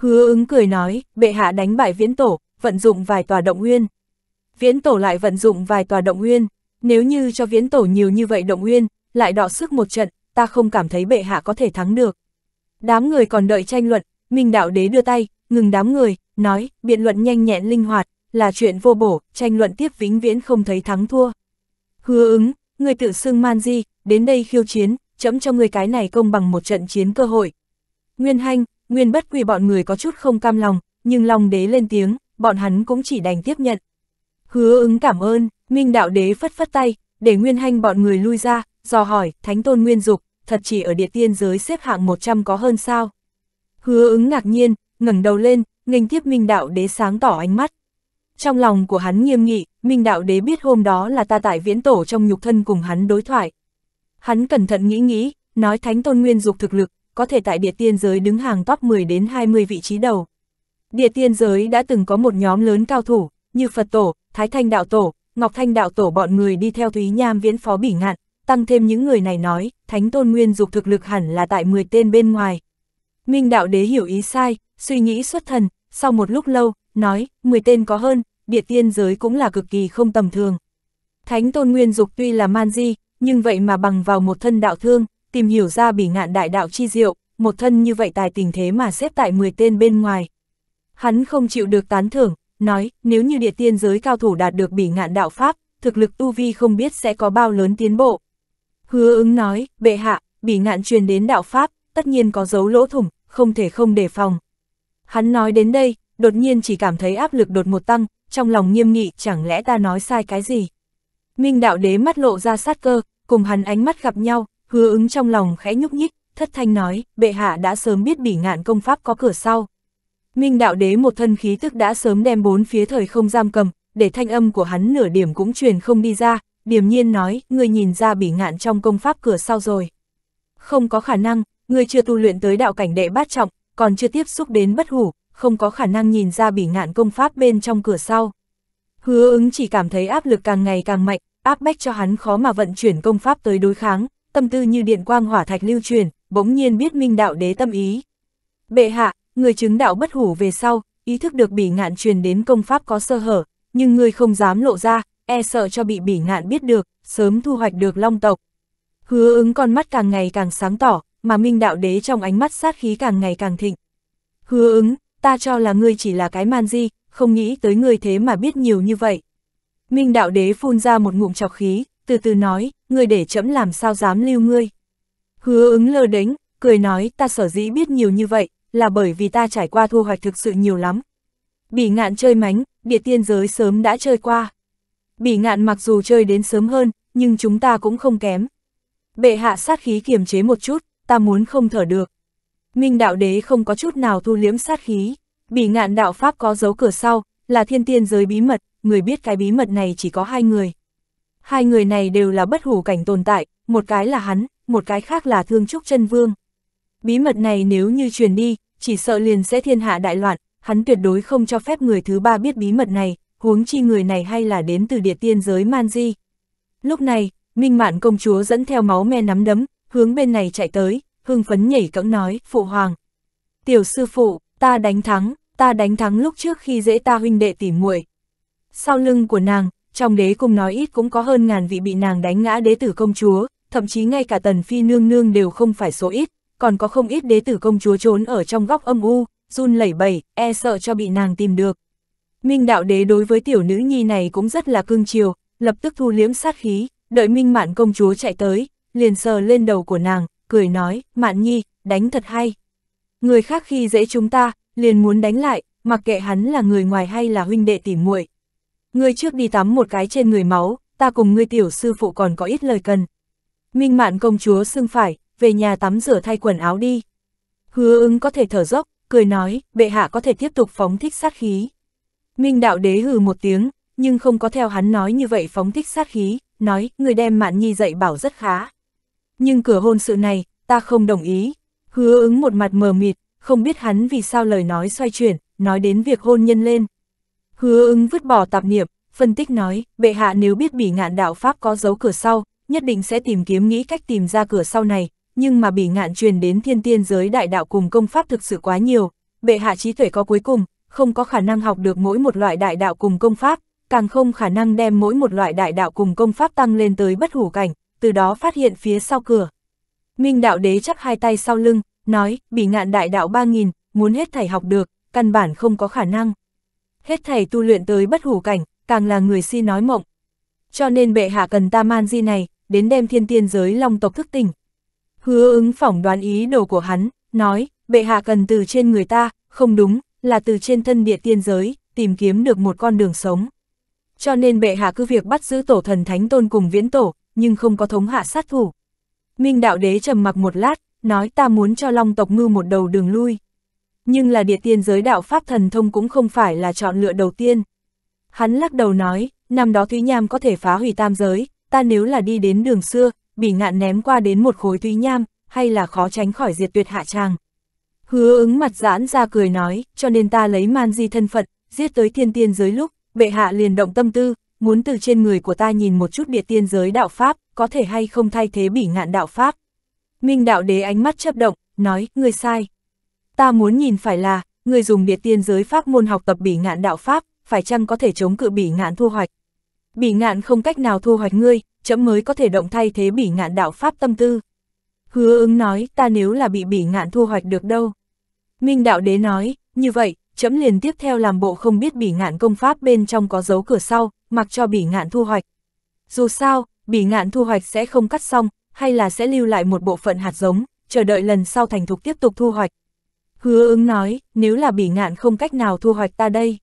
Hứa ứng cười nói, bệ hạ đánh bại viễn tổ, vận dụng vài tòa động nguyên. Viễn tổ lại vận dụng vài tòa động nguyên, nếu như cho viễn tổ nhiều như vậy động nguyên, lại đọ sức một trận, ta không cảm thấy bệ hạ có thể thắng được. Đám người còn đợi tranh luận, Minh Đạo Đế đưa tay, ngừng đám người, nói, biện luận nhanh nhẹn linh hoạt, là chuyện vô bổ, tranh luận tiếp vĩnh viễn không thấy thắng thua. Hứa ứng, người tự xưng man di, đến đây khiêu chiến, chấm cho người cái này công bằng một trận chiến cơ hội. Nguyên Hanh, Nguyên bất quy bọn người có chút không cam lòng, nhưng Long đế lên tiếng, bọn hắn cũng chỉ đành tiếp nhận. Hứa ứng cảm ơn, Minh đạo đế phất phất tay, để Nguyên hanh bọn người lui ra, dò hỏi, Thánh tôn Nguyên Dục, thật chỉ ở địa tiên giới xếp hạng 100 có hơn sao? Hứa ứng ngạc nhiên, ngẩng đầu lên, nghênh tiếp Minh đạo đế sáng tỏ ánh mắt. Trong lòng của hắn nghiêm nghị, Minh đạo đế biết hôm đó là ta tại viễn tổ trong nhục thân cùng hắn đối thoại. Hắn cẩn thận nghĩ nghĩ, nói Thánh tôn Nguyên Dục thực lực, có thể tại địa tiên giới đứng hàng top 10 đến 20 vị trí đầu. Địa tiên giới đã từng có một nhóm lớn cao thủ, như Phật Tổ, Thái Thanh Đạo Tổ, Ngọc Thanh Đạo Tổ bọn người đi theo Thúy Nham viễn phó bỉ ngạn, tăng thêm những người này nói, Thánh Tôn Nguyên dục thực lực hẳn là tại 10 tên bên ngoài. Minh Đạo Đế hiểu ý sai, suy nghĩ xuất thần, sau một lúc lâu, nói, 10 tên có hơn, địa tiên giới cũng là cực kỳ không tầm thường. Thánh Tôn Nguyên Dục tuy là man di, nhưng vậy mà bằng vào một thân đạo thương, tìm hiểu ra bỉ ngạn đại đạo chi diệu, một thân như vậy tài tình thế mà xếp tại 10 tên bên ngoài. Hắn không chịu được tán thưởng, nói, nếu như địa tiên giới cao thủ đạt được bỉ ngạn đạo pháp, thực lực tu vi không biết sẽ có bao lớn tiến bộ. Hứa ứng nói, bệ hạ, bỉ ngạn truyền đến đạo pháp, tất nhiên có dấu lỗ thủng, không thể không đề phòng. Hắn nói đến đây, đột nhiên chỉ cảm thấy áp lực đột một tăng, trong lòng nghiêm nghị chẳng lẽ ta nói sai cái gì. Minh đạo đế mắt lộ ra sát cơ, cùng hắn ánh mắt gặp nhau, Hứa ứng trong lòng khẽ nhúc nhích, thất thanh nói, bệ hạ đã sớm biết bỉ ngạn công pháp có cửa sau. Minh đạo đế một thân khí tức đã sớm đem bốn phía thời không giam cầm, để thanh âm của hắn nửa điểm cũng truyền không đi ra, điềm nhiên nói, người nhìn ra bỉ ngạn trong công pháp cửa sau rồi. Không có khả năng, người chưa tu luyện tới đạo cảnh đệ bát trọng, còn chưa tiếp xúc đến bất hủ, không có khả năng nhìn ra bỉ ngạn công pháp bên trong cửa sau. Hứa ứng chỉ cảm thấy áp lực càng ngày càng mạnh, áp bách cho hắn khó mà vận chuyển công pháp tới đối kháng, tâm tư như điện quang hỏa thạch lưu truyền, bỗng nhiên biết minh đạo đế tâm ý. Bệ hạ, người chứng đạo bất hủ về sau, ý thức được bỉ ngạn truyền đến công pháp có sơ hở, nhưng người không dám lộ ra, e sợ cho bị bỉ ngạn biết được, sớm thu hoạch được long tộc. Hứa ứng con mắt càng ngày càng sáng tỏ, mà minh đạo đế trong ánh mắt sát khí càng ngày càng thịnh. Hứa ứng, ta cho là ngươi chỉ là cái man di, không nghĩ tới ngươi thế mà biết nhiều như vậy. Minh đạo đế phun ra một ngụm chọc khí, từ từ nói, người để chấm làm sao dám lưu ngươi. Hứa ứng lơ đánh, cười nói ta sở dĩ biết nhiều như vậy, là bởi vì ta trải qua thu hoạch thực sự nhiều lắm. Bỉ ngạn chơi mánh, địa tiên giới sớm đã chơi qua. Bỉ ngạn mặc dù chơi đến sớm hơn, nhưng chúng ta cũng không kém. Bệ hạ sát khí kiềm chế một chút, ta muốn không thở được. Minh đạo đế không có chút nào thu liếm sát khí. Bỉ ngạn đạo Pháp có dấu cửa sau, là thiên tiên giới bí mật, người biết cái bí mật này chỉ có hai người. Hai người này đều là bất hủ cảnh tồn tại, một cái là hắn, một cái khác là Thương Trúc chân Vương. Bí mật này nếu như truyền đi, chỉ sợ liền sẽ thiên hạ đại loạn, hắn tuyệt đối không cho phép người thứ ba biết bí mật này, huống chi người này hay là đến từ địa tiên giới Man Di. Lúc này, Minh Mạn công chúa dẫn theo máu me nắm đấm, hướng bên này chạy tới, hưng phấn nhảy cẫng nói, phụ hoàng. Tiểu sư phụ, ta đánh thắng, ta đánh thắng lúc trước khi dễ ta huynh đệ tỉ muội. Sau lưng của nàng, trong đế cung nói ít cũng có hơn ngàn vị bị nàng đánh ngã đế tử công chúa, thậm chí ngay cả tần phi nương nương đều không phải số ít, còn có không ít đế tử công chúa trốn ở trong góc âm u, run lẩy bẩy, e sợ cho bị nàng tìm được. Minh đạo đế đối với tiểu nữ nhi này cũng rất là cương chiều, lập tức thu liếm sát khí, đợi minh mạn công chúa chạy tới, liền sờ lên đầu của nàng, cười nói, mạn nhi, đánh thật hay. Người khác khi dễ chúng ta, liền muốn đánh lại, mặc kệ hắn là người ngoài hay là huynh đệ tỉ muội ngươi trước đi tắm một cái trên người máu, ta cùng ngươi tiểu sư phụ còn có ít lời cần. Minh mạn công chúa xưng phải, về nhà tắm rửa thay quần áo đi. Hứa ứng có thể thở dốc, cười nói, bệ hạ có thể tiếp tục phóng thích sát khí. Minh đạo đế hừ một tiếng, nhưng không có theo hắn nói như vậy phóng thích sát khí, nói, người đem mạn nhi dạy bảo rất khá. Nhưng cửa hôn sự này, ta không đồng ý. Hứa ứng một mặt mờ mịt, không biết hắn vì sao lời nói xoay chuyển, nói đến việc hôn nhân lên, Hứa ứng vứt bỏ tạp niệm, phân tích nói, bệ hạ nếu biết bỉ ngạn đạo Pháp có dấu cửa sau, nhất định sẽ tìm kiếm nghĩ cách tìm ra cửa sau này, nhưng mà bỉ ngạn truyền đến thiên tiên giới đại đạo cùng công pháp thực sự quá nhiều, bệ hạ trí tuệ có cuối cùng, không có khả năng học được mỗi một loại đại đạo cùng công pháp, càng không khả năng đem mỗi một loại đại đạo cùng công pháp tăng lên tới bất hủ cảnh, từ đó phát hiện phía sau cửa. Minh đạo đế chắc hai tay sau lưng, nói, bỉ ngạn đại đạo 3.000, muốn hết thảy học được, căn bản không có khả năng hết thầy tu luyện tới bất hủ cảnh, càng là người si nói mộng. Cho nên bệ hạ cần ta man di này, đến đem thiên tiên giới long tộc thức tỉnh. Hứa ứng phỏng đoán ý đồ của hắn, nói, bệ hạ cần từ trên người ta, không đúng, là từ trên thân địa tiên giới, tìm kiếm được một con đường sống. Cho nên bệ hạ cứ việc bắt giữ tổ thần thánh tôn cùng viễn tổ, nhưng không có thống hạ sát thủ. Minh đạo đế trầm mặc một lát, nói ta muốn cho long tộc ngư một đầu đường lui nhưng là địa tiên giới đạo Pháp thần thông cũng không phải là chọn lựa đầu tiên. Hắn lắc đầu nói, năm đó Thúy Nham có thể phá hủy tam giới, ta nếu là đi đến đường xưa, bị ngạn ném qua đến một khối Thúy Nham, hay là khó tránh khỏi diệt tuyệt hạ tràng. Hứa ứng mặt giãn ra cười nói, cho nên ta lấy man di thân phận, giết tới thiên tiên giới lúc, bệ hạ liền động tâm tư, muốn từ trên người của ta nhìn một chút địa tiên giới đạo Pháp, có thể hay không thay thế bỉ ngạn đạo Pháp. Minh đạo đế ánh mắt chấp động, nói, ngươi sai, Ta muốn nhìn phải là, người dùng biệt tiên giới pháp môn học tập bỉ ngạn đạo pháp, phải chăng có thể chống cự bỉ ngạn thu hoạch. Bỉ ngạn không cách nào thu hoạch ngươi, chấm mới có thể động thay thế bỉ ngạn đạo pháp tâm tư. Hứa ứng nói, ta nếu là bị bỉ ngạn thu hoạch được đâu. Minh đạo đế nói, như vậy, chấm liền tiếp theo làm bộ không biết bỉ ngạn công pháp bên trong có dấu cửa sau, mặc cho bỉ ngạn thu hoạch. Dù sao, bỉ ngạn thu hoạch sẽ không cắt xong, hay là sẽ lưu lại một bộ phận hạt giống, chờ đợi lần sau thành thục tiếp tục thu hoạch. Hứa ứng nói, nếu là bỉ ngạn không cách nào thu hoạch ta đây.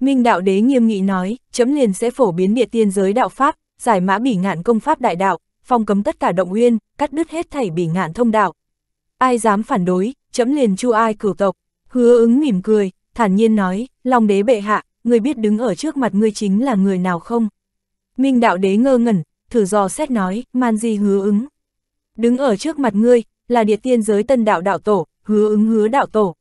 Minh đạo đế nghiêm nghị nói, chấm liền sẽ phổ biến địa tiên giới đạo pháp, giải mã bỉ ngạn công pháp đại đạo, phong cấm tất cả động nguyên cắt đứt hết thảy bỉ ngạn thông đạo. Ai dám phản đối, chấm liền chu ai cửu tộc. Hứa ứng mỉm cười, thản nhiên nói, long đế bệ hạ, người biết đứng ở trước mặt ngươi chính là người nào không? Minh đạo đế ngơ ngẩn, thử dò xét nói, man di hứa ứng. Đứng ở trước mặt ngươi, là địa tiên giới tân đạo đạo tổ, hứa ứng hứa đạo tổ.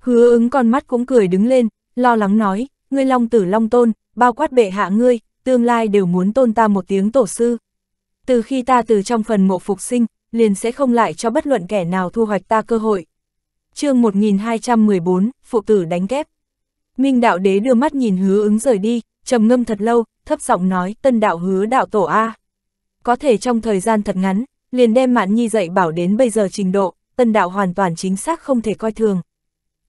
Hứa ứng con mắt cũng cười đứng lên, lo lắng nói, ngươi long tử long tôn, bao quát bệ hạ ngươi, tương lai đều muốn tôn ta một tiếng tổ sư. Từ khi ta từ trong phần mộ phục sinh, liền sẽ không lại cho bất luận kẻ nào thu hoạch ta cơ hội. chương 1214, phụ tử đánh kép. Minh đạo đế đưa mắt nhìn hứa ứng rời đi, trầm ngâm thật lâu, thấp giọng nói tân đạo hứa đạo tổ A. Có thể trong thời gian thật ngắn, liền đem mạn nhi dạy bảo đến bây giờ trình độ, tân đạo hoàn toàn chính xác không thể coi thường.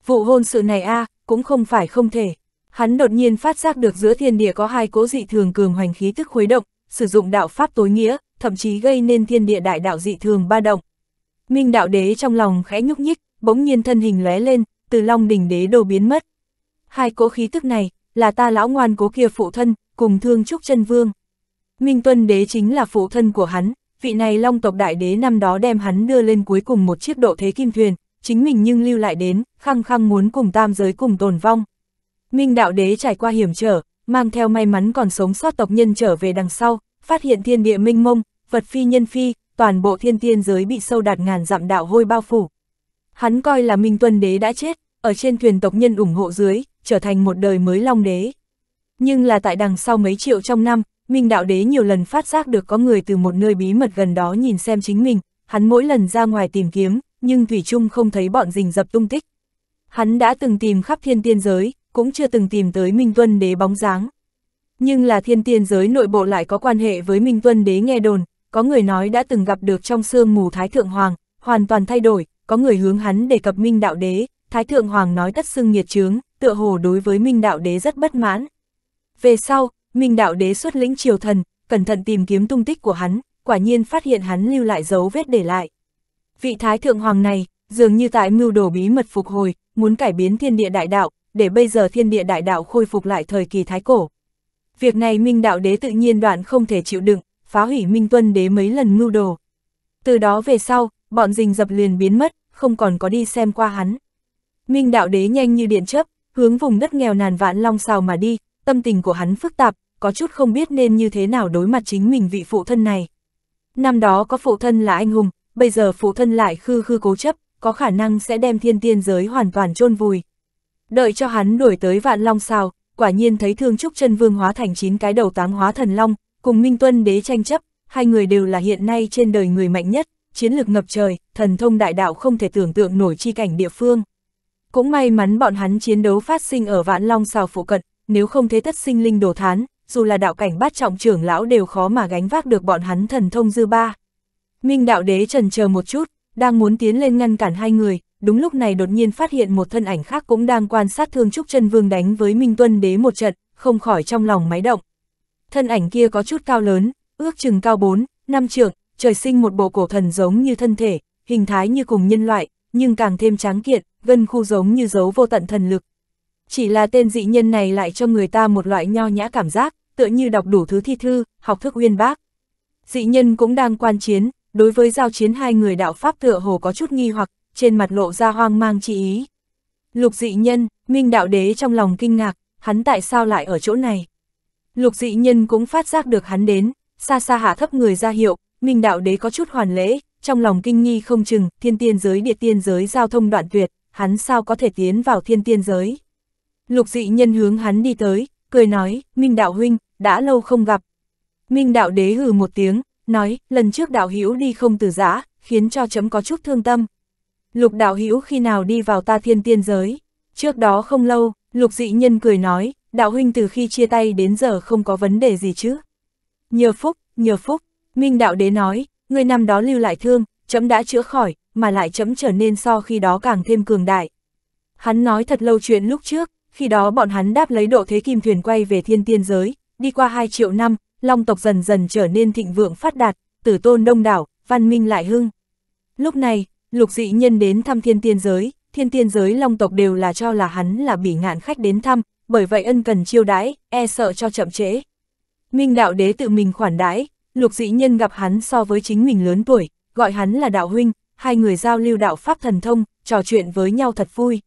Vụ hôn sự này a à, cũng không phải không thể. Hắn đột nhiên phát giác được giữa thiên địa có hai cố dị thường cường hoành khí tức khuấy động, sử dụng đạo pháp tối nghĩa, thậm chí gây nên thiên địa đại đạo dị thường ba động. Minh đạo đế trong lòng khẽ nhúc nhích, bỗng nhiên thân hình lóe lên, từ long đỉnh đế đồ biến mất. Hai cố khí tức này, là ta lão ngoan cố kia phụ thân, cùng thương trúc chân vương. Minh tuân đế chính là phụ thân của hắn, vị này long tộc đại đế năm đó đem hắn đưa lên cuối cùng một chiếc độ thế kim thuyền, chính mình nhưng lưu lại đến, khăng khăng muốn cùng tam giới cùng tồn vong. Minh đạo đế trải qua hiểm trở, mang theo may mắn còn sống sót tộc nhân trở về đằng sau, phát hiện thiên địa minh mông, vật phi nhân phi, toàn bộ thiên tiên giới bị sâu đạt ngàn dặm đạo hôi bao phủ. Hắn coi là Minh Tuân đế đã chết, ở trên thuyền tộc nhân ủng hộ dưới, trở thành một đời mới long đế. Nhưng là tại đằng sau mấy triệu trong năm, Minh Đạo Đế nhiều lần phát giác được có người từ một nơi bí mật gần đó nhìn xem chính mình, hắn mỗi lần ra ngoài tìm kiếm, nhưng Thủy Trung không thấy bọn rình dập tung tích. Hắn đã từng tìm khắp thiên tiên giới, cũng chưa từng tìm tới Minh Tuân Đế bóng dáng. Nhưng là thiên tiên giới nội bộ lại có quan hệ với Minh Tuân Đế nghe đồn, có người nói đã từng gặp được trong sương mù Thái Thượng Hoàng, hoàn toàn thay đổi, có người hướng hắn đề cập Minh Đạo Đế, Thái Thượng Hoàng nói tất xưng nghiệt chướng, tựa hồ đối với Minh Đạo Đế rất bất mãn. Về sau, Minh đạo đế xuất lĩnh triều thần, cẩn thận tìm kiếm tung tích của hắn, quả nhiên phát hiện hắn lưu lại dấu vết để lại. Vị thái thượng hoàng này, dường như tại mưu đồ bí mật phục hồi, muốn cải biến thiên địa đại đạo, để bây giờ thiên địa đại đạo khôi phục lại thời kỳ thái cổ. Việc này Minh đạo đế tự nhiên đoạn không thể chịu đựng, phá hủy Minh Tuân đế mấy lần mưu đồ. Từ đó về sau, bọn rình dập liền biến mất, không còn có đi xem qua hắn. Minh đạo đế nhanh như điện chớp, hướng vùng đất nghèo nàn vạn long xào mà đi, tâm tình của hắn phức tạp, có chút không biết nên như thế nào đối mặt chính mình vị phụ thân này. Năm đó có phụ thân là anh hùng, bây giờ phụ thân lại khư khư cố chấp, có khả năng sẽ đem thiên tiên giới hoàn toàn chôn vùi. Đợi cho hắn đuổi tới vạn long sao, quả nhiên thấy thương trúc chân vương hóa thành chín cái đầu tám hóa thần long, cùng Minh Tuân đế tranh chấp, hai người đều là hiện nay trên đời người mạnh nhất, chiến lực ngập trời, thần thông đại đạo không thể tưởng tượng nổi chi cảnh địa phương. Cũng may mắn bọn hắn chiến đấu phát sinh ở vạn long sao phụ cận, nếu không thế tất sinh linh đổ thán, dù là đạo cảnh bát trọng trưởng lão đều khó mà gánh vác được bọn hắn thần thông dư ba. Minh đạo đế trần chờ một chút, đang muốn tiến lên ngăn cản hai người, đúng lúc này đột nhiên phát hiện một thân ảnh khác cũng đang quan sát thương trúc chân vương đánh với Minh Tuân đế một trận, không khỏi trong lòng máy động. Thân ảnh kia có chút cao lớn, ước chừng cao 4, 5 trượng, trời sinh một bộ cổ thần giống như thân thể, hình thái như cùng nhân loại, nhưng càng thêm tráng kiện, gân khu giống như dấu vô tận thần lực, chỉ là tên dị nhân này lại cho người ta một loại nho nhã cảm giác, tựa như đọc đủ thứ thi thư, học thức uyên bác. Dị nhân cũng đang quan chiến, đối với giao chiến hai người đạo Pháp tựa hồ có chút nghi hoặc, trên mặt lộ ra hoang mang chi ý. Lục dị nhân, minh đạo đế trong lòng kinh ngạc, hắn tại sao lại ở chỗ này? Lục dị nhân cũng phát giác được hắn đến, xa xa hạ thấp người ra hiệu, minh đạo đế có chút hoàn lễ, trong lòng kinh nghi không chừng, thiên tiên giới địa tiên giới giao thông đoạn tuyệt, hắn sao có thể tiến vào thiên tiên giới? Lục dị nhân hướng hắn đi tới, cười nói, Minh Đạo Huynh, đã lâu không gặp. Minh Đạo Đế hừ một tiếng, nói, lần trước Đạo Hữu đi không từ giã, khiến cho chấm có chút thương tâm. Lục Đạo Hữu khi nào đi vào ta thiên tiên giới? Trước đó không lâu, Lục dị nhân cười nói, Đạo Huynh từ khi chia tay đến giờ không có vấn đề gì chứ. Nhờ phúc, nhờ phúc, Minh Đạo Đế nói, người năm đó lưu lại thương, chấm đã chữa khỏi, mà lại chấm trở nên so khi đó càng thêm cường đại. Hắn nói thật lâu chuyện lúc trước, khi đó bọn hắn đáp lấy độ thế kim thuyền quay về thiên tiên giới, đi qua 2 triệu năm, long tộc dần dần trở nên thịnh vượng phát đạt, tử tôn đông đảo, văn minh lại hưng. Lúc này, lục dị nhân đến thăm thiên tiên giới, thiên tiên giới long tộc đều là cho là hắn là bỉ ngạn khách đến thăm, bởi vậy ân cần chiêu đãi, e sợ cho chậm trễ. Minh đạo đế tự mình khoản đãi, lục dị nhân gặp hắn so với chính mình lớn tuổi, gọi hắn là đạo huynh, hai người giao lưu đạo pháp thần thông, trò chuyện với nhau thật vui.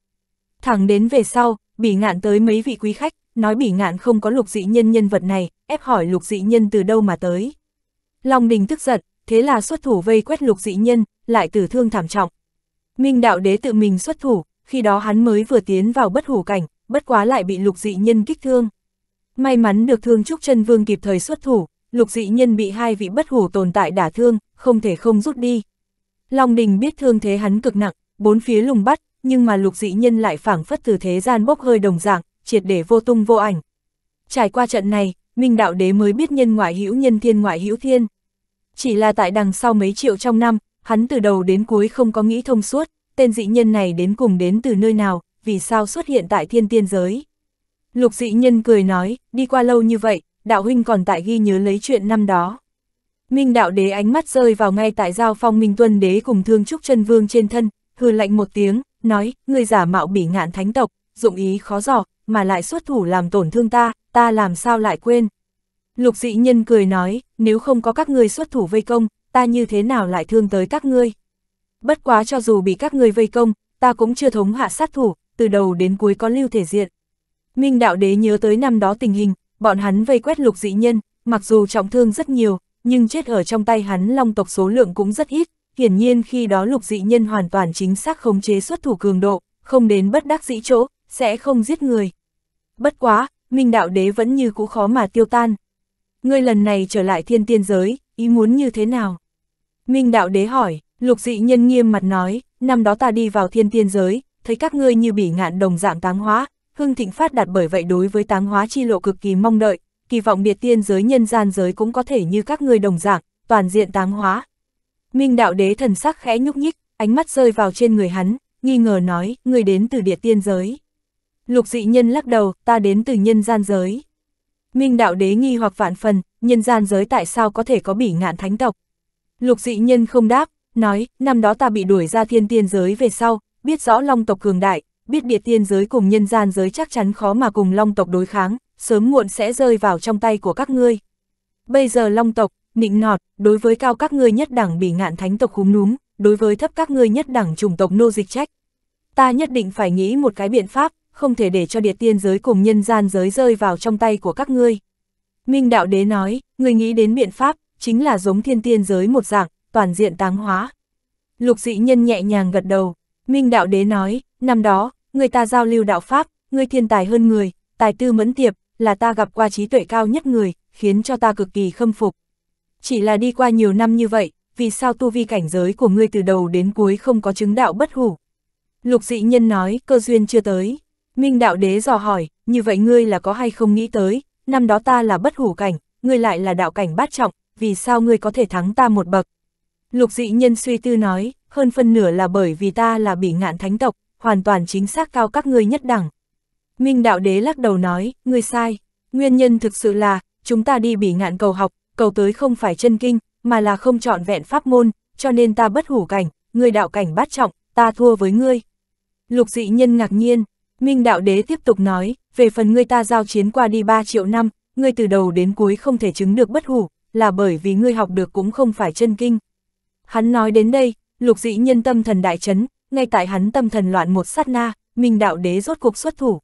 Thẳng đến về sau, bỉ ngạn tới mấy vị quý khách, nói bỉ ngạn không có lục dị nhân nhân vật này, ép hỏi lục dị nhân từ đâu mà tới. Long đình tức giận, thế là xuất thủ vây quét lục dị nhân, lại tử thương thảm trọng. Minh đạo đế tự mình xuất thủ, khi đó hắn mới vừa tiến vào bất hủ cảnh, bất quá lại bị lục dị nhân kích thương. May mắn được thương Trúc chân Vương kịp thời xuất thủ, lục dị nhân bị hai vị bất hủ tồn tại đả thương, không thể không rút đi. Long đình biết thương thế hắn cực nặng, bốn phía lùng bắt, nhưng mà lục dị nhân lại phảng phất từ thế gian bốc hơi đồng dạng, triệt để vô tung vô ảnh. Trải qua trận này, Minh Đạo Đế mới biết nhân ngoại hữu nhân thiên ngoại hữu thiên. Chỉ là tại đằng sau mấy triệu trong năm, hắn từ đầu đến cuối không có nghĩ thông suốt, tên dị nhân này đến cùng đến từ nơi nào, vì sao xuất hiện tại thiên tiên giới. Lục dị nhân cười nói, đi qua lâu như vậy, đạo huynh còn tại ghi nhớ lấy chuyện năm đó. Minh đạo đế ánh mắt rơi vào ngay tại giao phong Minh Tuân đế cùng thương trúc chân vương trên thân, hư lạnh một tiếng, nói, người giả mạo bỉ ngạn thánh tộc, dụng ý khó giỏ, mà lại xuất thủ làm tổn thương ta, ta làm sao lại quên. Lục dị nhân cười nói, nếu không có các ngươi xuất thủ vây công, ta như thế nào lại thương tới các ngươi. Bất quá cho dù bị các ngươi vây công, ta cũng chưa thống hạ sát thủ, từ đầu đến cuối có lưu thể diện. Minh đạo đế nhớ tới năm đó tình hình, bọn hắn vây quét lục dị nhân, mặc dù trọng thương rất nhiều, nhưng chết ở trong tay hắn long tộc số lượng cũng rất ít, Hiển nhiên khi đó lục dị nhân hoàn toàn chính xác khống chế xuất thủ cường độ, không đến bất đắc dĩ chỗ, sẽ không giết người. Bất quá, Minh Đạo Đế vẫn như cũ khó mà tiêu tan. Ngươi lần này trở lại thiên tiên giới, ý muốn như thế nào? Minh Đạo Đế hỏi, lục dị nhân nghiêm mặt nói, năm đó ta đi vào thiên tiên giới, thấy các ngươi như bị ngạn đồng dạng táng hóa, hưng thịnh phát đạt bởi vậy đối với táng hóa chi lộ cực kỳ mong đợi, kỳ vọng biệt tiên giới nhân gian giới cũng có thể như các ngươi đồng dạng, toàn diện táng hóa, Minh đạo đế thần sắc khẽ nhúc nhích, ánh mắt rơi vào trên người hắn, nghi ngờ nói, người đến từ địa tiên giới. Lục dị nhân lắc đầu, ta đến từ nhân gian giới. Minh đạo đế nghi hoặc vạn phần, nhân gian giới tại sao có thể có bỉ ngạn thánh tộc. Lục dị nhân không đáp, nói, năm đó ta bị đuổi ra thiên tiên giới về sau, biết rõ long tộc cường đại, biết địa tiên giới cùng nhân gian giới chắc chắn khó mà cùng long tộc đối kháng, sớm muộn sẽ rơi vào trong tay của các ngươi. Bây giờ long tộc, nịnh nọt, đối với cao các ngươi nhất đẳng bị ngạn thánh tộc húm núm, đối với thấp các ngươi nhất đẳng chủng tộc nô dịch trách. Ta nhất định phải nghĩ một cái biện pháp, không thể để cho địa tiên giới cùng nhân gian giới rơi vào trong tay của các ngươi. Minh Đạo Đế nói, người nghĩ đến biện pháp, chính là giống thiên tiên giới một dạng, toàn diện táng hóa. Lục dị nhân nhẹ nhàng gật đầu, Minh Đạo Đế nói, năm đó, người ta giao lưu đạo Pháp, người thiên tài hơn người, tài tư mẫn tiệp, là ta gặp qua trí tuệ cao nhất người, khiến cho ta cực kỳ khâm phục chỉ là đi qua nhiều năm như vậy, vì sao tu vi cảnh giới của ngươi từ đầu đến cuối không có chứng đạo bất hủ? Lục dị nhân nói, cơ duyên chưa tới. Minh đạo đế dò hỏi, như vậy ngươi là có hay không nghĩ tới, năm đó ta là bất hủ cảnh, ngươi lại là đạo cảnh bát trọng, vì sao ngươi có thể thắng ta một bậc? Lục dị nhân suy tư nói, hơn phân nửa là bởi vì ta là bỉ ngạn thánh tộc, hoàn toàn chính xác cao các ngươi nhất đẳng. Minh đạo đế lắc đầu nói, ngươi sai, nguyên nhân thực sự là, chúng ta đi bỉ ngạn cầu học, cầu tới không phải chân kinh, mà là không chọn vẹn pháp môn, cho nên ta bất hủ cảnh, ngươi đạo cảnh bát trọng, ta thua với ngươi. Lục dị nhân ngạc nhiên, Minh Đạo Đế tiếp tục nói, về phần ngươi ta giao chiến qua đi 3 triệu năm, ngươi từ đầu đến cuối không thể chứng được bất hủ, là bởi vì ngươi học được cũng không phải chân kinh. Hắn nói đến đây, lục dị nhân tâm thần đại chấn, ngay tại hắn tâm thần loạn một sát na, Minh Đạo Đế rốt cuộc xuất thủ.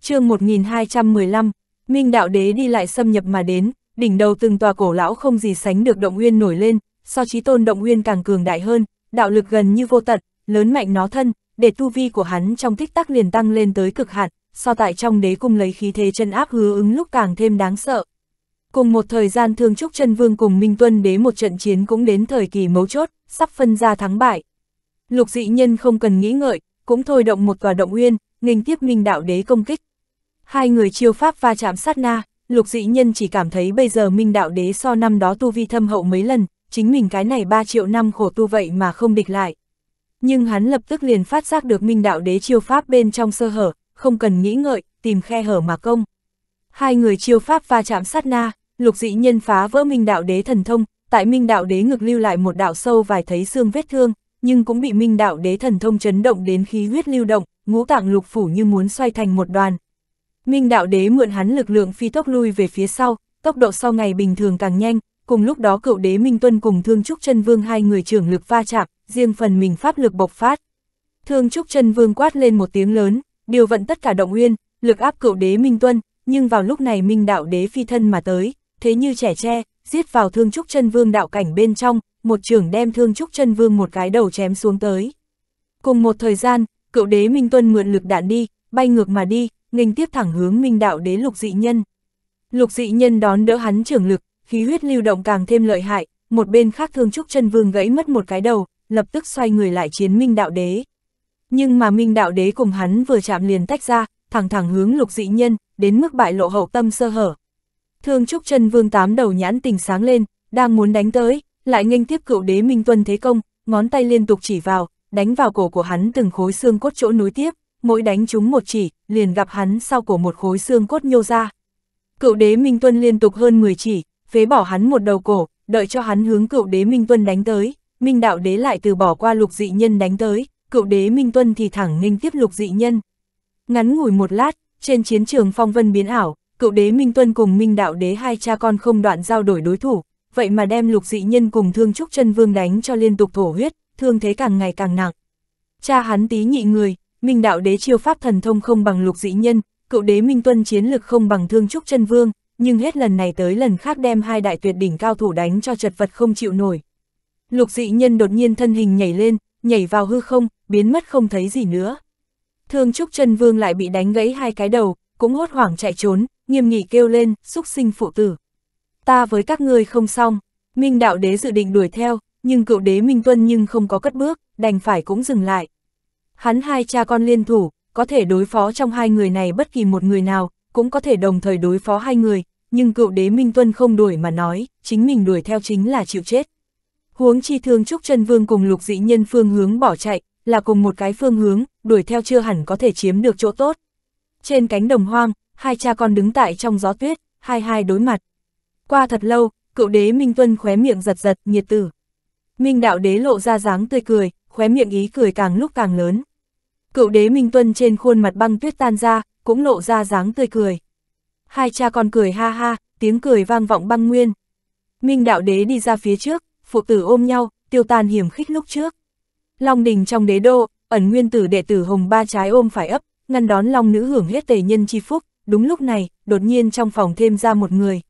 chương 1215, Minh Đạo Đế đi lại xâm nhập mà đến, đỉnh đầu từng tòa cổ lão không gì sánh được động nguyên nổi lên, so trí tôn động nguyên càng cường đại hơn, đạo lực gần như vô tận, lớn mạnh nó thân, để tu vi của hắn trong tích tắc liền tăng lên tới cực hạn, so tại trong đế cung lấy khí thế chân áp hứa ứng lúc càng thêm đáng sợ. Cùng một thời gian Thương Trúc chân Vương cùng Minh Tuân đế một trận chiến cũng đến thời kỳ mấu chốt, sắp phân ra thắng bại. Lục dị nhân không cần nghĩ ngợi, cũng thôi động một tòa động uyên, nghênh tiếp Minh đạo đế công kích. Hai người chiêu pháp va chạm sát na, Lục dị nhân chỉ cảm thấy bây giờ minh đạo đế so năm đó tu vi thâm hậu mấy lần, chính mình cái này 3 triệu năm khổ tu vậy mà không địch lại. Nhưng hắn lập tức liền phát giác được minh đạo đế chiêu pháp bên trong sơ hở, không cần nghĩ ngợi, tìm khe hở mà công. Hai người chiêu pháp va chạm sát na, lục dị nhân phá vỡ minh đạo đế thần thông, tại minh đạo đế ngực lưu lại một đạo sâu vài thấy xương vết thương, nhưng cũng bị minh đạo đế thần thông chấn động đến khí huyết lưu động, ngũ tạng lục phủ như muốn xoay thành một đoàn, Minh đạo đế mượn hắn lực lượng phi tốc lui về phía sau, tốc độ sau ngày bình thường càng nhanh, cùng lúc đó cựu đế Minh Tuân cùng Thương Trúc chân Vương hai người trưởng lực va chạm, riêng phần mình pháp lực bộc phát. Thương Trúc chân Vương quát lên một tiếng lớn, điều vận tất cả động nguyên, lực áp cựu đế Minh Tuân, nhưng vào lúc này Minh đạo đế phi thân mà tới, thế như trẻ tre, giết vào Thương Trúc chân Vương đạo cảnh bên trong, một trường đem Thương Trúc chân Vương một cái đầu chém xuống tới. Cùng một thời gian, cựu đế Minh Tuân mượn lực đạn đi, bay ngược mà đi, nghênh tiếp thẳng hướng minh đạo đế lục dị nhân. Lục dị nhân đón đỡ hắn trưởng lực, khí huyết lưu động càng thêm lợi hại, một bên khác thương trúc chân vương gãy mất một cái đầu, lập tức xoay người lại chiến minh đạo đế. Nhưng mà minh đạo đế cùng hắn vừa chạm liền tách ra, thẳng thẳng hướng lục dị nhân, đến mức bại lộ hậu tâm sơ hở. Thương trúc chân vương tám đầu nhãn tình sáng lên, đang muốn đánh tới, lại nghênh tiếp cựu đế minh tuân thế công, ngón tay liên tục chỉ vào, đánh vào cổ của hắn từng khối xương cốt chỗ nối tiếp mỗi đánh chúng một chỉ, liền gặp hắn sau cổ một khối xương cốt nhô ra. Cựu đế Minh Tuân liên tục hơn 10 chỉ, phế bỏ hắn một đầu cổ, đợi cho hắn hướng cựu đế Minh Tuân đánh tới, Minh Đạo Đế lại từ bỏ qua lục dị nhân đánh tới, cựu đế Minh Tuân thì thẳng nghênh tiếp lục dị nhân. Ngắn ngủi một lát, trên chiến trường phong vân biến ảo, cựu đế Minh Tuân cùng Minh Đạo Đế hai cha con không đoạn giao đổi đối thủ, vậy mà đem lục dị nhân cùng thương trúc chân vương đánh cho liên tục thổ huyết, thương thế càng ngày càng nặng. Cha hắn tí nhị người, Minh đạo đế chiêu pháp thần thông không bằng lục dị nhân, cựu đế Minh Tuân chiến lực không bằng thương trúc chân vương, nhưng hết lần này tới lần khác đem hai đại tuyệt đỉnh cao thủ đánh cho chật vật không chịu nổi. Lục dị nhân đột nhiên thân hình nhảy lên, nhảy vào hư không, biến mất không thấy gì nữa. Thương Trúc chân Vương lại bị đánh gãy hai cái đầu, cũng hốt hoảng chạy trốn, nghiêm nghị kêu lên, xúc sinh phụ tử. Ta với các ngươi không xong, Minh Đạo Đế dự định đuổi theo, nhưng cựu đế Minh Tuân nhưng không có cất bước, đành phải cũng dừng lại. Hắn hai cha con liên thủ, có thể đối phó trong hai người này bất kỳ một người nào, cũng có thể đồng thời đối phó hai người, nhưng cựu đế Minh Tuân không đuổi mà nói, chính mình đuổi theo chính là chịu chết. Huống chi thương Trúc chân Vương cùng lục dĩ nhân phương hướng bỏ chạy, là cùng một cái phương hướng, đuổi theo chưa hẳn có thể chiếm được chỗ tốt. Trên cánh đồng hoang, hai cha con đứng tại trong gió tuyết, hai hai đối mặt. Qua thật lâu, cựu đế Minh Tuân khóe miệng giật giật, nhiệt tử. Minh đạo đế lộ ra dáng tươi cười, khóe miệng ý cười càng lúc càng lớn. Cựu đế Minh Tuân trên khuôn mặt băng tuyết tan ra, cũng lộ ra dáng tươi cười. Hai cha con cười ha ha, tiếng cười vang vọng băng nguyên. Minh đạo đế đi ra phía trước, phụ tử ôm nhau, tiêu tan hiểm khích lúc trước. Long đình trong đế đô, ẩn nguyên tử đệ tử hồng ba trái ôm phải ấp, ngăn đón long nữ hưởng hết tề nhân chi phúc, đúng lúc này, đột nhiên trong phòng thêm ra một người.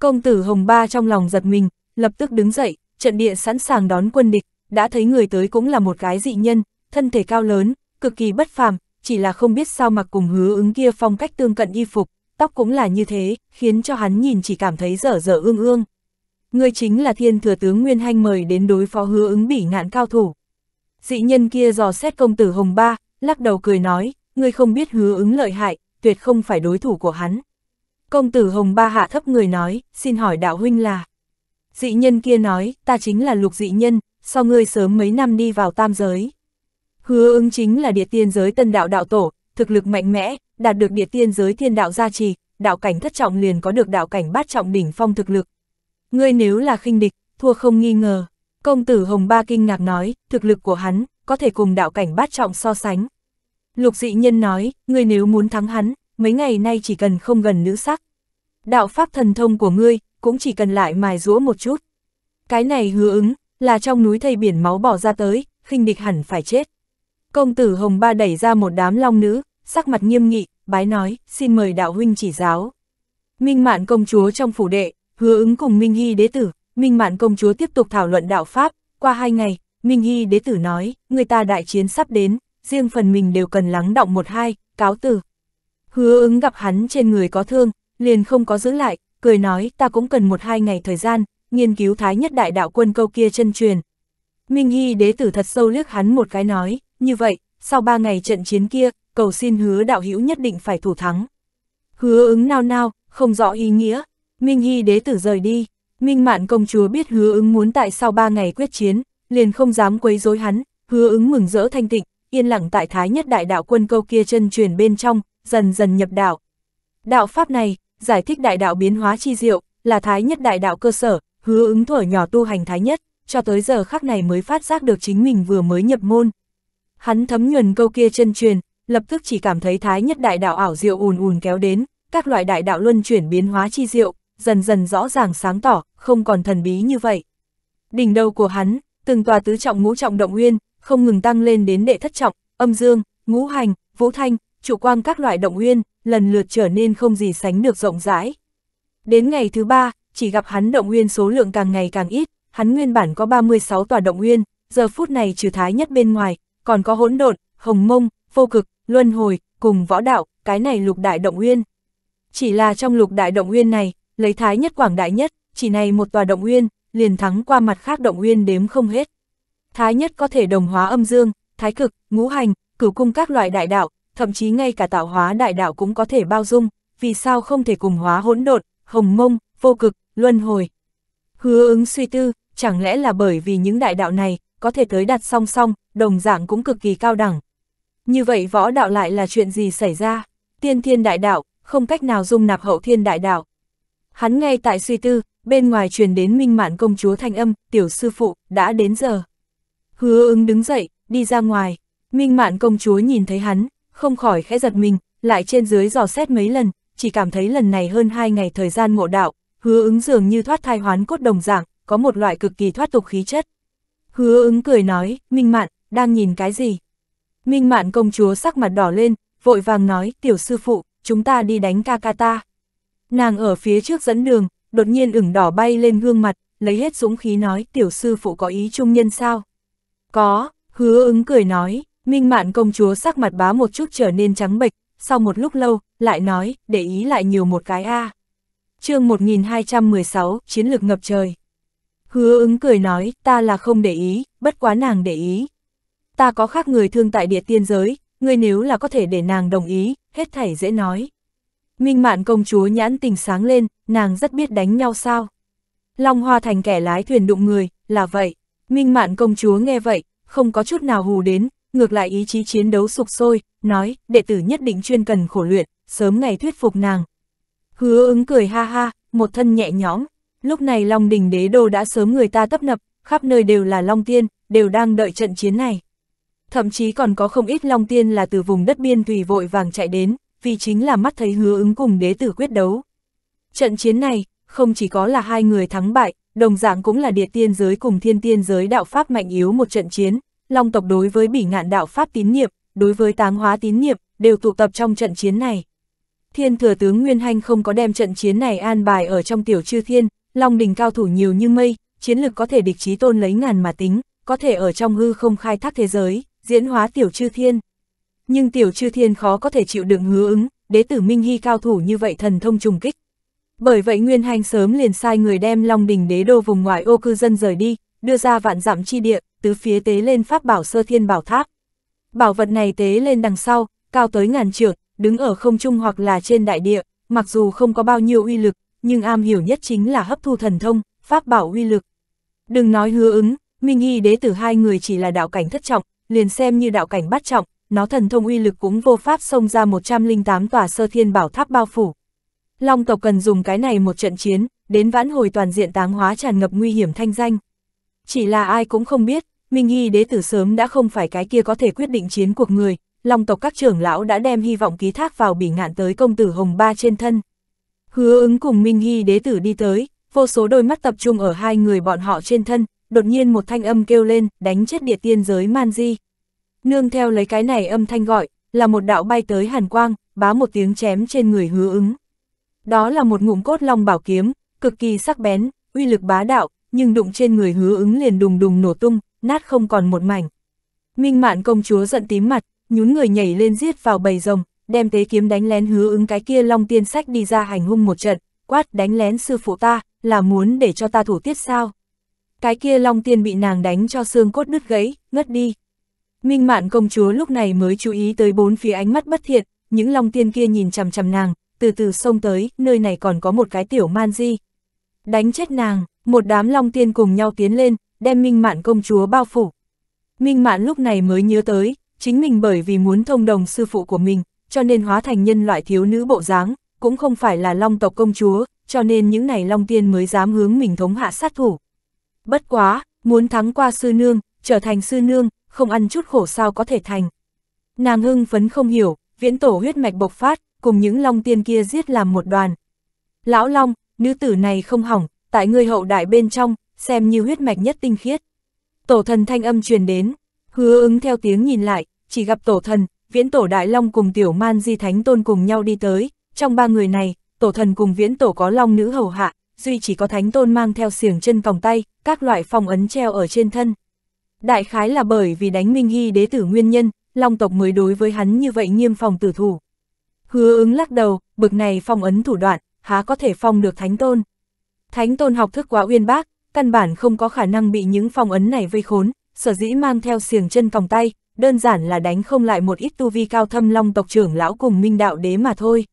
Công tử hồng ba trong lòng giật mình, lập tức đứng dậy, trận địa sẵn sàng đón quân địch, đã thấy người tới cũng là một gái dị nhân, thân thể cao lớn, cực kỳ bất phàm, chỉ là không biết sao mặc cùng hứa ứng kia phong cách tương cận y phục, tóc cũng là như thế, khiến cho hắn nhìn chỉ cảm thấy dở dở ương ương. Người chính là thiên thừa tướng Nguyên Hanh mời đến đối phó hứa ứng bỉ ngạn cao thủ. Dị nhân kia dò xét công tử Hồng Ba, lắc đầu cười nói, ngươi không biết hứa ứng lợi hại, tuyệt không phải đối thủ của hắn. Công tử Hồng Ba hạ thấp người nói, xin hỏi đạo huynh là. Dị nhân kia nói, ta chính là lục dị nhân, so ngươi sớm mấy năm đi vào tam giới. Hứa ứng chính là địa tiên giới tân đạo đạo tổ, thực lực mạnh mẽ, đạt được địa tiên giới thiên đạo gia trì, đạo cảnh thất trọng liền có được đạo cảnh bát trọng đỉnh phong thực lực. Ngươi nếu là khinh địch, thua không nghi ngờ. Công tử Hồng Ba kinh ngạc nói, thực lực của hắn, có thể cùng đạo cảnh bát trọng so sánh. Lục dị nhân nói, ngươi nếu muốn thắng hắn, mấy ngày nay chỉ cần không gần nữ sắc. Đạo pháp thần thông của ngươi, cũng chỉ cần lại mài rũa một chút. Cái này hứa ứng, là trong núi thây biển máu bỏ ra tới, khinh địch hẳn phải chết. Công tử Hồng Ba đẩy ra một đám long nữ, sắc mặt nghiêm nghị, bái nói, xin mời đạo huynh chỉ giáo. Minh Mạn công chúa trong phủ đệ, hứa ứng cùng Minh Hy đế tử, Minh Mạn công chúa tiếp tục thảo luận đạo Pháp, qua hai ngày, Minh Hy đế tử nói, người ta đại chiến sắp đến, riêng phần mình đều cần lắng động một hai, cáo từ. Hứa ứng gặp hắn trên người có thương, liền không có giữ lại, cười nói ta cũng cần một hai ngày thời gian, nghiên cứu thái nhất đại đạo quân câu kia chân truyền. Minh Hy đế tử thật sâu liếc hắn một cái nói, như vậy, sau ba ngày trận chiến kia, cầu xin hứa đạo hữu nhất định phải thủ thắng. Hứa ứng nao nao, không rõ ý nghĩa, Minh Hy đế tử rời đi, Minh Mạn công chúa biết hứa ứng muốn tại sau ba ngày quyết chiến, liền không dám quấy rối hắn, hứa ứng mừng rỡ thanh tịnh, yên lặng tại thái nhất đại đạo quân câu kia chân truyền bên trong, dần dần nhập đạo. Đạo pháp này, giải thích đại đạo biến hóa chi diệu, là thái nhất đại đạo cơ sở, hứa ứng thuở nhỏ tu hành thái nhất, cho tới giờ khắc này mới phát giác được chính mình vừa mới nhập môn. Hắn thấm nhuần câu kia chân truyền, lập tức chỉ cảm thấy thái nhất đại đạo ảo diệu ùn ùn kéo đến, các loại đại đạo luân chuyển biến hóa chi diệu, dần dần rõ ràng sáng tỏ, không còn thần bí như vậy. Đỉnh đầu của hắn, từng tòa tứ trọng ngũ trọng động nguyên, không ngừng tăng lên đến đệ thất trọng, âm dương, ngũ hành, vũ thanh, trụ quang các loại động nguyên, lần lượt trở nên không gì sánh được rộng rãi. Đến ngày thứ ba, chỉ gặp hắn động nguyên số lượng càng ngày càng ít, hắn nguyên bản có 36 tòa động nguyên, giờ phút này trừ thái nhất bên ngoài, còn có hỗn độn, hồng mông, vô cực, luân hồi, cùng võ đạo, cái này lục đại động nguyên. Chỉ là trong lục đại động nguyên này, lấy thái nhất quảng đại nhất, chỉ này một tòa động nguyên, liền thắng qua mặt khác động nguyên đếm không hết. Thái nhất có thể đồng hóa âm dương, thái cực, ngũ hành, cửu cung các loại đại đạo, thậm chí ngay cả tạo hóa đại đạo cũng có thể bao dung, vì sao không thể cùng hóa hỗn độn, hồng mông, vô cực, luân hồi. Hứa ứng suy tư, chẳng lẽ là bởi vì những đại đạo này, có thể tới đặt song song, đồng dạng cũng cực kỳ cao đẳng. Như vậy võ đạo lại là chuyện gì xảy ra? Tiên thiên đại đạo, không cách nào dung nạp hậu thiên đại đạo. Hắn ngay tại suy tư, bên ngoài truyền đến minh mạn công chúa thanh âm, tiểu sư phụ, đã đến giờ. Hứa ứng đứng dậy, đi ra ngoài, minh mạn công chúa nhìn thấy hắn, không khỏi khẽ giật mình, lại trên dưới dò xét mấy lần, chỉ cảm thấy lần này hơn hai ngày thời gian ngộ đạo, hứa ứng dường như thoát thai hoán cốt đồng dạng, có một loại cực kỳ thoát tục khí chất. Hứa ứng cười nói, Minh Mạn, đang nhìn cái gì? Minh Mạn công chúa sắc mặt đỏ lên, vội vàng nói, tiểu sư phụ, chúng ta đi đánh ca ca ta. Nàng ở phía trước dẫn đường, đột nhiên ửng đỏ bay lên gương mặt, lấy hết dũng khí nói, tiểu sư phụ có ý trung nhân sao? Có, hứa ứng cười nói, Minh Mạn công chúa sắc mặt bá một chút trở nên trắng bệch, sau một lúc lâu, lại nói, để ý lại nhiều một cái a. À chương 1216, chiến lược ngập trời. Hứa ứng cười nói, ta là không để ý, bất quá nàng để ý. Ta có khác người thương tại địa tiên giới, ngươi nếu là có thể để nàng đồng ý, hết thảy dễ nói. Minh mạn công chúa nhãn tình sáng lên, nàng rất biết đánh nhau sao. Long hoa thành kẻ lái thuyền đụng người, là vậy. Minh mạn công chúa nghe vậy, không có chút nào hù đến, ngược lại ý chí chiến đấu sục sôi, nói, đệ tử nhất định chuyên cần khổ luyện, sớm ngày thuyết phục nàng, Hứa ứng cười ha ha, một thân nhẹ nhõm. Lúc này Long Đình Đế Đô đã sớm người ta tấp nập, khắp nơi đều là Long Tiên, đều đang đợi trận chiến này. Thậm chí còn có không ít Long Tiên là từ vùng đất biên thủy vội vàng chạy đến, vì chính là mắt thấy hứa ứng cùng đế tử quyết đấu. Trận chiến này, không chỉ có là hai người thắng bại, đồng dạng cũng là địa tiên giới cùng thiên tiên giới đạo Pháp mạnh yếu một trận chiến, Long tộc đối với bỉ ngạn đạo Pháp tín nhiệm, đối với táng hóa tín nhiệm, đều tụ tập trong trận chiến này. Thiên thừa tướng Nguyên Hanh không có đem trận chiến này an bài ở trong tiểu chư thiên, Long đình cao thủ nhiều như mây, chiến lực có thể địch trí tôn lấy ngàn mà tính, có thể ở trong hư không khai thác thế giới, diễn hóa tiểu chư thiên. Nhưng tiểu chư thiên khó có thể chịu đựng hứa ứng, đế tử Minh Hy cao thủ như vậy thần thông trùng kích. Bởi vậy Nguyên Hành sớm liền sai người đem Long đình đế đô vùng ngoại ô cư dân rời đi, đưa ra vạn dặm chi địa, tứ phía tế lên pháp bảo sơ thiên bảo tháp. Bảo vật này tế lên đằng sau, cao tới ngàn trượng, đứng ở không trung hoặc là trên đại địa, mặc dù không có bao nhiêu uy lực, nhưng am hiểu nhất chính là hấp thu thần thông, pháp bảo uy lực. Đừng nói hứa ứng, Minh Y đế tử hai người chỉ là đạo cảnh thất trọng, liền xem như đạo cảnh bát trọng, nó thần thông uy lực cũng vô pháp xông ra 108 tòa sơ thiên bảo tháp bao phủ. Long tộc cần dùng cái này một trận chiến, đến vãn hồi toàn diện táng hóa tràn ngập nguy hiểm thanh danh. Chỉ là ai cũng không biết, Minh Y đế tử sớm đã không phải cái kia có thể quyết định chiến cuộc người, Long tộc các trưởng lão đã đem hy vọng ký thác vào bỉ ngạn tới công tử Hồng Ba trên thân. Hứa ứng cùng Minh Hy đế tử đi tới, vô số đôi mắt tập trung ở hai người bọn họ trên thân, đột nhiên một thanh âm kêu lên, đánh chết địa tiên giới man di. Nương theo lấy cái này âm thanh gọi, là một đạo bay tới hàn quang, bá một tiếng chém trên người hứa ứng. Đó là một ngụm cốt long bảo kiếm, cực kỳ sắc bén, uy lực bá đạo, nhưng đụng trên người hứa ứng liền đùng đùng nổ tung, nát không còn một mảnh. Minh mạn công chúa giận tím mặt, nhún người nhảy lên giết vào bầy rồng, đem tế kiếm đánh lén hứa ứng cái kia long tiên sách đi ra hành hung một trận, quát đánh lén sư phụ ta, là muốn để cho ta thủ tiết sao. Cái kia long tiên bị nàng đánh cho xương cốt đứt gãy, ngất đi. Minh mạn công chúa lúc này mới chú ý tới bốn phía ánh mắt bất thiện, những long tiên kia nhìn chằm chằm nàng, từ từ xông tới, nơi này còn có một cái tiểu man di. Đánh chết nàng, một đám long tiên cùng nhau tiến lên, đem minh mạn công chúa bao phủ. Minh mạn lúc này mới nhớ tới, chính mình bởi vì muốn thông đồng sư phụ của mình, cho nên hóa thành nhân loại thiếu nữ bộ dáng, cũng không phải là long tộc công chúa, cho nên những này long tiên mới dám hướng mình thống hạ sát thủ. Bất quá, muốn thắng qua sư nương, trở thành sư nương, không ăn chút khổ sao có thể thành. Nàng hưng phấn không hiểu, viễn tổ huyết mạch bộc phát, cùng những long tiên kia giết làm một đoàn. Lão long, nữ tử này không hỏng, tại người hậu đại bên trong, xem như huyết mạch nhất tinh khiết. Tổ thần thanh âm truyền đến, hứa ứng theo tiếng nhìn lại, chỉ gặp tổ thần, viễn tổ đại long cùng tiểu man di thánh tôn cùng nhau đi tới, trong ba người này, tổ thần cùng viễn tổ có long nữ hầu hạ, duy chỉ có thánh tôn mang theo xiềng chân vòng tay, các loại phong ấn treo ở trên thân. Đại khái là bởi vì đánh Minh Hy đế tử nguyên nhân, long tộc mới đối với hắn như vậy nghiêm phòng tử thủ. Hứa ứng lắc đầu, bực này phong ấn thủ đoạn, há có thể phong được thánh tôn. Thánh tôn học thức quá uyên bác, căn bản không có khả năng bị những phong ấn này vây khốn, sở dĩ mang theo xiềng chân vòng tay, đơn giản là đánh không lại một ít tu vi cao thâm long tộc trưởng lão cùng minh đạo đế mà thôi.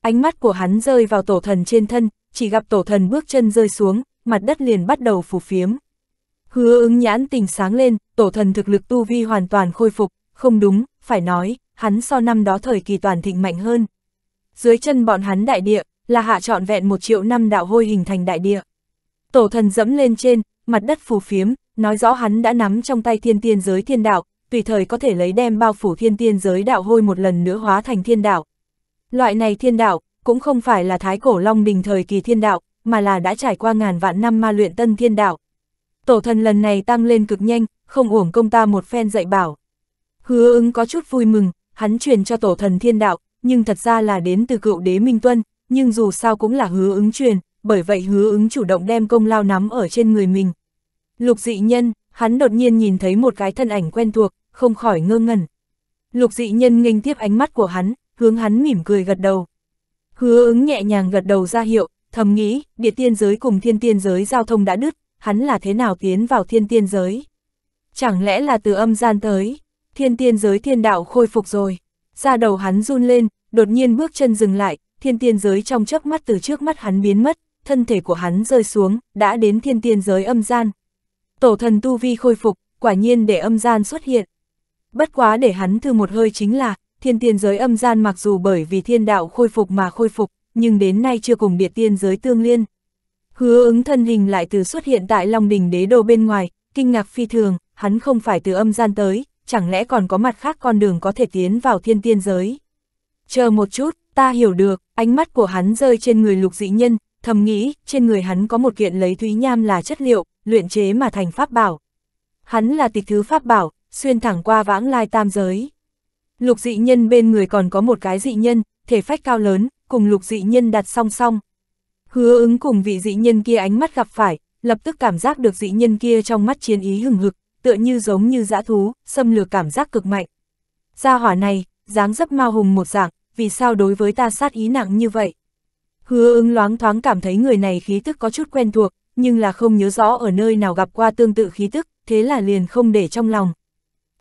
Ánh mắt của hắn rơi vào tổ thần trên thân, chỉ gặp tổ thần bước chân rơi xuống, mặt đất liền bắt đầu phù phiếm. Hứa ứng nhãn tình sáng lên, tổ thần thực lực tu vi hoàn toàn khôi phục, không đúng, phải nói, hắn so năm đó thời kỳ toàn thịnh mạnh hơn. Dưới chân bọn hắn đại địa, là hạ trọn vẹn một triệu năm đạo hôi hình thành đại địa. Tổ thần dẫm lên trên, mặt đất phù phiếm, nói rõ hắn đã nắm trong tay thiên tiên giới thiên đạo, tùy thời có thể lấy đem bao phủ thiên tiên giới đạo hôi một lần nữa hóa thành thiên đạo. Loại này thiên đạo, cũng không phải là thái cổ long bình thời kỳ thiên đạo, mà là đã trải qua ngàn vạn năm ma luyện tân thiên đạo. Tổ thần lần này tăng lên cực nhanh, không uổng công ta một phen dạy bảo. Hứa ứng có chút vui mừng, hắn truyền cho tổ thần thiên đạo, nhưng thật ra là đến từ cựu đế Minh Tuân, nhưng dù sao cũng là hứa ứng truyền, bởi vậy hứa ứng chủ động đem công lao nắm ở trên người mình. Lục dị nhân, hắn đột nhiên nhìn thấy một cái thân ảnh quen thuộc, không khỏi ngơ ngẩn. Lục dị nhân nghênh tiếp ánh mắt của hắn, hướng hắn mỉm cười gật đầu. Hứa ứng nhẹ nhàng gật đầu ra hiệu, thầm nghĩ, địa tiên giới cùng thiên tiên giới giao thông đã đứt, hắn là thế nào tiến vào thiên tiên giới? Chẳng lẽ là từ âm gian tới, thiên tiên giới thiên đạo khôi phục rồi. Ra đầu hắn run lên, đột nhiên bước chân dừng lại, thiên tiên giới trong chớp mắt từ trước mắt hắn biến mất, thân thể của hắn rơi xuống, đã đến thiên tiên giới âm gian. Tổ thần tu vi khôi phục, quả nhiên để âm gian xuất hiện. Bất quá để hắn thư một hơi chính là, thiên tiên giới âm gian mặc dù bởi vì thiên đạo khôi phục mà khôi phục, nhưng đến nay chưa cùng địa tiên giới tương liên. Hứa ứng thân hình lại từ xuất hiện tại Long Đình đế đô bên ngoài, kinh ngạc phi thường, hắn không phải từ âm gian tới, chẳng lẽ còn có mặt khác con đường có thể tiến vào thiên tiên giới. Chờ một chút, ta hiểu được, ánh mắt của hắn rơi trên người lục dĩ nhân, thầm nghĩ, trên người hắn có một kiện lấy thúy nham là chất liệu, luyện chế mà thành pháp bảo. Hắn là tịch thứ pháp bảo, xuyên thẳng qua vãng lai tam giới. Lục dị nhân bên người còn có một cái dị nhân, thể phách cao lớn, cùng lục dị nhân đặt song song. Hứa ứng cùng vị dị nhân kia ánh mắt gặp phải, lập tức cảm giác được dị nhân kia trong mắt chiến ý hừng hực, tựa như giống như dã thú, xâm lược cảm giác cực mạnh. Gia hỏa này, dáng dấp mao hùng một dạng, vì sao đối với ta sát ý nặng như vậy? Hứa ứng loáng thoáng cảm thấy người này khí tức có chút quen thuộc, nhưng là không nhớ rõ ở nơi nào gặp qua tương tự khí tức, thế là liền không để trong lòng.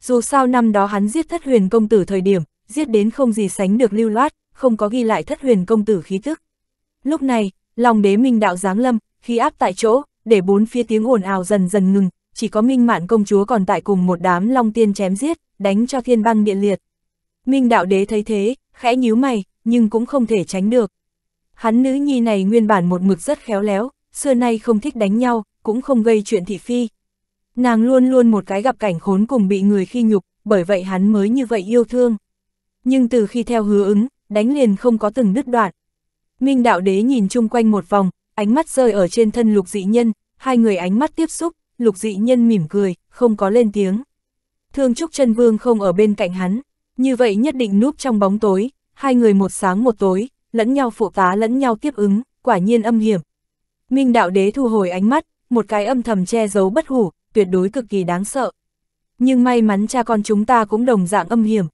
Dù sao năm đó hắn giết thất huyền công tử thời điểm, giết đến không gì sánh được lưu loát, không có ghi lại thất huyền công tử khí tức. Lúc này, lòng đế minh đạo giáng lâm, khí áp tại chỗ, để bốn phía tiếng ồn ào dần dần ngừng, chỉ có minh mạn công chúa còn tại cùng một đám long tiên chém giết, đánh cho thiên băng điện liệt. Minh đạo đế thấy thế, khẽ nhíu mày, nhưng cũng không thể tránh được. Hắn nữ nhi này nguyên bản một mực rất khéo léo, xưa nay không thích đánh nhau, cũng không gây chuyện thị phi, Nàng luôn luôn một cái gặp cảnh khốn cùng bị người khi nhục, bởi vậy hắn mới như vậy yêu thương. Nhưng từ khi theo hứa ứng, đánh liền không có từng đứt đoạn. Minh đạo đế nhìn chung quanh một vòng, ánh mắt rơi ở trên thân lục dị nhân, hai người ánh mắt tiếp xúc, lục dị nhân mỉm cười, không có lên tiếng. Thương Trúc chân Vương không ở bên cạnh hắn, như vậy nhất định núp trong bóng tối, hai người một sáng một tối, lẫn nhau phụ tá lẫn nhau tiếp ứng, quả nhiên âm hiểm. Minh đạo đế thu hồi ánh mắt, một cái âm thầm che giấu bất hủ, tuyệt đối cực kỳ đáng sợ. Nhưng may mắn cha con chúng ta cũng đồng dạng âm hiểm.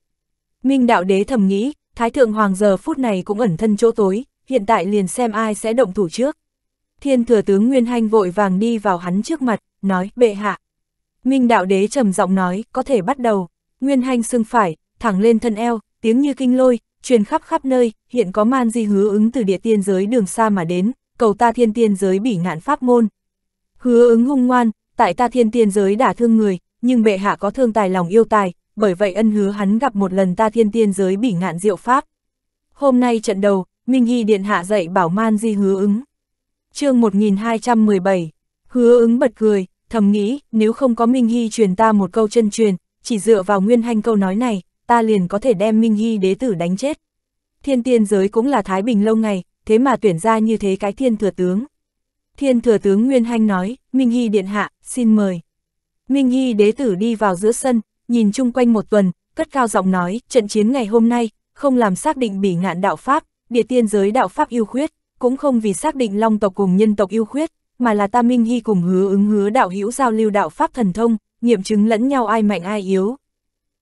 Minh đạo đế thầm nghĩ, Thái thượng hoàng giờ phút này cũng ẩn thân chỗ tối, hiện tại liền xem ai sẽ động thủ trước. Thiên thừa tướng Nguyên Hanh vội vàng đi vào hắn trước mặt, nói, bệ hạ. Minh đạo đế trầm giọng nói, có thể bắt đầu. Nguyên Hanh xưng phải, thẳng lên thân eo, tiếng như kinh lôi, truyền khắp khắp nơi, hiện có man di hứa ứng từ địa tiên giới đường xa mà đến, cầu ta thiên tiên giới bỉ ngạn pháp môn. Hứa ứng hung ngoan, tại ta thiên tiên giới đã thương người, nhưng bệ hạ có thương tài lòng yêu tài, bởi vậy ân hứa hắn gặp một lần ta thiên tiên giới bỉ ngạn diệu pháp. Hôm nay trận đầu, Minh Hy Điện Hạ dạy bảo man di hứa ứng. chương 1217, hứa ứng bật cười, thầm nghĩ, nếu không có Minh Hy truyền ta một câu chân truyền, chỉ dựa vào nguyên hanh câu nói này, ta liền có thể đem Minh Hy đế tử đánh chết. Thiên tiên giới cũng là Thái Bình lâu ngày, thế mà tuyển ra như thế cái thiên thừa tướng. Thiên thừa tướng Nguyên Hanh nói, Minh Hy điện hạ, xin mời. Minh Hy đế tử đi vào giữa sân, nhìn chung quanh một tuần, cất cao giọng nói, trận chiến ngày hôm nay, không làm xác định bỉ ngạn đạo Pháp, địa tiên giới đạo Pháp yêu khuyết, cũng không vì xác định long tộc cùng nhân tộc yêu khuyết, mà là ta Minh Hy cùng hứa ứng hứa đạo hữu giao lưu đạo Pháp thần thông, nghiệm chứng lẫn nhau ai mạnh ai yếu.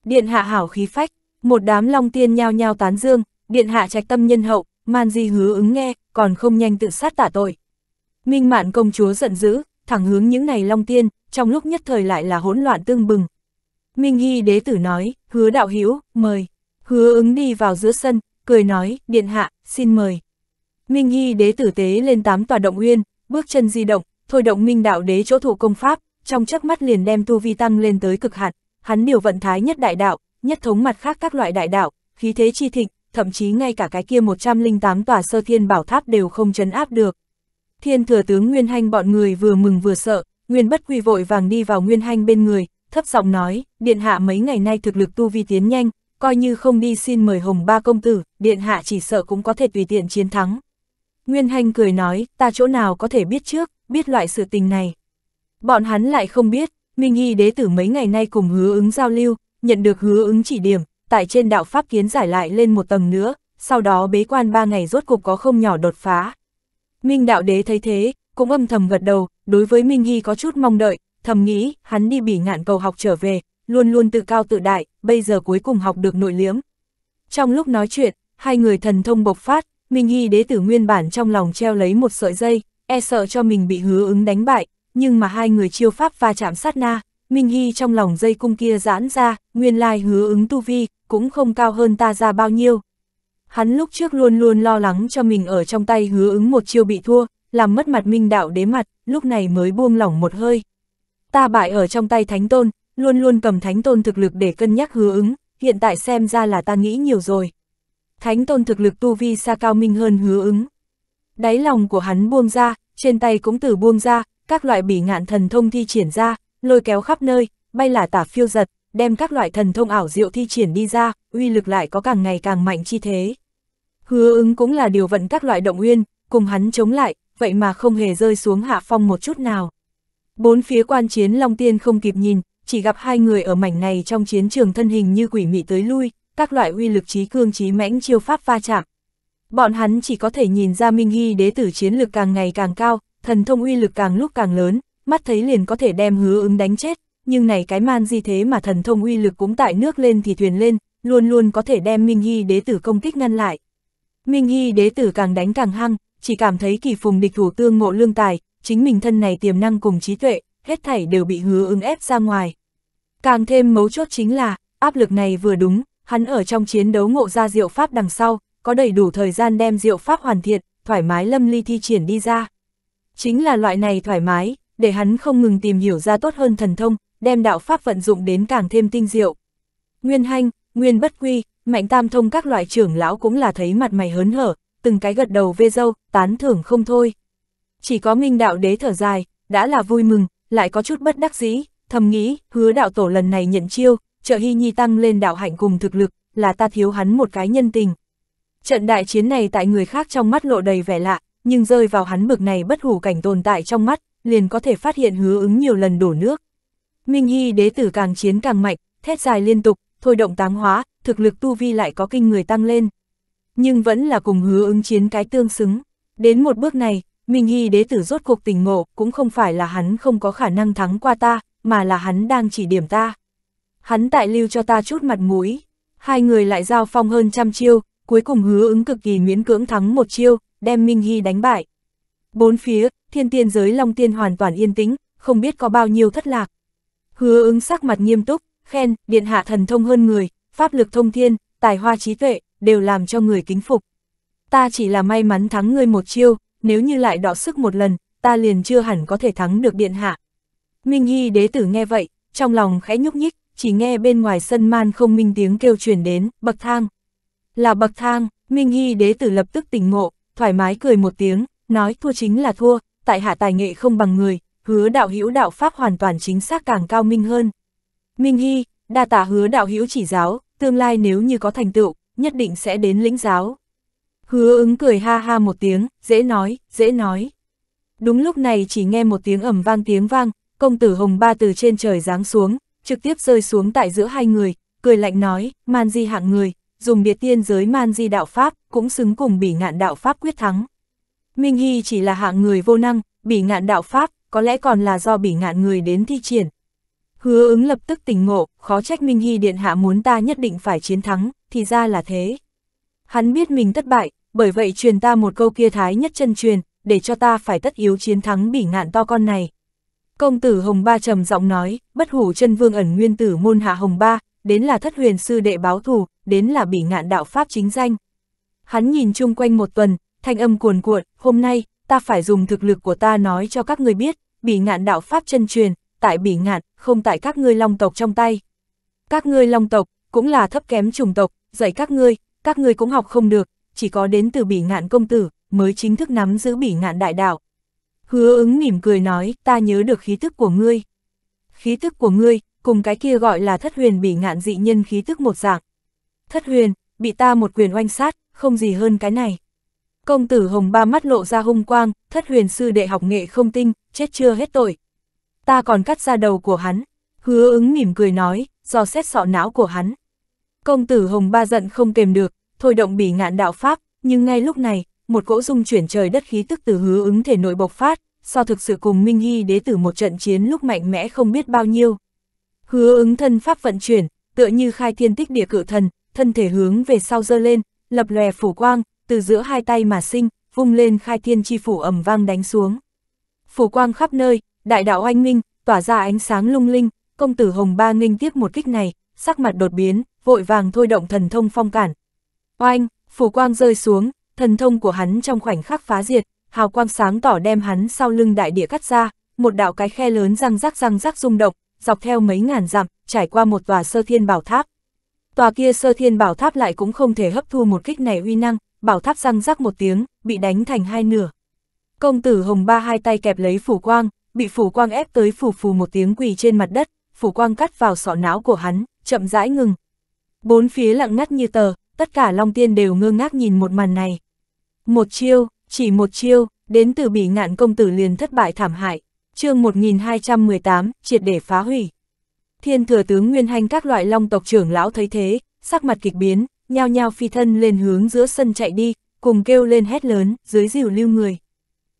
Điện hạ hảo khí phách, một đám long tiên nhao nhao tán dương, điện hạ trạch tâm nhân hậu, man di hứa ứng nghe, còn không nhanh tự sát tả tội. Minh mạn công chúa giận dữ, thẳng hướng những này long tiên, trong lúc nhất thời lại là hỗn loạn tương bừng. Minh Hy đế tử nói, hứa đạo hữu mời. Hứa ứng đi vào giữa sân, cười nói, điện hạ, xin mời. Minh Hy đế tử tế lên tám tòa động uyên, bước chân di động, thôi động minh đạo đế chỗ thủ công pháp, trong chớp mắt liền đem tu vi tăng lên tới cực hạn, hắn điều vận thái nhất đại đạo, nhất thống mặt khác các loại đại đạo, khí thế chi thịnh, thậm chí ngay cả cái kia 108 tòa sơ thiên bảo tháp đều không chấn áp được. Thiên thừa tướng Nguyên Hanh bọn người vừa mừng vừa sợ, Nguyên bất quy vội vàng đi vào Nguyên Hanh bên người, thấp giọng nói, điện hạ mấy ngày nay thực lực tu vi tiến nhanh, coi như không đi xin mời hồng ba công tử, điện hạ chỉ sợ cũng có thể tùy tiện chiến thắng. Nguyên Hanh cười nói, ta chỗ nào có thể biết trước, biết loại sự tình này. Bọn hắn lại không biết, Minh Hy đế tử mấy ngày nay cùng hứa ứng giao lưu, nhận được hứa ứng chỉ điểm, tại trên đạo pháp kiến giải lại lên một tầng nữa, sau đó bế quan ba ngày rốt cục có không nhỏ đột phá. Minh đạo đế thấy thế, cũng âm thầm gật đầu, đối với Minh Hy có chút mong đợi, thầm nghĩ, hắn đi bỉ ngạn cầu học trở về, luôn luôn tự cao tự đại, bây giờ cuối cùng học được nội liếm. Trong lúc nói chuyện, hai người thần thông bộc phát, Minh Hy đế tử nguyên bản trong lòng treo lấy một sợi dây, e sợ cho mình bị hứa ứng đánh bại, nhưng mà hai người chiêu pháp va chạm sát na, Minh Hy trong lòng dây cung kia giãn ra, nguyên lai hứa ứng tu vi, cũng không cao hơn ta ra bao nhiêu, Hắn lúc trước luôn luôn lo lắng cho mình ở trong tay hứa ứng một chiêu bị thua, làm mất mặt minh đạo đế mặt, lúc này mới buông lỏng một hơi. Ta bại ở trong tay thánh tôn, luôn luôn cầm thánh tôn thực lực để cân nhắc hứa ứng, hiện tại xem ra là ta nghĩ nhiều rồi. Thánh tôn thực lực tu vi xa cao minh hơn hứa ứng. Đáy lòng của hắn buông ra, trên tay cũng từ buông ra, các loại bỉ ngạn thần thông thi triển ra, lôi kéo khắp nơi, bay là tả phiêu giật, đem các loại thần thông ảo diệu thi triển đi ra, uy lực lại có càng ngày càng mạnh chi thế. Hứa ứng cũng là điều vận các loại động uyên, cùng hắn chống lại, vậy mà không hề rơi xuống hạ phong một chút nào. Bốn phía quan chiến Long Tiên không kịp nhìn, chỉ gặp hai người ở mảnh này trong chiến trường thân hình như quỷ mị tới lui, các loại uy lực trí cương trí mãnh chiêu pháp va chạm. Bọn hắn chỉ có thể nhìn ra Minh Hy đế tử chiến lực càng ngày càng cao, thần thông uy lực càng lúc càng lớn, mắt thấy liền có thể đem hứa ứng đánh chết, nhưng này cái man gì thế mà thần thông uy lực cũng tại nước lên thì thuyền lên, luôn luôn có thể đem Minh Hy đế tử công kích ngăn lại. Minh Hy đế tử càng đánh càng hăng, chỉ cảm thấy kỳ phùng địch thủ tương ngộ lương tài, chính mình thân này tiềm năng cùng trí tuệ, hết thảy đều bị hứa ứng ép ra ngoài. Càng thêm mấu chốt chính là, áp lực này vừa đúng, hắn ở trong chiến đấu ngộ ra diệu pháp đằng sau, có đầy đủ thời gian đem diệu pháp hoàn thiện, thoải mái lâm ly thi triển đi ra. Chính là loại này thoải mái, để hắn không ngừng tìm hiểu ra tốt hơn thần thông, đem đạo pháp vận dụng đến càng thêm tinh diệu. Nguyên hanh, nguyên bất quy, Mạnh tam thông các loại trưởng lão cũng là thấy mặt mày hớn hở, từng cái gật đầu vê dâu, tán thưởng không thôi. Chỉ có minh đạo đế thở dài, đã là vui mừng, lại có chút bất đắc dĩ, thầm nghĩ, hứa đạo tổ lần này nhận chiêu, trợ hy nhi tăng lên đạo hạnh cùng thực lực, là ta thiếu hắn một cái nhân tình. Trận đại chiến này tại người khác trong mắt lộ đầy vẻ lạ, nhưng rơi vào hắn bực này bất hủ cảnh tồn tại trong mắt, liền có thể phát hiện hứa ứng nhiều lần đổ nước. Minh Hy đế tử càng chiến càng mạnh, thét dài liên tục, thôi động táng hóa, thực lực tu vi lại có kinh người tăng lên. Nhưng vẫn là cùng hứa ứng chiến cái tương xứng. Đến một bước này, Minh Hy đế tử rốt cuộc tình ngộ cũng không phải là hắn không có khả năng thắng qua ta, mà là hắn đang chỉ điểm ta. Hắn tại lưu cho ta chút mặt mũi. Hai người lại giao phong hơn trăm chiêu, cuối cùng hứa ứng cực kỳ miễn cưỡng thắng một chiêu, đem Minh Hy đánh bại. Bốn phía, thiên tiên giới Long Tiên hoàn toàn yên tĩnh, không biết có bao nhiêu thất lạc. Hứa ứng sắc mặt nghiêm túc, khen, điện hạ thần thông hơn người, pháp lực thông thiên, tài hoa trí tuệ, đều làm cho người kính phục. Ta chỉ là may mắn thắng ngươi một chiêu, nếu như lại đọ sức một lần, ta liền chưa hẳn có thể thắng được điện hạ. Minh Hy đế tử nghe vậy, trong lòng khẽ nhúc nhích, chỉ nghe bên ngoài sân man không minh tiếng kêu truyền đến, bậc thang. Là bậc thang, Minh Hy đế tử lập tức tỉnh ngộ, thoải mái cười một tiếng, nói thua chính là thua, tại hạ tài nghệ không bằng người, hứa đạo hữu đạo pháp hoàn toàn chính xác càng cao minh hơn. Minh Hy, đa tả hứa đạo hữu chỉ giáo, tương lai nếu như có thành tựu, nhất định sẽ đến lĩnh giáo. Hứa ứng cười ha ha một tiếng, dễ nói, dễ nói. Đúng lúc này chỉ nghe một tiếng ẩm vang tiếng vang, công tử hồng ba từ trên trời giáng xuống, trực tiếp rơi xuống tại giữa hai người, cười lạnh nói, man di hạng người, dùng biệt tiên giới man di đạo Pháp, cũng xứng cùng bỉ ngạn đạo Pháp quyết thắng. Minh Hy chỉ là hạng người vô năng, bỉ ngạn đạo Pháp, có lẽ còn là do bỉ ngạn người đến thi triển, Hứa ứng lập tức tỉnh ngộ, khó trách Minh Hy Điện Hạ muốn ta nhất định phải chiến thắng, thì ra là thế. Hắn biết mình thất bại, bởi vậy truyền ta một câu kia thái nhất chân truyền, để cho ta phải tất yếu chiến thắng bỉ ngạn to con này. Công tử Hồng Ba trầm giọng nói, bất hủ chân vương ẩn nguyên tử môn hạ Hồng Ba, đến là thất huyền sư đệ báo thù, đến là bỉ ngạn đạo pháp chính danh. Hắn nhìn chung quanh một tuần, thanh âm cuồn cuộn, hôm nay, ta phải dùng thực lực của ta nói cho các người biết, bỉ ngạn đạo pháp chân truyền, tại bỉ ngạn, không tại các ngươi long tộc trong tay. Các ngươi long tộc, cũng là thấp kém chủng tộc, dạy các ngươi, các ngươi cũng học không được, chỉ có đến từ bỉ ngạn công tử, mới chính thức nắm giữ bỉ ngạn đại đạo. Hứa ứng mỉm cười nói, ta nhớ được khí tức của ngươi. Khí tức của ngươi, cùng cái kia gọi là thất huyền bỉ ngạn dị nhân khí tức một dạng. Thất huyền, bị ta một quyền oanh sát, không gì hơn cái này. Công tử hồng ba mắt lộ ra hung quang, thất huyền sư đệ học nghệ không tinh, chết chưa hết tội, ta còn cắt ra đầu của hắn. Hứa ứng mỉm cười nói, do xét sọ não của hắn. Công tử Hồng Ba giận không kềm được, thôi động bỉ ngạn đạo pháp, nhưng ngay lúc này, một cỗ dung chuyển trời đất khí tức từ hứa ứng thể nội bộc phát, so thực sự cùng Minh Hy đế tử một trận chiến lúc mạnh mẽ không biết bao nhiêu. Hứa ứng thân pháp vận chuyển, tựa như khai thiên tích địa cự thần, thân thể hướng về sau dơ lên, lập lòe phủ quang, từ giữa hai tay mà sinh, vung lên khai thiên chi phủ ẩm vang đánh xuống. Phủ quang khắp nơi, Đại đạo oanh minh, tỏa ra ánh sáng lung linh, công tử Hồng Ba nghênh tiếp một kích này, sắc mặt đột biến, vội vàng thôi động thần thông phong cản. Oanh, phủ quang rơi xuống, thần thông của hắn trong khoảnh khắc phá diệt, hào quang sáng tỏ đem hắn sau lưng đại địa cắt ra, một đạo cái khe lớn răng rắc răng rắc rung động, dọc theo mấy ngàn dặm, trải qua một tòa sơ thiên bảo tháp. Tòa kia sơ thiên bảo tháp lại cũng không thể hấp thu một kích này uy năng, bảo tháp răng rắc một tiếng, bị đánh thành hai nửa. Công tử Hồng Ba hai tay kẹp lấy phủ quang, bị phủ quang ép tới phủ phù một tiếng quỳ trên mặt đất, phủ quang cắt vào sọ não của hắn, chậm rãi ngừng. Bốn phía lặng ngắt như tờ, tất cả Long Tiên đều ngơ ngác nhìn một màn này. Một chiêu, chỉ một chiêu, đến từ bị ngạn công tử liền thất bại thảm hại, chương 1218, triệt để phá hủy. Thiên thừa tướng Nguyên Hành các loại long tộc trưởng lão thấy thế, sắc mặt kịch biến, nhao nhao phi thân lên hướng giữa sân chạy đi, cùng kêu lên hét lớn, dưới dìu lưu người.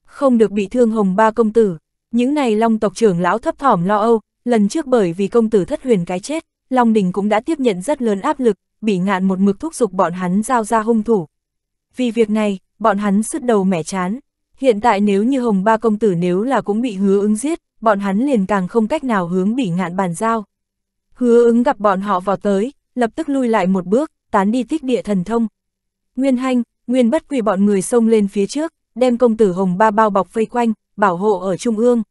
Không được bị thương hồng ba công tử, những này Long tộc trưởng lão thấp thỏm lo âu, lần trước bởi vì công tử thất huyền cái chết, Long Đình cũng đã tiếp nhận rất lớn áp lực, bị ngạn một mực thúc giục bọn hắn giao ra hung thủ. Vì việc này, bọn hắn sứt đầu mẻ chán. Hiện tại nếu như Hồng Ba Công Tử nếu là cũng bị hứa ứng giết, bọn hắn liền càng không cách nào hướng bị ngạn bàn giao. Hứa ứng gặp bọn họ vào tới, lập tức lui lại một bước, tán đi tích địa thần thông. Nguyên Hành, Nguyên Bất Quỳ bọn người xông lên phía trước, đem công tử Hồng Ba bao bọc vây quanh, bảo hộ ở trung ương.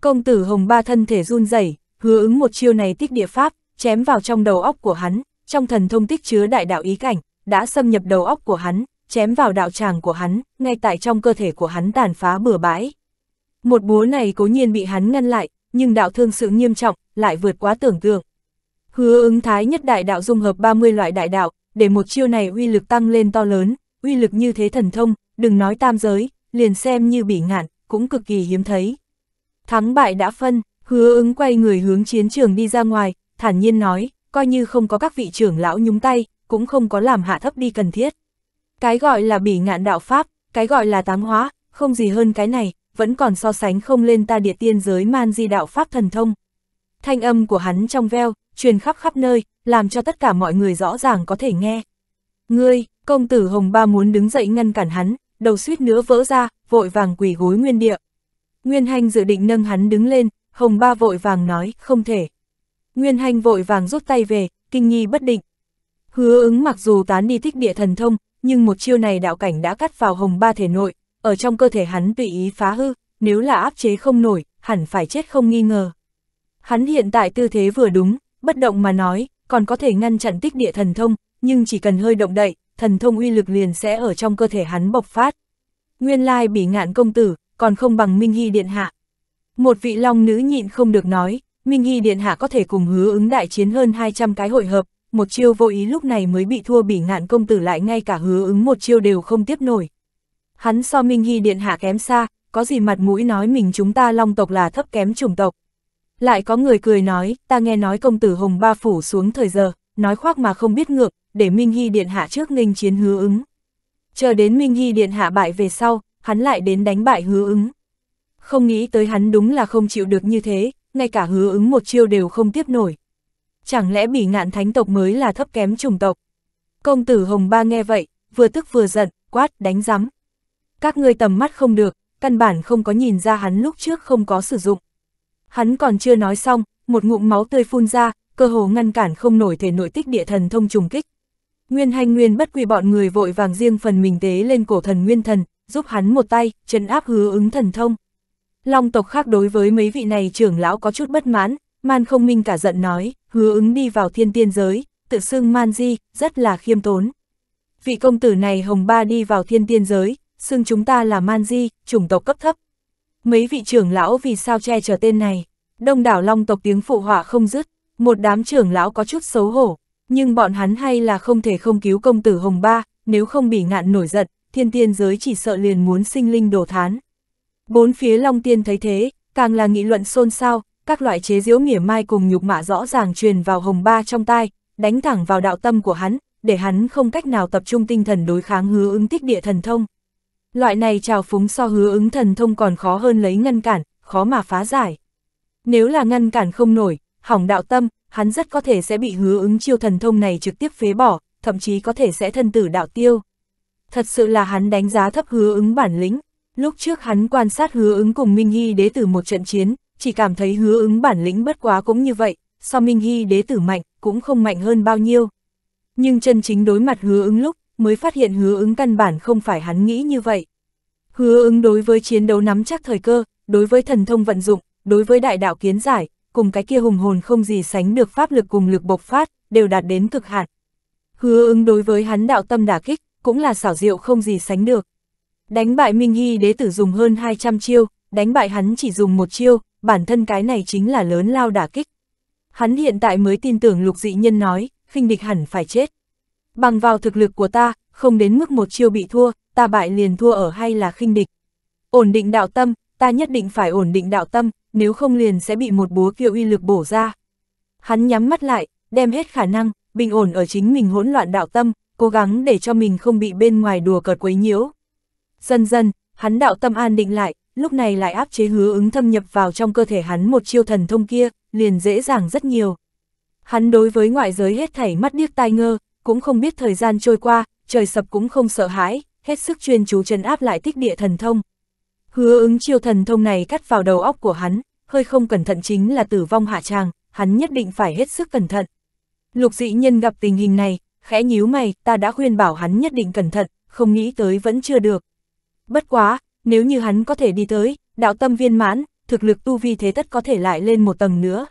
Công tử Hồng Ba thân thể run rẩy, hứa ứng một chiêu này tích địa pháp, chém vào trong đầu óc của hắn, trong thần thông tích chứa đại đạo ý cảnh, đã xâm nhập đầu óc của hắn, chém vào đạo tràng của hắn, ngay tại trong cơ thể của hắn tàn phá bừa bãi. Một búa này cố nhiên bị hắn ngăn lại, nhưng đạo thương sự nghiêm trọng, lại vượt quá tưởng tượng. Hứa ứng thái nhất đại đạo dung hợp 30 loại đại đạo, để một chiêu này uy lực tăng lên to lớn, uy lực như thế thần thông, đừng nói tam giới, liền xem như bị ngạn, cũng cực kỳ hiếm thấy. Thắng bại đã phân, hứa ứng quay người hướng chiến trường đi ra ngoài, thản nhiên nói, coi như không có các vị trưởng lão nhúng tay, cũng không có làm hạ thấp đi cần thiết. Cái gọi là bỉ ngạn đạo Pháp, cái gọi là táng hóa, không gì hơn cái này, vẫn còn so sánh không lên ta địa tiên giới man di đạo Pháp thần thông. Thanh âm của hắn trong veo, truyền khắp khắp nơi, làm cho tất cả mọi người rõ ràng có thể nghe. Ngươi, công tử Hồng Ba muốn đứng dậy ngăn cản hắn, đầu suýt nữa vỡ ra, vội vàng quỳ gối nguyên địa. Nguyên Hành dự định nâng hắn đứng lên, Hồng Ba vội vàng nói, không thể. Nguyên Hành vội vàng rút tay về, kinh nghi bất định. Hứa ứng mặc dù tán đi thích địa thần thông, nhưng một chiêu này đạo cảnh đã cắt vào Hồng Ba thể nội, ở trong cơ thể hắn tùy ý phá hư, nếu là áp chế không nổi, hẳn phải chết không nghi ngờ. Hắn hiện tại tư thế vừa đúng, bất động mà nói, còn có thể ngăn chặn tích địa thần thông, nhưng chỉ cần hơi động đậy, thần thông uy lực liền sẽ ở trong cơ thể hắn bộc phát. Nguyên lai bị ngạn công tử, còn không bằng Minh Hy Điện Hạ. Một vị long nữ nhịn không được nói, Minh Hy Điện Hạ có thể cùng hứa ứng đại chiến hơn 200 cái hội hợp, một chiêu vô ý lúc này mới bị thua bỉ ngạn công tử lại ngay cả hứa ứng một chiêu đều không tiếp nổi. Hắn so Minh Hy Điện Hạ kém xa, có gì mặt mũi nói mình chúng ta long tộc là thấp kém chủng tộc. Lại có người cười nói, ta nghe nói công tử Hồng Ba Phủ xuống thời giờ, nói khoác mà không biết ngược, để Minh Hy Điện Hạ trước nghênh chiến hứa ứng. Chờ đến Minh Hy Điện Hạ bại về sau, hắn lại đến đánh bại hứa ứng. Không nghĩ tới hắn đúng là không chịu được như thế, ngay cả hứa ứng một chiêu đều không tiếp nổi. Chẳng lẽ bị ngạn thánh tộc mới là thấp kém chủng tộc? Công tử Hồng Ba nghe vậy, vừa tức vừa giận, quát, đánh rắm. Các ngươi tầm mắt không được, căn bản không có nhìn ra hắn lúc trước không có sử dụng. Hắn còn chưa nói xong, một ngụm máu tươi phun ra, cơ hồ ngăn cản không nổi thể nội tích địa thần thông trùng kích. Nguyên hành nguyên bất quy bọn người vội vàng riêng phần mình tế lên cổ thần nguyên thần, giúp hắn một tay, chân áp hứa ứng thần thông. Long tộc khác đối với mấy vị này trưởng lão có chút bất mãn, man không minh cả giận nói, hứa ứng đi vào thiên tiên giới, tự xưng man di, rất là khiêm tốn. Vị công tử này hồng ba đi vào thiên tiên giới, xưng chúng ta là man di, chủng tộc cấp thấp. Mấy vị trưởng lão vì sao che chở tên này, đông đảo long tộc tiếng phụ họa không dứt, một đám trưởng lão có chút xấu hổ, nhưng bọn hắn hay là không thể không cứu công tử Hồng Ba, nếu không bị ngạn nổi giận, thiên tiên giới chỉ sợ liền muốn sinh linh đổ thán. Bốn phía Long Tiên thấy thế, càng là nghị luận xôn xao, các loại chế diễu mỉa mai cùng nhục mạ rõ ràng truyền vào Hồng Ba trong tai, đánh thẳng vào đạo tâm của hắn, để hắn không cách nào tập trung tinh thần đối kháng hứa ứng tích địa thần thông. Loại này trào phúng so hứa ứng thần thông còn khó hơn lấy ngăn cản, khó mà phá giải. Nếu là ngăn cản không nổi, hỏng đạo tâm, hắn rất có thể sẽ bị hứa ứng chiêu thần thông này trực tiếp phế bỏ, thậm chí có thể sẽ thân tử đạo tiêu. Thật sự là hắn đánh giá thấp hứa ứng bản lĩnh, lúc trước hắn quan sát hứa ứng cùng Minh Hy đế tử một trận chiến, chỉ cảm thấy hứa ứng bản lĩnh bất quá cũng như vậy, so Minh Hy đế tử mạnh, cũng không mạnh hơn bao nhiêu. Nhưng chân chính đối mặt hứa ứng lúc, mới phát hiện hứa ứng căn bản không phải hắn nghĩ như vậy. Hứa ứng đối với chiến đấu nắm chắc thời cơ, đối với thần thông vận dụng, đối với đại đạo kiến giải, cùng cái kia hùng hồn không gì sánh được pháp lực cùng lực bộc phát, đều đạt đến cực hạn. Hứa ứng đối với hắn đạo tâm đả kích, cũng là xảo diệu không gì sánh được. Đánh bại Minh Hy đế tử dùng hơn 200 chiêu, đánh bại hắn chỉ dùng một chiêu, bản thân cái này chính là lớn lao đả kích. Hắn hiện tại mới tin tưởng lục dị nhân nói, khinh địch hẳn phải chết. Bằng vào thực lực của ta, không đến mức một chiêu bị thua, ta bại liền thua ở hay là khinh địch. Ổn định đạo tâm, ta nhất định phải ổn định đạo tâm, nếu không liền sẽ bị một búa kia uy lực bổ ra. Hắn nhắm mắt lại, đem hết khả năng, bình ổn ở chính mình hỗn loạn đạo tâm, cố gắng để cho mình không bị bên ngoài đùa cợt quấy nhiễu. Dần dần, hắn đạo tâm an định lại, lúc này lại áp chế hứa ứng thâm nhập vào trong cơ thể hắn một chiêu thần thông kia, liền dễ dàng rất nhiều. Hắn đối với ngoại giới hết thảy mắt điếc tai ngơ, cũng không biết thời gian trôi qua, trời sập cũng không sợ hãi, hết sức chuyên chú chân áp lại tích địa thần thông. Hứa ứng chiêu thần thông này cắt vào đầu óc của hắn, hơi không cẩn thận chính là tử vong hạ tràng, hắn nhất định phải hết sức cẩn thận. Lục dĩ nhân gặp tình hình này, khẽ nhíu mày, ta đã khuyên bảo hắn nhất định cẩn thận, không nghĩ tới vẫn chưa được. Bất quá, nếu như hắn có thể đi tới, đạo tâm viên mãn, thực lực tu vi thế tất có thể lại lên một tầng nữa.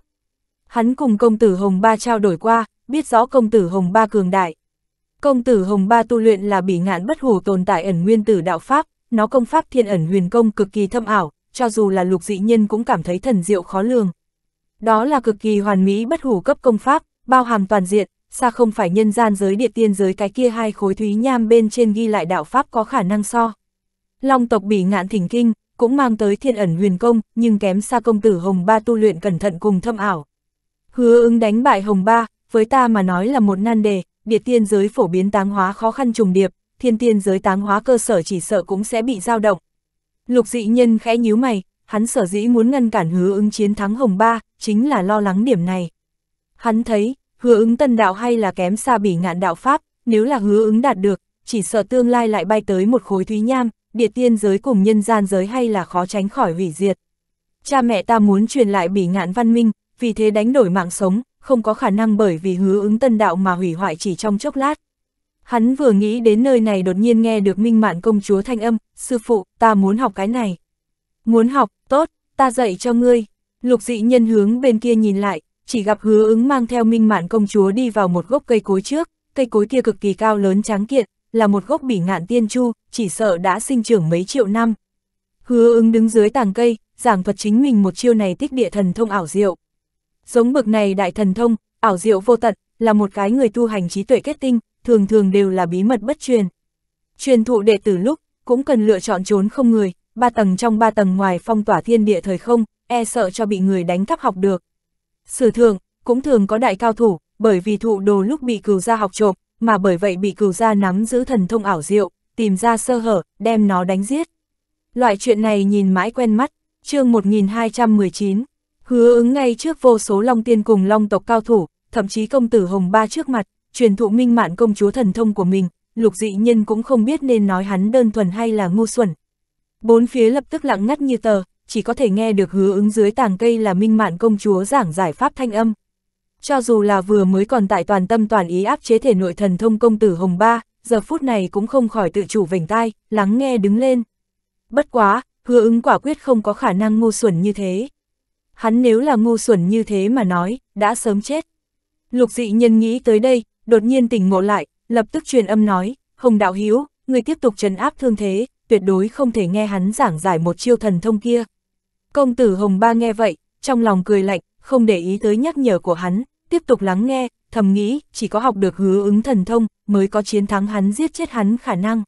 Hắn cùng công tử Hồng Ba trao đổi qua, biết rõ công tử Hồng Ba cường đại. Công tử Hồng Ba tu luyện là bỉ ngạn bất hủ tồn tại ẩn nguyên tử đạo Pháp, nó công pháp thiên ẩn huyền công cực kỳ thâm ảo, cho dù là lục dị nhân cũng cảm thấy thần diệu khó lường. Đó là cực kỳ hoàn mỹ bất hủ cấp công pháp, bao hàm toàn diện, xa không phải nhân gian giới địa tiên giới cái kia hai khối thúy nham bên trên ghi lại đạo pháp có khả năng so. Long tộc bị ngạn thỉnh kinh, cũng mang tới thiên ẩn huyền công, nhưng kém xa công tử Hồng Ba tu luyện cẩn thận cùng thâm ảo. Hứa ứng đánh bại Hồng Ba, với ta mà nói là một nan đề, địa tiên giới phổ biến táng hóa khó khăn trùng điệp, thiên tiên giới táng hóa cơ sở chỉ sợ cũng sẽ bị dao động. Lục dị nhân khẽ nhíu mày, hắn sở dĩ muốn ngăn cản hứa ứng chiến thắng hồng ba, chính là lo lắng điểm này. Hắn thấy, hứa ứng tân đạo hay là kém xa bỉ ngạn đạo Pháp, nếu là hứa ứng đạt được, chỉ sợ tương lai lại bay tới một khối thúy nham, địa tiên giới cùng nhân gian giới hay là khó tránh khỏi hủy diệt. Cha mẹ ta muốn truyền lại bỉ ngạn văn minh, vì thế đánh đổi mạng sống, không có khả năng bởi vì hứa ứng tân đạo mà hủy hoại chỉ trong chốc lát. Hắn vừa nghĩ đến nơi này đột nhiên nghe được minh mạn công chúa thanh âm, sư phụ, ta muốn học cái này. Muốn học, tốt, ta dạy cho ngươi. Lục dị nhân hướng bên kia nhìn lại, chỉ gặp hứa ứng mang theo minh mạn công chúa đi vào một gốc cây cối trước, cây cối kia cực kỳ cao lớn tráng kiện, là một gốc bỉ ngạn tiên chu, chỉ sợ đã sinh trưởng mấy triệu năm. Hứa ứng đứng dưới tàng cây, giảng thuật chính mình một chiêu này tích địa thần thông ảo diệu. Giống bực này đại thần thông, ảo diệu vô tận, là một cái người tu hành trí tuệ kết tinh, thường thường đều là bí mật bất truyền. Truyền thụ đệ tử lúc, cũng cần lựa chọn trốn không người, ba tầng trong ba tầng ngoài phong tỏa thiên địa thời không, e sợ cho bị người đánh thắp học được. Sử thường, cũng thường có đại cao thủ, bởi vì thụ đồ lúc bị cừu gia học trộm, mà bởi vậy bị cừu gia nắm giữ thần thông ảo diệu, tìm ra sơ hở, đem nó đánh giết. Loại chuyện này nhìn mãi quen mắt, chương 1219, hứa ứng ngay trước vô số long tiên cùng long tộc cao thủ, thậm chí công tử Hồng Ba trước mặt, truyền thụ minh mạn công chúa thần thông của mình, lục dị nhân cũng không biết nên nói hắn đơn thuần hay là ngu xuẩn. Bốn phía lập tức lặng ngắt như tờ, chỉ có thể nghe được hứa ứng dưới tàng cây là minh mạn công chúa giảng giải pháp thanh âm. Cho dù là vừa mới còn tại toàn tâm toàn ý áp chế thể nội thần thông công tử Hồng Ba, giờ phút này cũng không khỏi tự chủ vểnh tai, lắng nghe đứng lên. Bất quá, hứa ứng quả quyết không có khả năng ngu xuẩn như thế. Hắn nếu là ngu xuẩn như thế mà nói, đã sớm chết. Lục dị nhân nghĩ tới đây, đột nhiên tỉnh ngộ lại, lập tức truyền âm nói, Hồng Đạo Hiếu, người tiếp tục trấn áp thương thế, tuyệt đối không thể nghe hắn giảng giải một chiêu thần thông kia. Công tử Hồng Ba nghe vậy, trong lòng cười lạnh, không để ý tới nhắc nhở của hắn, tiếp tục lắng nghe, thầm nghĩ, chỉ có học được hứa ứng thần thông, mới có chiến thắng hắn giết chết hắn khả năng.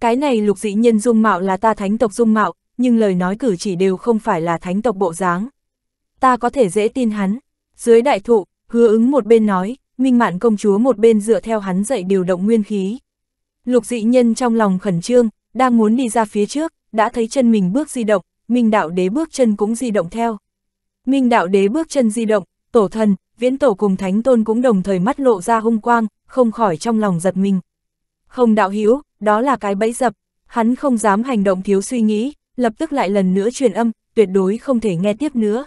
Cái này lục dĩ nhân dung mạo là ta thánh tộc dung mạo, nhưng lời nói cử chỉ đều không phải là thánh tộc bộ dáng. Ta có thể dễ tin hắn. Dưới đại thụ, hứa ứng một bên nói, Minh Mạn công chúa một bên dựa theo hắn dạy điều động nguyên khí. Lục dị nhân trong lòng khẩn trương, đang muốn đi ra phía trước, đã thấy chân mình bước di động, Minh Đạo Đế bước chân cũng di động theo. Minh Đạo Đế bước chân di động, tổ thần, viễn tổ cùng thánh tôn cũng đồng thời mắt lộ ra hung quang, không khỏi trong lòng giật mình. Không đạo hiếu, đó là cái bẫy dập, hắn không dám hành động thiếu suy nghĩ, lập tức lại lần nữa truyền âm, tuyệt đối không thể nghe tiếp nữa.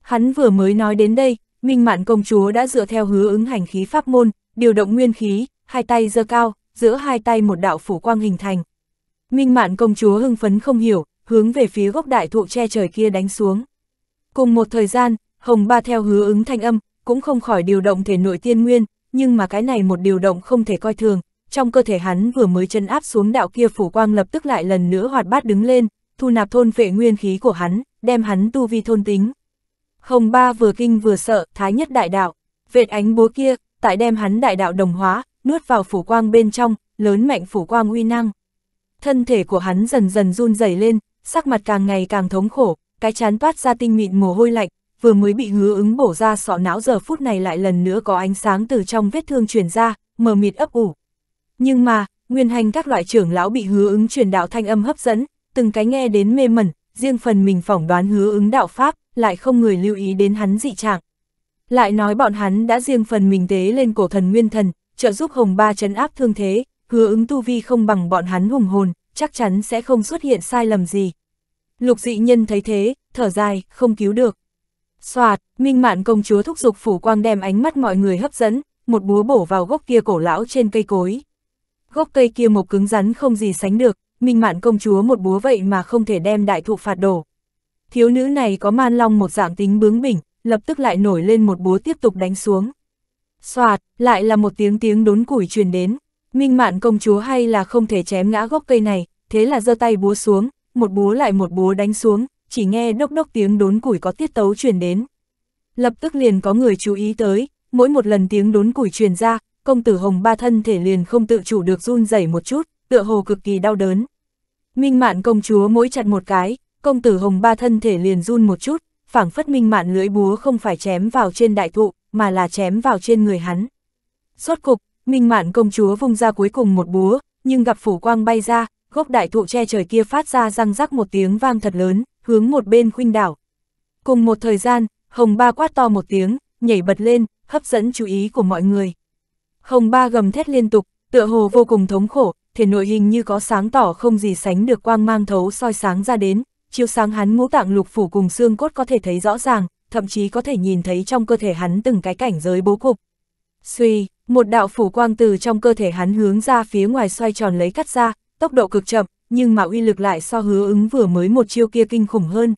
Hắn vừa mới nói đến đây, Minh Mạn công chúa đã dựa theo hứa ứng hành khí pháp môn, điều động nguyên khí, hai tay giơ cao, giữa hai tay một đạo phủ quang hình thành. Minh Mạn công chúa hưng phấn không hiểu, hướng về phía gốc đại thụ che trời kia đánh xuống. Cùng một thời gian, Hồng Ba theo hứa ứng thanh âm, cũng không khỏi điều động thể nội tiên nguyên, nhưng mà cái này một điều động không thể coi thường, trong cơ thể hắn vừa mới chân áp xuống đạo kia phủ quang lập tức lại lần nữa hoạt bát đứng lên, thu nạp thôn vệ nguyên khí của hắn, đem hắn tu vi thôn tính, Hồng Ba vừa kinh vừa sợ, thái nhất đại đạo, vệt ánh búa kia, tại đem hắn đại đạo đồng hóa, nuốt vào phủ quang bên trong, lớn mạnh phủ quang uy năng. Thân thể của hắn dần dần run rẩy lên, sắc mặt càng ngày càng thống khổ, cái chán toát ra tinh mịn mồ hôi lạnh, vừa mới bị hứa ứng bổ ra sọ não giờ phút này lại lần nữa có ánh sáng từ trong vết thương truyền ra, mờ mịt ấp ủ. Nhưng mà, nguyên hành các loại trưởng lão bị hứa ứng truyền đạo thanh âm hấp dẫn, từng cái nghe đến mê mẩn, riêng phần mình phỏng đoán hứa ứng đạo Pháp, lại không người lưu ý đến hắn dị trạng. Lại nói bọn hắn đã riêng phần mình tế lên cổ thần nguyên thần, trợ giúp Hồng Ba chấn áp thương thế, hứa ứng tu vi không bằng bọn hắn hùng hồn, chắc chắn sẽ không xuất hiện sai lầm gì. Lục dị nhân thấy thế, thở dài, không cứu được. Xoạt, minh mạn công chúa thúc giục phủ quang đem ánh mắt mọi người hấp dẫn, một búa bổ vào gốc kia cổ lão trên cây cối. Gốc cây kia mộc cứng rắn không gì sánh được, Minh Mạn công chúa một búa vậy mà không thể đem đại thụ phạt đổ. Thiếu nữ này có man long một dạng tính bướng bỉnh, lập tức lại nổi lên một búa tiếp tục đánh xuống. Xoạt, lại là một tiếng tiếng đốn củi truyền đến. Minh Mạn công chúa hay là không thể chém ngã gốc cây này, thế là giơ tay búa xuống, một búa lại một búa đánh xuống, chỉ nghe đốc đốc tiếng đốn củi có tiết tấu truyền đến. Lập tức liền có người chú ý tới, mỗi một lần tiếng đốn củi truyền ra, công tử Hồng Ba thân thể liền không tự chủ được run rẩy một chút tựa hồ cực kỳ đau đớn. Minh mạn công chúa mỗi chặt một cái, công tử hồng ba thân thể liền run một chút, phảng phất minh mạn lưỡi búa không phải chém vào trên đại thụ, mà là chém vào trên người hắn. Rốt cục, minh mạn công chúa vung ra cuối cùng một búa, nhưng gặp phủ quang bay ra, gốc đại thụ che trời kia phát ra răng rắc một tiếng vang thật lớn, hướng một bên khuynh đảo. Cùng một thời gian, hồng ba quát to một tiếng, nhảy bật lên, hấp dẫn chú ý của mọi người. Hồng ba gầm thét liên tục, tựa hồ vô cùng thống khổ, thể nội hình như có sáng tỏ không gì sánh được quang mang thấu soi sáng ra đến, chiếu sáng hắn ngũ tạng lục phủ cùng xương cốt có thể thấy rõ ràng, thậm chí có thể nhìn thấy trong cơ thể hắn từng cái cảnh giới bố cục. Suy, một đạo phủ quang từ trong cơ thể hắn hướng ra phía ngoài xoay tròn lấy cắt ra, tốc độ cực chậm, nhưng mà uy lực lại so hứa ứng vừa mới một chiêu kia kinh khủng hơn.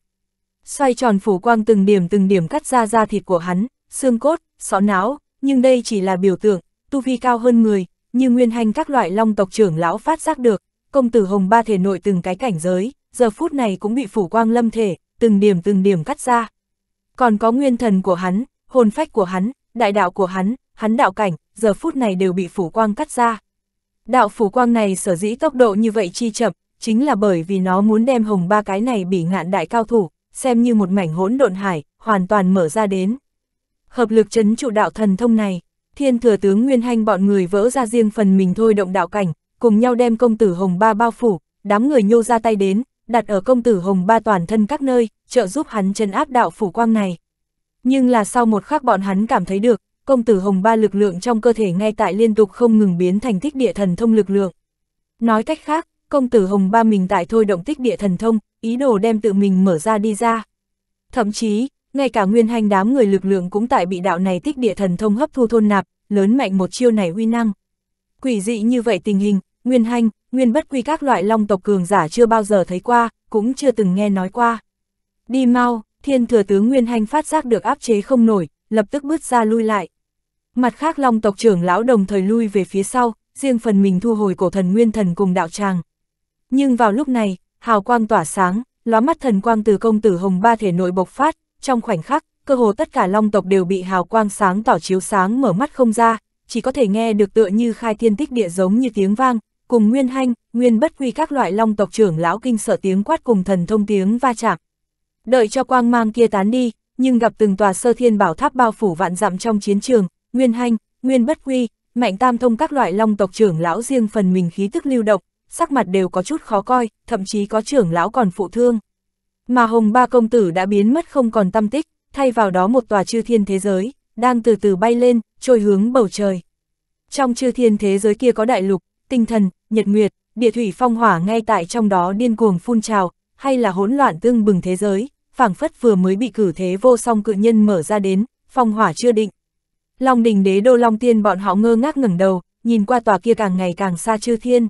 Xoay tròn phủ quang từng điểm từng điểm cắt ra da thịt của hắn, xương cốt, sọ não, nhưng đây chỉ là biểu tượng, tu vi cao hơn người, như nguyên hành các loại long tộc trưởng lão phát giác được, công tử Hồng Ba thể nội từng cái cảnh giới, giờ phút này cũng bị phủ quang lâm thể, từng điểm từng điểm cắt ra. Còn có nguyên thần của hắn, hồn phách của hắn, đại đạo của hắn, hắn đạo cảnh, giờ phút này đều bị phủ quang cắt ra. Đạo phủ quang này sở dĩ tốc độ như vậy chi chậm, chính là bởi vì nó muốn đem hồng ba cái này bị ngạn đại cao thủ, xem như một mảnh hỗn độn hải, hoàn toàn mở ra đến. Hợp lực chấn trụ đạo thần thông này, thiên thừa tướng Nguyên Hanh bọn người vỡ ra riêng phần mình thôi động đạo cảnh, cùng nhau đem công tử Hồng Ba bao phủ, đám người nhô ra tay đến, đặt ở công tử Hồng Ba toàn thân các nơi, trợ giúp hắn chân áp đạo phủ quang này. Nhưng là sau một khắc bọn hắn cảm thấy được, công tử Hồng Ba lực lượng trong cơ thể ngay tại liên tục không ngừng biến thành tích địa thần thông lực lượng. Nói cách khác, công tử Hồng Ba mình tại thôi động tích địa thần thông, ý đồ đem tự mình mở ra đi ra. Thậm chí, ngay cả nguyên hành đám người lực lượng cũng tại bị đạo này tích địa thần thông hấp thu thôn nạp, lớn mạnh một chiêu này uy năng. Quỷ dị như vậy tình hình, nguyên hành, nguyên bất quy các loại long tộc cường giả chưa bao giờ thấy qua, cũng chưa từng nghe nói qua. Đi mau, thiên thừa tướng nguyên hành phát giác được áp chế không nổi, lập tức bước ra lui lại. Mặt khác long tộc trưởng lão đồng thời lui về phía sau, riêng phần mình thu hồi cổ thần nguyên thần cùng đạo tràng. Nhưng vào lúc này, hào quang tỏa sáng, lóa mắt thần quang từ công tử Hồng Ba thể nội bộc phát, trong khoảnh khắc, cơ hồ tất cả long tộc đều bị hào quang sáng tỏ chiếu sáng mở mắt không ra, chỉ có thể nghe được tựa như khai thiên tích địa giống như tiếng vang, cùng nguyên hanh, nguyên bất quy các loại long tộc trưởng lão kinh sợ tiếng quát cùng thần thông tiếng va chạm. Đợi cho quang mang kia tán đi, nhưng gặp từng tòa sơ thiên bảo tháp bao phủ vạn dặm trong chiến trường, nguyên hanh, nguyên bất quy, mạnh tam thông các loại long tộc trưởng lão riêng phần mình khí tức lưu động, sắc mặt đều có chút khó coi, thậm chí có trưởng lão còn phụ thương. Mà hồng ba công tử đã biến mất không còn tâm tích, thay vào đó một tòa chư thiên thế giới, đang từ từ bay lên, trôi hướng bầu trời. Trong chư thiên thế giới kia có đại lục, tinh thần, nhật nguyệt, địa thủy phong hỏa ngay tại trong đó điên cuồng phun trào, hay là hỗn loạn tương bừng thế giới, phảng phất vừa mới bị cử thế vô song cự nhân mở ra đến, phong hỏa chưa định. Long đình đế đô long tiên bọn họ ngơ ngác ngẩng đầu, nhìn qua tòa kia càng ngày càng xa chư thiên.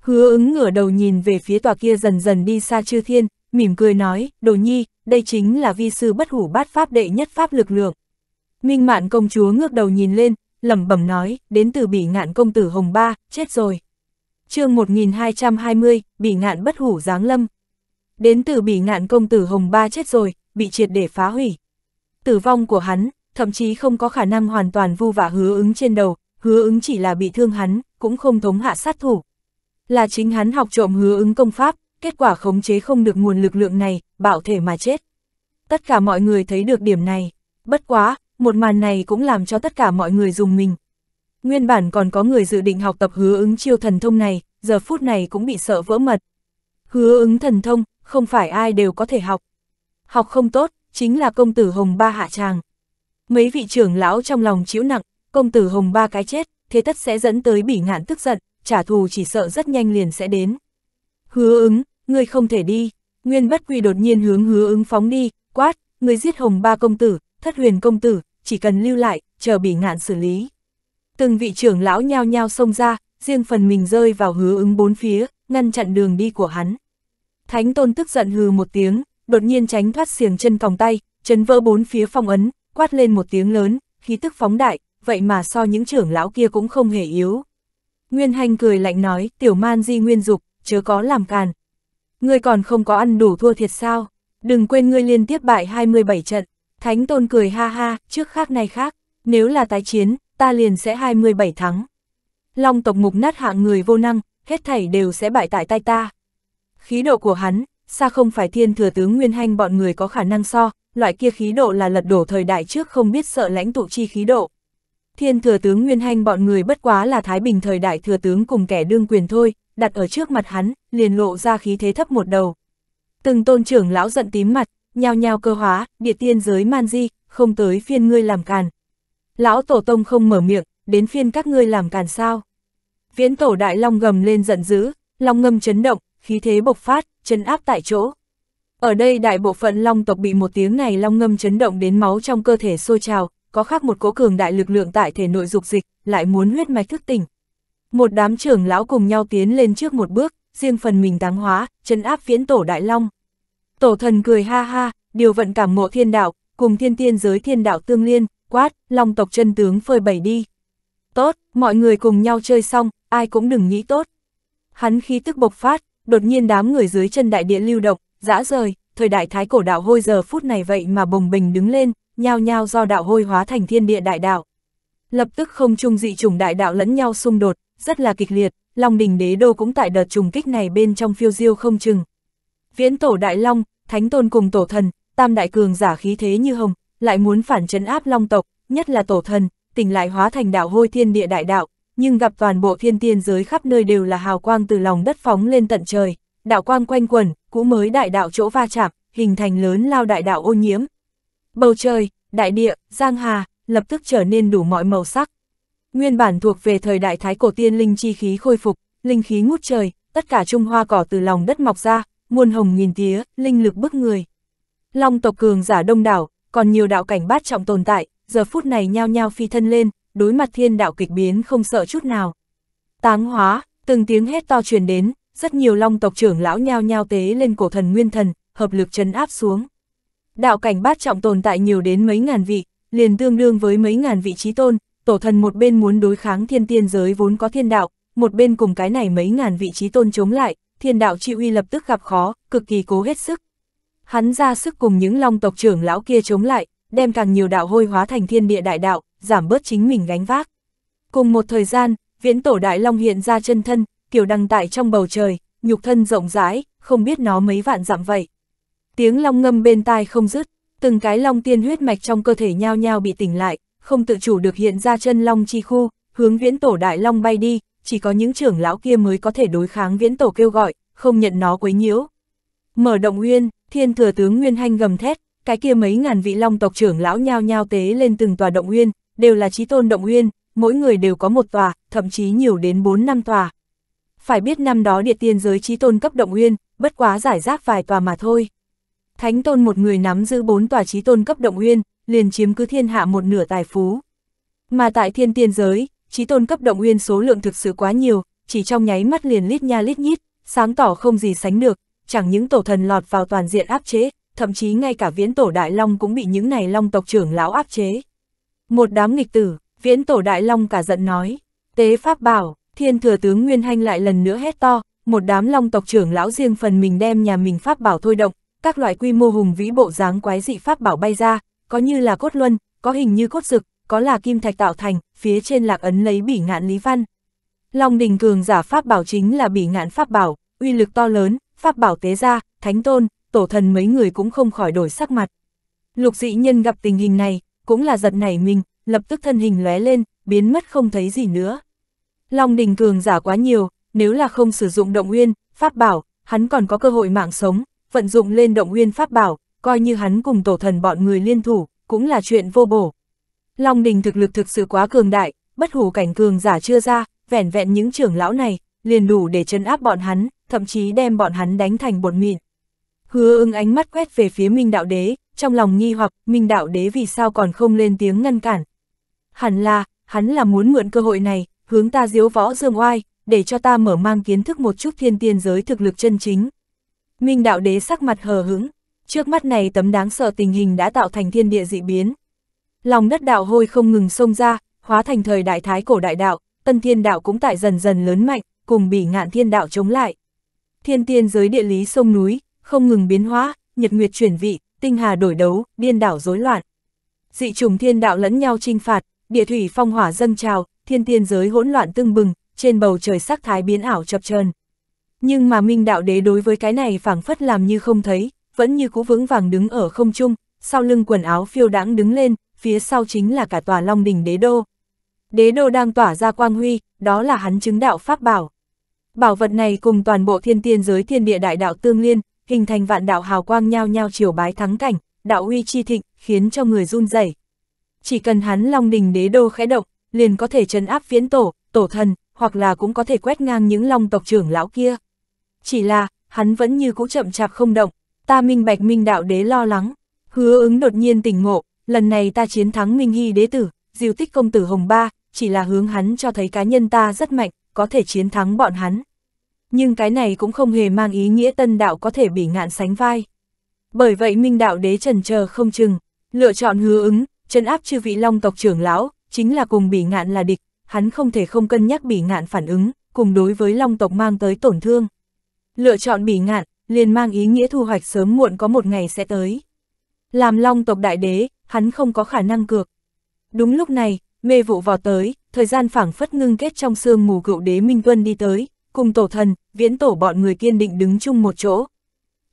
Hứa ứng ngửa đầu nhìn về phía tòa kia dần dần đi xa chư thiên, mỉm cười nói, đồ nhi, đây chính là vi sư bất hủ bát pháp đệ nhất pháp lực lượng. Minh mạn công chúa ngước đầu nhìn lên, lẩm bẩm nói, đến từ bị ngạn công tử Hồng Ba, chết rồi. chương 1220, bị ngạn bất hủ giáng lâm. Đến từ bị ngạn công tử Hồng Ba chết rồi, bị triệt để phá hủy. Tử vong của hắn, thậm chí không có khả năng hoàn toàn vu vả hứa ứng trên đầu, hứa ứng chỉ là bị thương hắn, cũng không thống hạ sát thủ. Là chính hắn học trộm hứa ứng công pháp, kết quả khống chế không được nguồn lực lượng này, bạo thể mà chết. Tất cả mọi người thấy được điểm này. Bất quá, một màn này cũng làm cho tất cả mọi người dùng mình. Nguyên bản còn có người dự định học tập hứa ứng chiêu thần thông này, giờ phút này cũng bị sợ vỡ mật. Hứa ứng thần thông, không phải ai đều có thể học. Học không tốt, chính là công tử Hồng Ba hạ tràng. Mấy vị trưởng lão trong lòng chịu nặng, công tử Hồng Ba cái chết, thế tất sẽ dẫn tới bỉ ngạn tức giận, trả thù chỉ sợ rất nhanh liền sẽ đến. Hứa ứng, ngươi không thể đi. Nguyên bất quy đột nhiên hướng hứa ứng phóng đi, quát, ngươi giết hồng ba công tử, thất huyền công tử, chỉ cần lưu lại, chờ bị ngạn xử lý. Từng vị trưởng lão nhao nhao xông ra, riêng phần mình rơi vào hứa ứng bốn phía, ngăn chặn đường đi của hắn. Thánh tôn tức giận hừ một tiếng, đột nhiên tránh thoát xiềng chân còng tay, chấn vỡ bốn phía phong ấn, quát lên một tiếng lớn, khí tức phóng đại, vậy mà so những trưởng lão kia cũng không hề yếu. Nguyên hành cười lạnh nói, tiểu man di nguyên dục, chớ có làm càn, Ngươi còn không có ăn đủ thua thiệt sao? Đừng quên ngươi liên tiếp bại 27 trận. Thánh tôn cười ha ha, trước khác này khác, nếu là tái chiến, ta liền sẽ 27 thắng. Long tộc mục nát hạng người vô năng, hết thảy đều sẽ bại tại tay ta. Khí độ của hắn, xa không phải thiên thừa tướng Nguyên Hanh bọn người có khả năng so, loại kia khí độ là lật đổ thời đại trước không biết sợ lãnh tụ chi khí độ. Thiên thừa tướng Nguyên Hanh bọn người bất quá là Thái Bình thời đại thừa tướng cùng kẻ đương quyền thôi, đặt ở trước mặt hắn, liền lộ ra khí thế thấp một đầu. Từng tôn trưởng lão giận tím mặt, nhao nhao cơ hóa, địa tiên giới man di, không tới phiên ngươi làm càn. Lão tổ tông không mở miệng, đến phiên các ngươi làm càn sao. Viễn tổ đại long gầm lên giận dữ, long ngâm chấn động, khí thế bộc phát, chân áp tại chỗ. Ở đây đại bộ phận long tộc bị một tiếng này long ngâm chấn động đến máu trong cơ thể sôi trào, có khác một cố cường đại lực lượng tại thể nội dục dịch, lại muốn huyết mạch thức tỉnh, một đám trưởng lão cùng nhau tiến lên trước một bước, riêng phần mình táng hóa, chân áp viễn tổ đại long. Tổ thần cười ha ha, điều vận cảm ngộ thiên đạo, cùng thiên tiên giới thiên đạo tương liên, quát, long tộc chân tướng phơi bày đi. Tốt, mọi người cùng nhau chơi xong, ai cũng đừng nghĩ tốt. Hắn khí tức bộc phát, đột nhiên đám người dưới chân đại địa lưu động, dã rời, thời đại thái cổ đạo hôi giờ phút này vậy mà bồng bình đứng lên, nhao nhao do đạo hôi hóa thành thiên địa đại đạo. Lập tức không trung dị chủng đại đạo lẫn nhau xung đột, rất là kịch liệt, Long đỉnh đế đô cũng tại đợt trùng kích này bên trong phiêu diêu không chừng. Viễn tổ đại long, thánh tôn cùng tổ thần, tam đại cường giả khí thế như hồng, lại muốn phản chấn áp long tộc, nhất là tổ thần, tỉnh lại hóa thành đạo hôi thiên địa đại đạo, nhưng gặp toàn bộ thiên tiên giới khắp nơi đều là hào quang từ lòng đất phóng lên tận trời, đạo quang quanh quẩn, cũ mới đại đạo chỗ va chạm, hình thành lớn lao đại đạo ô nhiễm. Bầu trời, đại địa, giang hà, lập tức trở nên đủ mọi màu sắc. Nguyên bản thuộc về thời đại thái cổ tiên linh chi khí khôi phục, linh khí ngút trời, tất cả Trung Hoa cỏ từ lòng đất mọc ra, muôn hồng nghìn tía, linh lực bức người. Long tộc cường giả đông đảo, còn nhiều đạo cảnh bát trọng tồn tại, giờ phút này nhao nhao phi thân lên, đối mặt thiên đạo kịch biến không sợ chút nào. Táng hóa, từng tiếng hét to truyền đến, rất nhiều long tộc trưởng lão nhao nhao tế lên cổ thần nguyên thần, hợp lực chấn áp xuống. Đạo cảnh bát trọng tồn tại nhiều đến mấy ngàn vị, liền tương đương với mấy ngàn vị trí tôn, tổ thần một bên muốn đối kháng thiên tiên giới vốn có thiên đạo, một bên cùng cái này mấy ngàn vị trí tôn chống lại, thiên đạo chi uy lập tức gặp khó, cực kỳ cố hết sức. Hắn ra sức cùng những long tộc trưởng lão kia chống lại, đem càng nhiều đạo hôi hóa thành thiên địa đại đạo, giảm bớt chính mình gánh vác. Cùng một thời gian, viễn tổ đại long hiện ra chân thân, kiểu đăng tại trong bầu trời, nhục thân rộng rãi, không biết nó mấy vạn dặm vậy. Tiếng long ngâm bên tai không dứt, từng cái long tiên huyết mạch trong cơ thể nhao nhao bị tỉnh lại, không tự chủ được hiện ra chân long chi khu, hướng viễn tổ đại long bay đi, chỉ có những trưởng lão kia mới có thể đối kháng viễn tổ kêu gọi, không nhận nó quấy nhiễu. Mở động nguyên, thiên thừa tướng Nguyên Hanh gầm thét, cái kia mấy ngàn vị long tộc trưởng lão nhao nhao tế lên từng tòa động nguyên, đều là trí tôn động nguyên, mỗi người đều có một tòa, thậm chí nhiều đến 4 năm tòa. Phải biết năm đó địa tiên giới trí tôn cấp động nguyên, bất quá giải rác vài tòa mà thôi. Thánh tôn một người nắm giữ bốn tòa trí tôn cấp động nguyên, liền chiếm cứ thiên hạ một nửa tài phú. Mà tại thiên tiên giới, trí tôn cấp động nguyên số lượng thực sự quá nhiều, chỉ trong nháy mắt liền lít nha lít nhít, sáng tỏ không gì sánh được, chẳng những tổ thần lọt vào toàn diện áp chế, thậm chí ngay cả viễn tổ đại long cũng bị những này long tộc trưởng lão áp chế. Một đám nghịch tử, viễn tổ đại long cả giận nói, tế pháp bảo, thiên thừa tướng Nguyên Hanh lại lần nữa hét to, một đám long tộc trưởng lão riêng phần mình đem nhà mình pháp bảo thôi động, các loại quy mô hùng vĩ bộ dáng quái dị pháp bảo bay ra, có như là cốt luân, có hình như cốt rực, có là kim thạch tạo thành, phía trên lạc ấn lấy bỉ ngạn lý văn. Long đình cường giả pháp bảo chính là bỉ ngạn pháp bảo, uy lực to lớn, pháp bảo tế gia, thánh tôn, tổ thần mấy người cũng không khỏi đổi sắc mặt. Lục dị nhân gặp tình hình này, cũng là giật nảy mình, lập tức thân hình lóe lên, biến mất không thấy gì nữa. Long đình cường giả quá nhiều, nếu là không sử dụng động nguyên, pháp bảo, hắn còn có cơ hội mạng sống, vận dụng lên động nguyên pháp bảo, coi như hắn cùng tổ thần bọn người liên thủ, cũng là chuyện vô bổ. Long đình thực lực thực sự quá cường đại, bất hủ cảnh cường giả chưa ra, vẻn vẹn những trưởng lão này, liền đủ để chấn áp bọn hắn, thậm chí đem bọn hắn đánh thành bột mịn. Hứa ưng ánh mắt quét về phía Minh Đạo Đế, trong lòng nghi hoặc Minh Đạo Đế vì sao còn không lên tiếng ngăn cản. Hẳn là, hắn là muốn mượn cơ hội này, hướng ta diếu võ dương oai, để cho ta mở mang kiến thức một chút thiên tiên giới thực lực chân chính. Minh Đạo Đế sắc mặt hờ hững, Trước mắt này tấm đáng sợ tình hình đã tạo thành thiên địa dị biến. Lòng đất đạo hôi không ngừng xông ra, hóa thành thời đại thái cổ đại đạo, tân thiên đạo cũng tại dần dần lớn mạnh, cùng bị ngạn thiên đạo chống lại. Thiên tiên giới địa lý sông núi, không ngừng biến hóa, nhật nguyệt chuyển vị, tinh hà đổi đấu, điên đảo rối loạn. Dị trùng thiên đạo lẫn nhau trinh phạt, địa thủy phong hỏa dâng trào, thiên tiên giới hỗn loạn tương bừng, trên bầu trời sắc thái biến ảo chập chờn. Nhưng mà Minh đạo đế đối với cái này phảng phất làm như không thấy, vẫn như cũ vững vàng đứng ở không trung, sau lưng quần áo phiêu đãng đứng lên, phía sau chính là cả tòa Long Đình Đế Đô. Đế Đô đang tỏa ra quang huy, đó là hắn chứng đạo pháp bảo. Bảo vật này cùng toàn bộ thiên tiên giới thiên địa đại đạo tương liên, hình thành vạn đạo hào quang nhao nhao chiều bái thắng cảnh, đạo huy chi thịnh, khiến cho người run rẩy. Chỉ cần hắn Long Đình Đế Đô khẽ động, liền có thể trấn áp viễn tổ, tổ thần, hoặc là cũng có thể quét ngang những long tộc trưởng lão kia. Chỉ là, hắn vẫn như cũ chậm chạp không động, Ta minh bạch minh đạo đế lo lắng, hứa ứng đột nhiên tỉnh ngộ, lần này ta chiến thắng minh hy đế tử, diêu tích công tử Hồng Ba, chỉ là hướng hắn cho thấy cá nhân ta rất mạnh, có thể chiến thắng bọn hắn. Nhưng cái này cũng không hề mang ý nghĩa tân đạo có thể bị ngạn sánh vai. Bởi vậy minh đạo đế trần chờ không chừng, lựa chọn hứa ứng, chân áp chư vị long tộc trưởng lão, chính là cùng bị ngạn là địch, hắn không thể không cân nhắc bị ngạn phản ứng, cùng đối với long tộc mang tới tổn thương. Lựa chọn bị ngạn, liền mang ý nghĩa thu hoạch sớm muộn có một ngày sẽ tới. Làm long tộc đại đế, hắn không có khả năng cược. Đúng lúc này, mê vụ vào tới, thời gian phảng phất ngưng kết trong sương mù cựu đế Minh Tuân đi tới, cùng tổ thần, viễn tổ bọn người kiên định đứng chung một chỗ.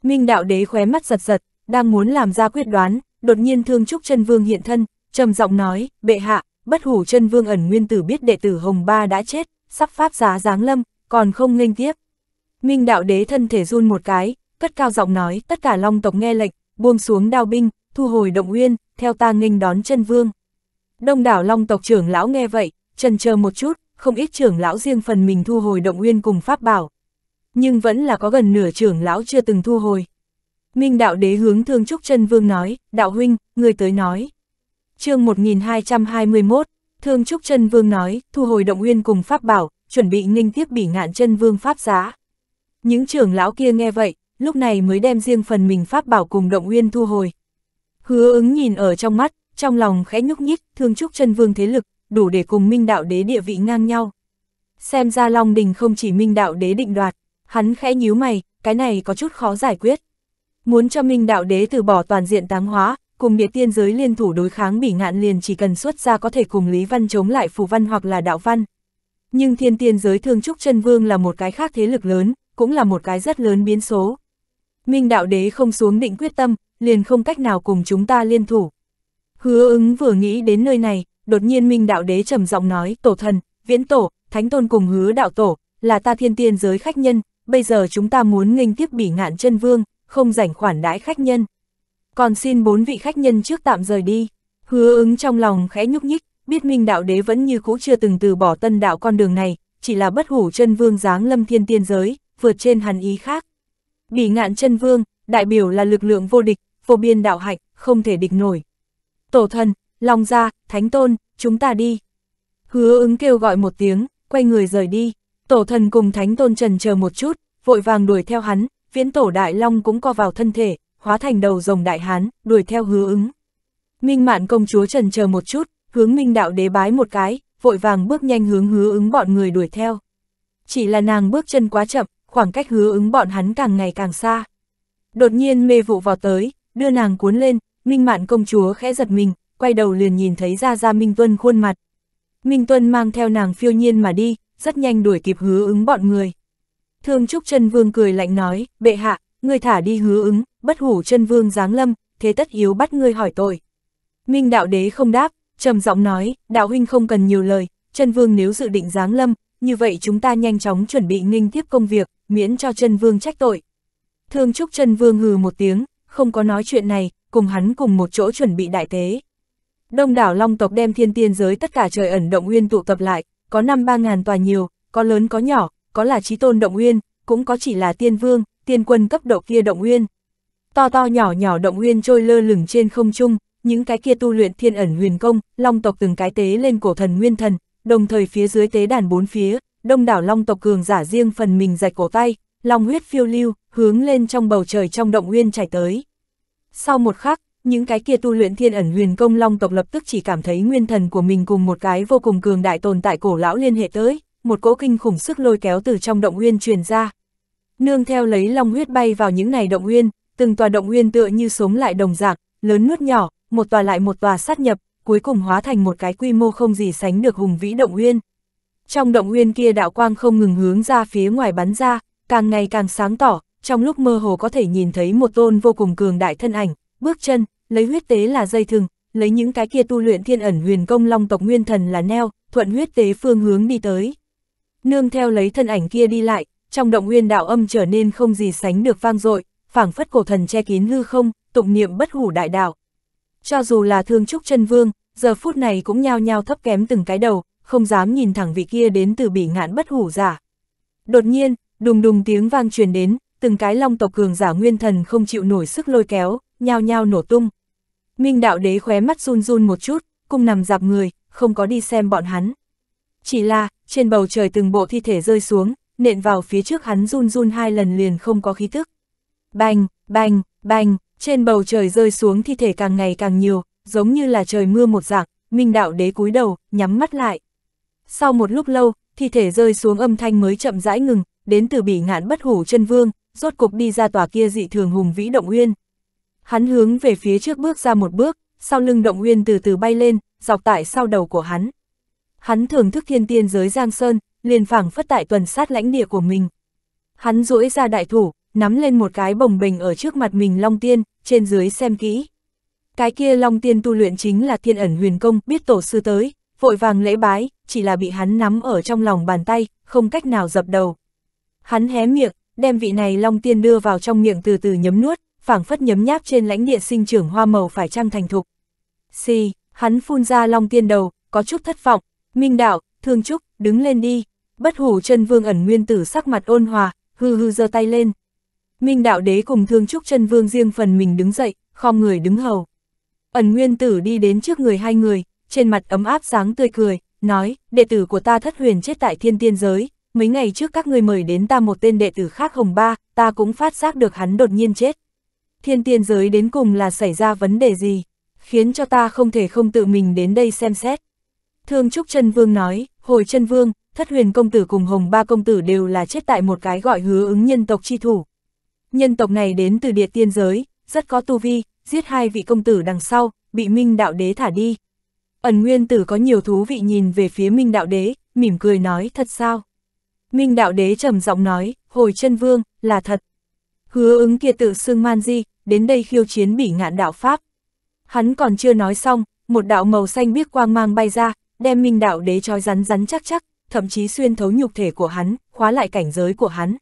Minh đạo đế khóe mắt giật giật, đang muốn làm ra quyết đoán, đột nhiên thương trúc chân vương hiện thân, trầm giọng nói, bệ hạ, bất hủ chân vương ẩn nguyên tử biết đệ tử Hồng Ba đã chết, sắp pháp giá giáng lâm, còn không nghênh tiếp, Minh đạo đế thân thể run một cái, cất cao giọng nói, tất cả long tộc nghe lệnh, buông xuống đao binh, thu hồi động uyên, theo ta nghênh đón chân vương. Đông đảo long tộc trưởng lão nghe vậy, trần chờ một chút, không ít trưởng lão riêng phần mình thu hồi động uyên cùng pháp bảo. Nhưng vẫn là có gần nửa trưởng lão chưa từng thu hồi. Minh đạo đế hướng thương trúc chân vương nói, đạo huynh, người tới nói. chương 1221, thương trúc chân vương nói, thu hồi động uyên cùng pháp bảo, chuẩn bị ninh tiếp bỉ ngạn chân vương pháp giá. Những trưởng lão kia nghe vậy, lúc này mới đem riêng phần mình pháp bảo cùng động uyên thu hồi. Hứa ứng nhìn ở trong mắt, trong lòng khẽ nhúc nhích, thương chúc chân vương thế lực, đủ để cùng minh đạo đế địa vị ngang nhau. Xem ra Long Đình không chỉ minh đạo đế định đoạt, hắn khẽ nhíu mày, cái này có chút khó giải quyết. Muốn cho minh đạo đế từ bỏ toàn diện táng hóa, cùng địa tiên giới liên thủ đối kháng bỉ ngạn liền chỉ cần xuất ra có thể cùng Lý Văn chống lại phù văn hoặc là đạo văn. Nhưng thiên tiên giới thương trúc chân vương là một cái khác thế lực lớn, cũng là một cái rất lớn biến số. Minh đạo đế không xuống định quyết tâm, liền không cách nào cùng chúng ta liên thủ. Hứa ứng vừa nghĩ đến nơi này, đột nhiên Minh đạo đế trầm giọng nói, tổ thần, viễn tổ, thánh tôn cùng hứa đạo tổ, là ta thiên tiên giới khách nhân, bây giờ chúng ta muốn nghênh tiếp bỉ ngạn chân vương, không rảnh khoản đãi khách nhân. Còn xin bốn vị khách nhân trước tạm rời đi. Hứa ứng trong lòng khẽ nhúc nhích, biết Minh đạo đế vẫn như cũ chưa từng từ bỏ tân đạo con đường này, chỉ là bất hủ chân vương dáng lâm thiên tiên giới, vượt trên hắn ý khác. Bỉ ngạn chân vương, đại biểu là lực lượng vô địch, vô biên đạo hạnh không thể địch nổi. Tổ thần, lòng ra, thánh tôn, chúng ta đi. Hứa ứng kêu gọi một tiếng, quay người rời đi. Tổ thần cùng thánh tôn trần chờ một chút, vội vàng đuổi theo hắn, viễn tổ đại long cũng co vào thân thể, hóa thành đầu rồng đại hán, đuổi theo hứa ứng. Minh mạn công chúa trần chờ một chút, hướng minh đạo đế bái một cái, vội vàng bước nhanh hướng hứa ứng bọn người đuổi theo. Chỉ là nàng bước chân quá chậm, khoảng cách hứa ứng bọn hắn càng ngày càng xa. Đột nhiên mê vụ vào tới, đưa nàng cuốn lên, minh mạn công chúa khẽ giật mình, quay đầu liền nhìn thấy ra ra Minh Tuân khuôn mặt. Minh Tuân mang theo nàng phiêu nhiên mà đi, rất nhanh đuổi kịp hứa ứng bọn người. Thương Trúc Trân Vương cười lạnh nói, bệ hạ, ngươi thả đi hứa ứng, bất hủ chân Vương giáng lâm, thế tất yếu bắt ngươi hỏi tội. Minh đạo đế không đáp, trầm giọng nói, đạo huynh không cần nhiều lời, chân Vương nếu dự định giáng lâm, như vậy chúng ta nhanh chóng chuẩn bị nghinh tiếp công việc miễn cho chân vương trách tội. Thương Trúc chân vương hừ một tiếng, không có nói chuyện này, cùng hắn cùng một chỗ chuẩn bị đại tế. Đông đảo Long tộc đem thiên tiên giới tất cả trời ẩn động nguyên tụ tập lại, có năm ba ngàn tòa nhiều, có lớn có nhỏ, có là trí tôn động nguyên, cũng có chỉ là tiên vương, tiên quân cấp độ kia động nguyên. To to nhỏ nhỏ động nguyên trôi lơ lửng trên không trung, những cái kia tu luyện thiên ẩn huyền công, long tộc từng cái tế lên cổ thần nguyên thần, đồng thời phía dưới tế đàn bốn phía, đông đảo long tộc cường giả riêng phần mình rạch cổ tay, long huyết phiêu lưu, hướng lên trong bầu trời trong động nguyên chảy tới. Sau một khắc, những cái kia tu luyện thiên ẩn huyền công long tộc lập tức chỉ cảm thấy nguyên thần của mình cùng một cái vô cùng cường đại tồn tại cổ lão liên hệ tới, một cỗ kinh khủng sức lôi kéo từ trong động nguyên truyền ra. Nương theo lấy long huyết bay vào những này động nguyên, từng tòa động nguyên tựa như sống lại đồng dạng, lớn nuốt nhỏ, một tòa lại một tòa sát nhập, cuối cùng hóa thành một cái quy mô không gì sánh được hùng vĩ động nguyên. Trong động huyên kia đạo quang không ngừng hướng ra phía ngoài bắn ra, càng ngày càng sáng tỏ, trong lúc mơ hồ có thể nhìn thấy một tôn vô cùng cường đại thân ảnh, bước chân, lấy huyết tế là dây thừng, lấy những cái kia tu luyện thiên ẩn huyền công long tộc nguyên thần là neo, thuận huyết tế phương hướng đi tới. Nương theo lấy thân ảnh kia đi lại, trong động nguyên đạo âm trở nên không gì sánh được vang dội, phảng phất cổ thần che kín hư không, tụng niệm bất hủ đại đạo. Cho dù là thương trúc chân vương, giờ phút này cũng nhao nhao thấp kém từng cái đầu, không dám nhìn thẳng vị kia đến từ bỉ ngạn bất hủ giả. Đột nhiên, đùng đùng tiếng vang truyền đến, từng cái long tộc cường giả nguyên thần không chịu nổi sức lôi kéo, nhao nhao nổ tung. Minh đạo đế khóe mắt run run một chút, cùng nằm dạp người, không có đi xem bọn hắn. Chỉ là, trên bầu trời từng bộ thi thể rơi xuống, nện vào phía trước hắn run run hai lần liền không có khí tức. Bành, bành, bành, trên bầu trời rơi xuống thi thể càng ngày càng nhiều, giống như là trời mưa một dạng, minh đạo đế cúi đầu, nhắm mắt lại. Sau một lúc lâu, thi thể rơi xuống âm thanh mới chậm rãi ngừng, đến từ bỉ ngạn bất hủ chân vương, rốt cục đi ra tòa kia dị thường hùng vĩ động uyên. Hắn hướng về phía trước bước ra một bước, sau lưng động uyên từ từ bay lên, dọc tại sau đầu của hắn. Hắn thưởng thức thiên tiên giới Giang Sơn, liền phảng phất tại tuần sát lãnh địa của mình. Hắn duỗi ra đại thủ, nắm lên một cái bồng bình ở trước mặt mình Long Tiên, trên dưới xem kỹ. Cái kia Long Tiên tu luyện chính là thiên ẩn huyền công, biết tổ sư tới, vội vàng lễ bái, chỉ là bị hắn nắm ở trong lòng bàn tay, không cách nào dập đầu. Hắn hé miệng, đem vị này Long Tiên đưa vào trong miệng từ từ nhấm nuốt, phảng phất nhấm nháp trên lãnh địa sinh trưởng hoa màu phải trăng thành thục. Xì, hắn phun ra Long Tiên đầu, có chút thất vọng, Minh Đạo, Thương Trúc, đứng lên đi. Bất hủ chân vương ẩn nguyên tử sắc mặt ôn hòa, hư hư giơ tay lên. Minh Đạo Đế cùng Thương Trúc chân vương riêng phần mình đứng dậy, khom người đứng hầu. Ẩn nguyên tử đi đến trước người hai người, trên mặt ấm áp sáng tươi cười, nói, đệ tử của ta thất huyền chết tại thiên tiên giới, mấy ngày trước các người mời đến ta một tên đệ tử khác hồng ba, ta cũng phát giác được hắn đột nhiên chết. Thiên tiên giới đến cùng là xảy ra vấn đề gì, khiến cho ta không thể không tự mình đến đây xem xét. Thương Trúc chân Vương nói, hồi chân Vương, thất huyền công tử cùng hồng ba công tử đều là chết tại một cái gọi hứa ứng nhân tộc chi thủ. Nhân tộc này đến từ địa tiên giới, rất có tu vi, giết hai vị công tử đằng sau, bị minh đạo đế thả đi, Ẩn nguyên tử có nhiều thú vị nhìn về phía Minh Đạo Đế, mỉm cười nói thật sao? Minh Đạo Đế trầm giọng nói, hồi chân vương, là thật. Hứa ứng kia tự xưng man di, đến đây khiêu chiến bỉ ngạn đạo Pháp. Hắn còn chưa nói xong, một đạo màu xanh biếc quang mang bay ra, đem Minh Đạo Đế trói rắn rắn chắc chắc, thậm chí xuyên thấu nhục thể của hắn, khóa lại cảnh giới của hắn.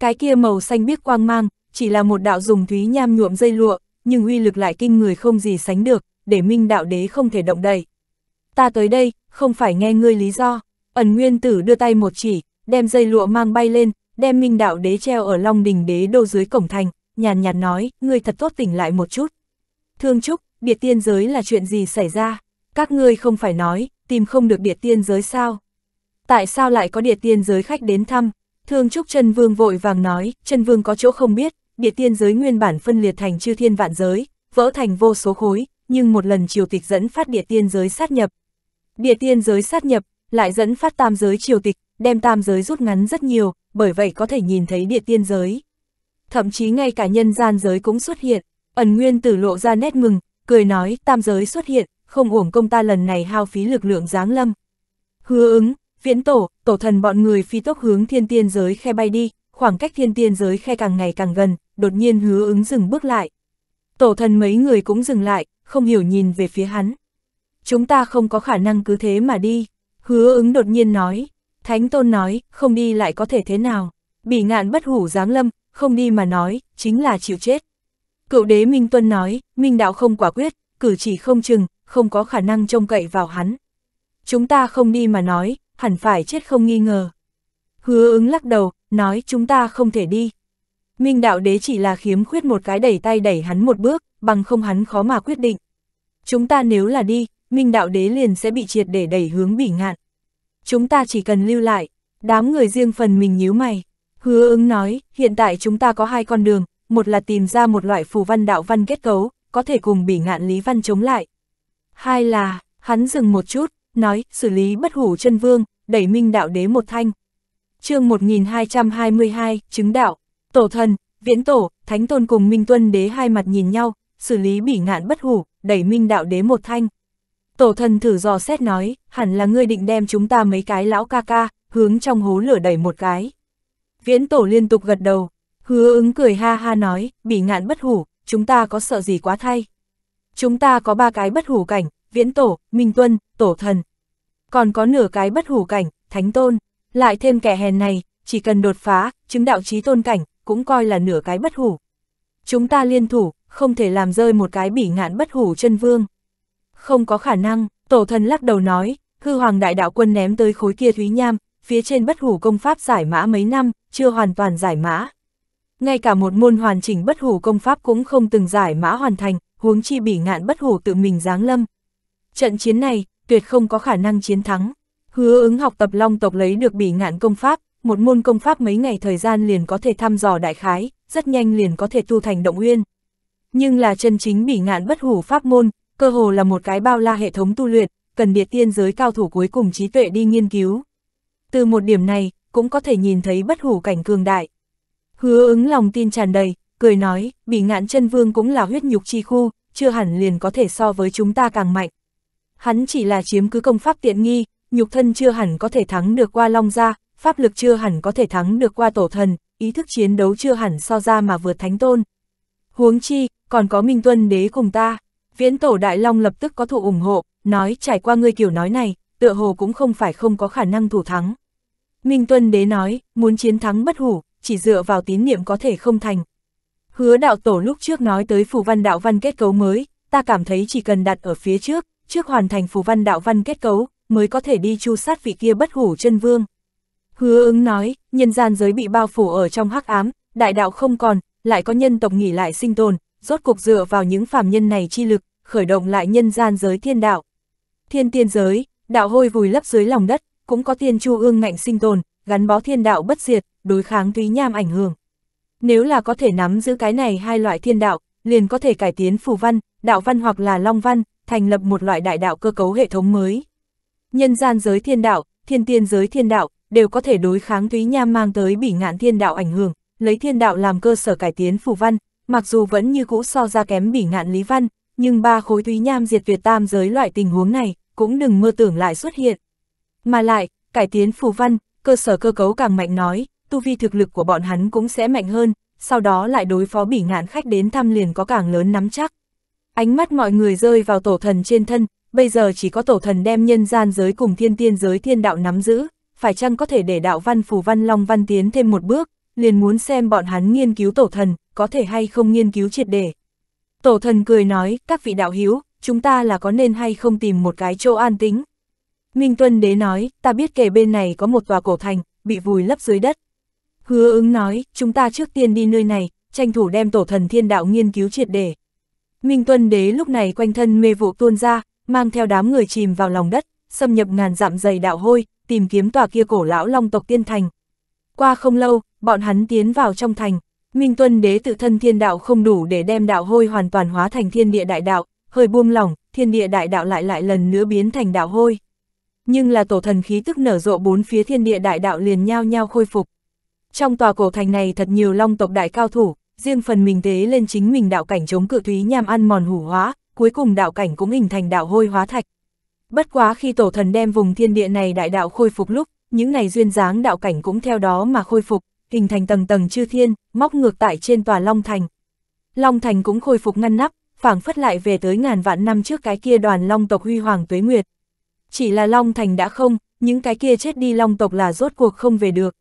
Cái kia màu xanh biếc quang mang, chỉ là một đạo dùng thúy nham nhuộm dây lụa, nhưng uy lực lại kinh người không gì sánh được, để minh đạo đế không thể động đậy. Ta tới đây, không phải nghe ngươi lý do. Ẩn nguyên tử đưa tay một chỉ, đem dây lụa mang bay lên, đem minh đạo đế treo ở long đình đế đô dưới cổng thành, nhàn nhạt nói, ngươi thật tốt tỉnh lại một chút. Thương Trúc, địa tiên giới là chuyện gì xảy ra? Các ngươi không phải nói, tìm không được địa tiên giới sao? Tại sao lại có địa tiên giới khách đến thăm? Thương Trúc Trân Vương vội vàng nói, Trân Vương có chỗ không biết, địa tiên giới nguyên bản phân liệt thành chư thiên vạn giới, vỡ thành vô số khối, nhưng một lần triều tịch dẫn phát địa tiên giới sát nhập. Địa tiên giới sát nhập, lại dẫn phát tam giới triều tịch, đem tam giới rút ngắn rất nhiều, bởi vậy có thể nhìn thấy địa tiên giới. Thậm chí ngay cả nhân gian giới cũng xuất hiện, ẩn nguyên tử lộ ra nét mừng, cười nói tam giới xuất hiện, không uổng công ta lần này hao phí lực lượng giáng lâm. Hứa ứng, viễn tổ, tổ thần bọn người phi tốc hướng thiên tiên giới khe bay đi, khoảng cách thiên tiên giới khe càng ngày càng gần, đột nhiên hứa ứng dừng bước lại. Tổ thần mấy người cũng dừng lại, không hiểu nhìn về phía hắn. Chúng ta không có khả năng cứ thế mà đi, hứa ứng đột nhiên nói, thánh tôn nói, không đi lại có thể thế nào, bị ngạn bất hủ giáng lâm, không đi mà nói, chính là chịu chết. Cựu đế Minh Tuân nói, Minh Đạo không quả quyết, cử chỉ không chừng, không có khả năng trông cậy vào hắn. Chúng ta không đi mà nói, hẳn phải chết không nghi ngờ. Hứa ứng lắc đầu, nói chúng ta không thể đi, Minh đạo đế chỉ là khiếm khuyết một cái đẩy tay đẩy hắn một bước, bằng không hắn khó mà quyết định. Chúng ta nếu là đi, Minh đạo đế liền sẽ bị triệt để đẩy hướng bỉ ngạn. Chúng ta chỉ cần lưu lại, đám người riêng phần mình nhíu mày. Hứa ứng nói, hiện tại chúng ta có hai con đường, một là tìm ra một loại phù văn đạo văn kết cấu, có thể cùng bỉ ngạn lý văn chống lại. Hai là, hắn dừng một chút, nói, xử lý bất hủ chân vương, đẩy minh đạo đế một thanh. chương 1222, chứng đạo, Tổ thần, viễn tổ, thánh tôn cùng Minh Tuân đế hai mặt nhìn nhau, xử lý bỉ ngạn bất hủ, đẩy Minh đạo đế một thanh. Tổ thần thử dò xét nói, hẳn là ngươi định đem chúng ta mấy cái lão ca ca, hướng trong hố lửa đẩy một cái. Viễn tổ liên tục gật đầu, hứa ứng cười ha ha nói, bỉ ngạn bất hủ, chúng ta có sợ gì quá thay. Chúng ta có ba cái bất hủ cảnh, viễn tổ, minh tuân, tổ thần. Còn có nửa cái bất hủ cảnh, thánh tôn, lại thêm kẻ hèn này, chỉ cần đột phá, chứng đạo trí tôn cảnh, cũng coi là nửa cái bất hủ. Chúng ta liên thủ, không thể làm rơi một cái bỉ ngạn bất hủ chân vương. Không có khả năng, tổ thần lắc đầu nói, hư hoàng đại đạo quân ném tới khối kia thúy nham, phía trên bất hủ công pháp giải mã mấy năm, chưa hoàn toàn giải mã. Ngay cả một môn hoàn chỉnh bất hủ công pháp cũng không từng giải mã hoàn thành, huống chi bỉ ngạn bất hủ tự mình giáng lâm. Trận chiến này, tuyệt không có khả năng chiến thắng. Hứa ứng học tập long tộc lấy được bỉ ngạn công pháp, một môn công pháp mấy ngày thời gian liền có thể thăm dò đại khái, rất nhanh liền có thể tu thành động uyên. Nhưng là chân chính bỉ ngạn bất hủ pháp môn, cơ hồ là một cái bao la hệ thống tu luyện, cần biệt tiên giới cao thủ cuối cùng trí tuệ đi nghiên cứu. Từ một điểm này, cũng có thể nhìn thấy bất hủ cảnh cường đại. Hứa ứng lòng tin tràn đầy, cười nói, bị ngạn chân vương cũng là huyết nhục chi khu, chưa hẳn liền có thể so với chúng ta càng mạnh. Hắn chỉ là chiếm cứ công pháp tiện nghi, nhục thân chưa hẳn có thể thắng được qua long gia, pháp lực chưa hẳn có thể thắng được qua tổ thần, ý thức chiến đấu chưa hẳn so ra mà vượt thánh tôn. Huống chi, còn có Minh Tuân đế cùng ta, viễn tổ Đại Long lập tức có thụ ủng hộ, nói trải qua ngươi kiểu nói này, tựa hồ cũng không phải không có khả năng thủ thắng. Minh Tuân đế nói, muốn chiến thắng bất hủ, chỉ dựa vào tín niệm có thể không thành. Hứa đạo tổ lúc trước nói tới phù văn đạo văn kết cấu mới, ta cảm thấy chỉ cần đặt ở phía trước, trước hoàn thành phù văn đạo văn kết cấu, mới có thể đi chu sát vị kia bất hủ chân vương. Hứa ứng nói, nhân gian giới bị bao phủ ở trong hắc ám, đại đạo không còn, lại có nhân tộc nghỉ lại sinh tồn, rốt cuộc dựa vào những phàm nhân này chi lực, khởi động lại nhân gian giới thiên đạo. Thiên tiên giới, đạo hôi vùi lấp dưới lòng đất, cũng có tiên chu ương ngạnh sinh tồn, gắn bó thiên đạo bất diệt, đối kháng túy nham ảnh hưởng. Nếu là có thể nắm giữ cái này hai loại thiên đạo, liền có thể cải tiến phù văn, đạo văn hoặc là long văn, thành lập một loại đại đạo cơ cấu hệ thống mới. Nhân gian giới thiên đạo, thiên tiên giới thiên đạo, đều có thể đối kháng Thúy Nham mang tới bỉ ngạn thiên đạo ảnh hưởng, lấy thiên đạo làm cơ sở cải tiến phù văn, mặc dù vẫn như cũ so ra kém bỉ ngạn lý văn, nhưng ba khối Thúy Nham diệt việt tam giới loại tình huống này, cũng đừng mơ tưởng lại xuất hiện. Mà lại, cải tiến phù văn, cơ sở cơ cấu càng mạnh nói, tu vi thực lực của bọn hắn cũng sẽ mạnh hơn, sau đó lại đối phó bỉ ngạn khách đến thăm liền có càng lớn nắm chắc. Ánh mắt mọi người rơi vào tổ thần trên thân, bây giờ chỉ có tổ thần đem nhân gian giới cùng thiên tiên giới thiên đạo nắm giữ, phải chăng có thể để đạo văn phù văn long văn tiến thêm một bước, liền muốn xem bọn hắn nghiên cứu tổ thần, có thể hay không nghiên cứu triệt để. Tổ thần cười nói, các vị đạo hiếu, chúng ta là có nên hay không tìm một cái chỗ an tính. Minh Tuân Đế nói, ta biết kề bên này có một tòa cổ thành, bị vùi lấp dưới đất. Hứa ứng nói, chúng ta trước tiên đi nơi này, tranh thủ đem tổ thần thiên đạo nghiên cứu triệt để. Minh Tuân Đế lúc này quanh thân mê vụ tuôn ra, mang theo đám người chìm vào lòng đất, xâm nhập ngàn dặm dày đạo hôi, tìm kiếm tòa kia cổ lão long tộc tiên thành. Qua không lâu, bọn hắn tiến vào trong thành, Minh Tuân đế tự thân thiên đạo không đủ để đem đạo hôi hoàn toàn hóa thành thiên địa đại đạo, hơi buông lỏng, thiên địa đại đạo lại lại lần nữa biến thành đạo hôi. Nhưng là tổ thần khí tức nở rộ bốn phía thiên địa đại đạo liền nhao nhau khôi phục. Trong tòa cổ thành này thật nhiều long tộc đại cao thủ, riêng phần mình tế lên chính mình đạo cảnh chống cự thúy nham ăn mòn hủ hóa, cuối cùng đạo cảnh cũng hình thành đạo hôi hóa thạch. Bất quá khi tổ thần đem vùng thiên địa này đại đạo khôi phục lúc, những này duyên dáng đạo cảnh cũng theo đó mà khôi phục, hình thành tầng tầng chư thiên, móc ngược tại trên tòa Long Thành. Long Thành cũng khôi phục ngăn nắp, phảng phất lại về tới ngàn vạn năm trước cái kia đoàn Long tộc huy hoàng tuế nguyệt. Chỉ là Long Thành đã không, những cái kia chết đi Long tộc là rốt cuộc không về được.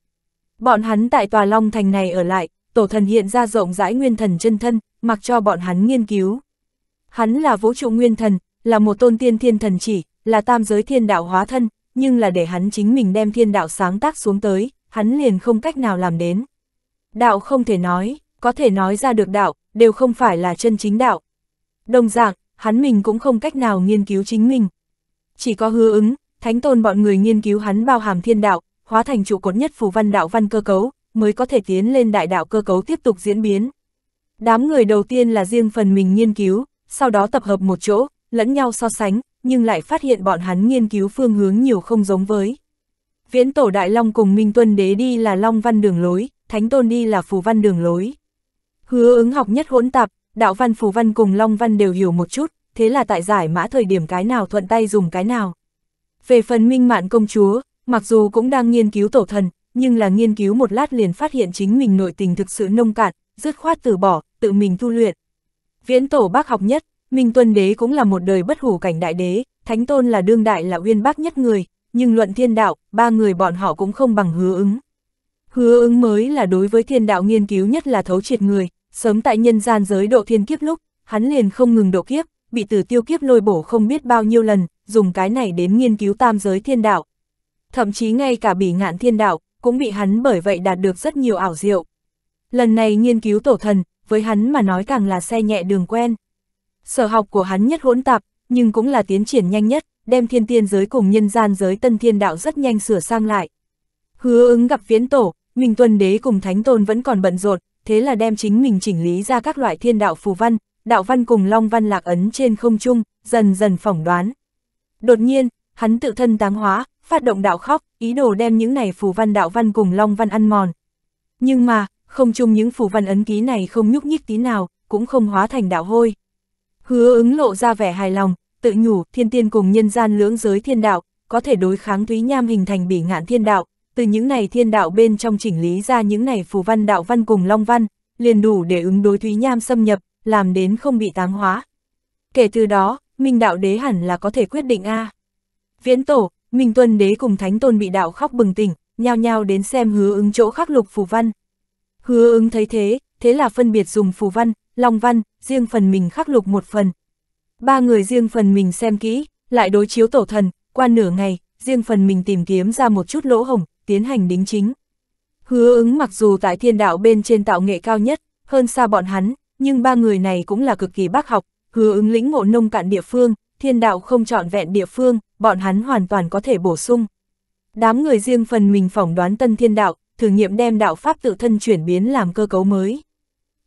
Bọn hắn tại tòa Long Thành này ở lại, tổ thần hiện ra rộng rãi nguyên thần chân thân, mặc cho bọn hắn nghiên cứu. Hắn là vũ trụ nguyên thần, là một tôn tiên thiên thần chỉ, là tam giới thiên đạo hóa thân, nhưng là để hắn chính mình đem thiên đạo sáng tác xuống tới, hắn liền không cách nào làm đến. Đạo không thể nói, có thể nói ra được đạo, đều không phải là chân chính đạo. Đồng dạng, hắn mình cũng không cách nào nghiên cứu chính mình. Chỉ có hứa ứng, thánh tôn bọn người nghiên cứu hắn bao hàm thiên đạo, hóa thành trụ cột nhất phù văn đạo văn cơ cấu, mới có thể tiến lên đại đạo cơ cấu tiếp tục diễn biến. Đám người đầu tiên là riêng phần mình nghiên cứu, sau đó tập hợp một chỗ, lẫn nhau so sánh, nhưng lại phát hiện bọn hắn nghiên cứu phương hướng nhiều không giống với. Viễn tổ Đại Long cùng Minh Tuân Đế đi là Long Văn Đường Lối, Thánh Tôn đi là Phù Văn Đường Lối. Hứa ứng học nhất hỗn tạp, Đạo Văn Phù Văn cùng Long Văn đều hiểu một chút, thế là tại giải mã thời điểm cái nào thuận tay dùng cái nào. Về phần Minh Mạn Công Chúa, mặc dù cũng đang nghiên cứu tổ thần, nhưng là nghiên cứu một lát liền phát hiện chính mình nội tình thực sự nông cạn, dứt khoát từ bỏ, tự mình tu luyện. Viễn tổ bác học nhất, Minh Tuân Đế cũng là một đời bất hủ cảnh đại đế, Thánh Tôn là đương đại là uyên bác nhất người, nhưng luận thiên đạo, ba người bọn họ cũng không bằng hứa ứng. Hứa ứng mới là đối với thiên đạo nghiên cứu nhất là thấu triệt người, sớm tại nhân gian giới độ thiên kiếp lúc, hắn liền không ngừng độ kiếp, bị tử tiêu kiếp lôi bổ không biết bao nhiêu lần, dùng cái này đến nghiên cứu tam giới thiên đạo. Thậm chí ngay cả bỉ ngạn thiên đạo, cũng bị hắn bởi vậy đạt được rất nhiều ảo diệu. Lần này nghiên cứu tổ thần, với hắn mà nói càng là xe nhẹ đường quen. Sở học của hắn nhất hỗn tạp, nhưng cũng là tiến triển nhanh nhất, đem thiên tiên giới cùng nhân gian giới tân thiên đạo rất nhanh sửa sang lại. Hứa ứng gặp phiến tổ, Minh Tuân Đế cùng Thánh Tôn vẫn còn bận rộn, thế là đem chính mình chỉnh lý ra các loại thiên đạo phù văn, đạo văn cùng long văn lạc ấn trên không trung, dần dần phỏng đoán. Đột nhiên, hắn tự thân táng hóa, phát động đạo khóc, ý đồ đem những này phù văn đạo văn cùng long văn ăn mòn. Nhưng mà, không chung những phù văn ấn ký này không nhúc nhích tí nào, cũng không hóa thành đạo hôi. Hứa ứng lộ ra vẻ hài lòng, tự nhủ, thiên tiên cùng nhân gian lưỡng giới thiên đạo, có thể đối kháng Thúy Nham hình thành bỉ ngạn thiên đạo, từ những này thiên đạo bên trong chỉnh lý ra những này phù văn đạo văn cùng long văn, liền đủ để ứng đối Thúy Nham xâm nhập, làm đến không bị táng hóa. Kể từ đó, Minh đạo đế hẳn là có thể quyết định a. Viễn tổ, Minh Tuân đế cùng Thánh Tôn bị đạo khóc bừng tỉnh, nhao nhao đến xem hứa ứng chỗ khắc lục phù văn. Hứa ứng thấy thế, thế là phân biệt dùng phù văn, Long Văn, riêng phần mình khắc lục một phần. Ba người riêng phần mình xem kỹ, lại đối chiếu tổ thần, qua nửa ngày, riêng phần mình tìm kiếm ra một chút lỗ hổng, tiến hành đính chính. Hứa ứng mặc dù tại thiên đạo bên trên tạo nghệ cao nhất, hơn xa bọn hắn, nhưng ba người này cũng là cực kỳ bác học, hứa ứng lĩnh ngộ nông cạn địa phương, thiên đạo không chọn vẹn địa phương, bọn hắn hoàn toàn có thể bổ sung. Đám người riêng phần mình phỏng đoán tân thiên đạo, thử nghiệm đem đạo pháp tự thân chuyển biến làm cơ cấu mới.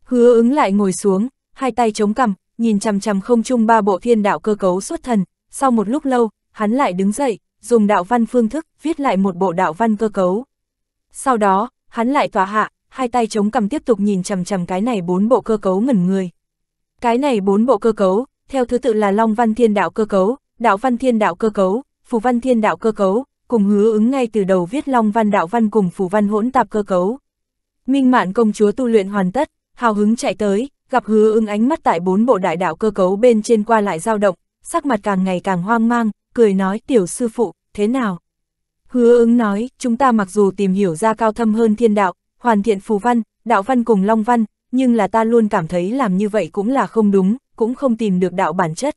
Hứa ứng lại ngồi xuống, hai tay chống cằm, nhìn chằm chằm không chung ba bộ thiên đạo cơ cấu xuất thần, sau một lúc lâu, hắn lại đứng dậy, dùng đạo văn phương thức viết lại một bộ đạo văn cơ cấu. Sau đó, hắn lại tỏa hạ, hai tay chống cằm tiếp tục nhìn chằm chằm cái này bốn bộ cơ cấu ngẩn người. Cái này bốn bộ cơ cấu, theo thứ tự là Long Văn Thiên Đạo cơ cấu, Đạo Văn Thiên Đạo cơ cấu, Phù Văn Thiên Đạo cơ cấu, cùng hứa ứng ngay từ đầu viết Long Văn Đạo Văn cùng Phù Văn hỗn tạp cơ cấu. Minh Mạn công chúa tu luyện hoàn tất, hào hứng chạy tới, gặp hứa ưng ánh mắt tại bốn bộ đại đạo cơ cấu bên trên qua lại dao động, sắc mặt càng ngày càng hoang mang, cười nói tiểu sư phụ, thế nào? Hứa ứng nói, chúng ta mặc dù tìm hiểu ra cao thâm hơn thiên đạo, hoàn thiện phù văn, đạo văn cùng long văn, nhưng là ta luôn cảm thấy làm như vậy cũng là không đúng, cũng không tìm được đạo bản chất.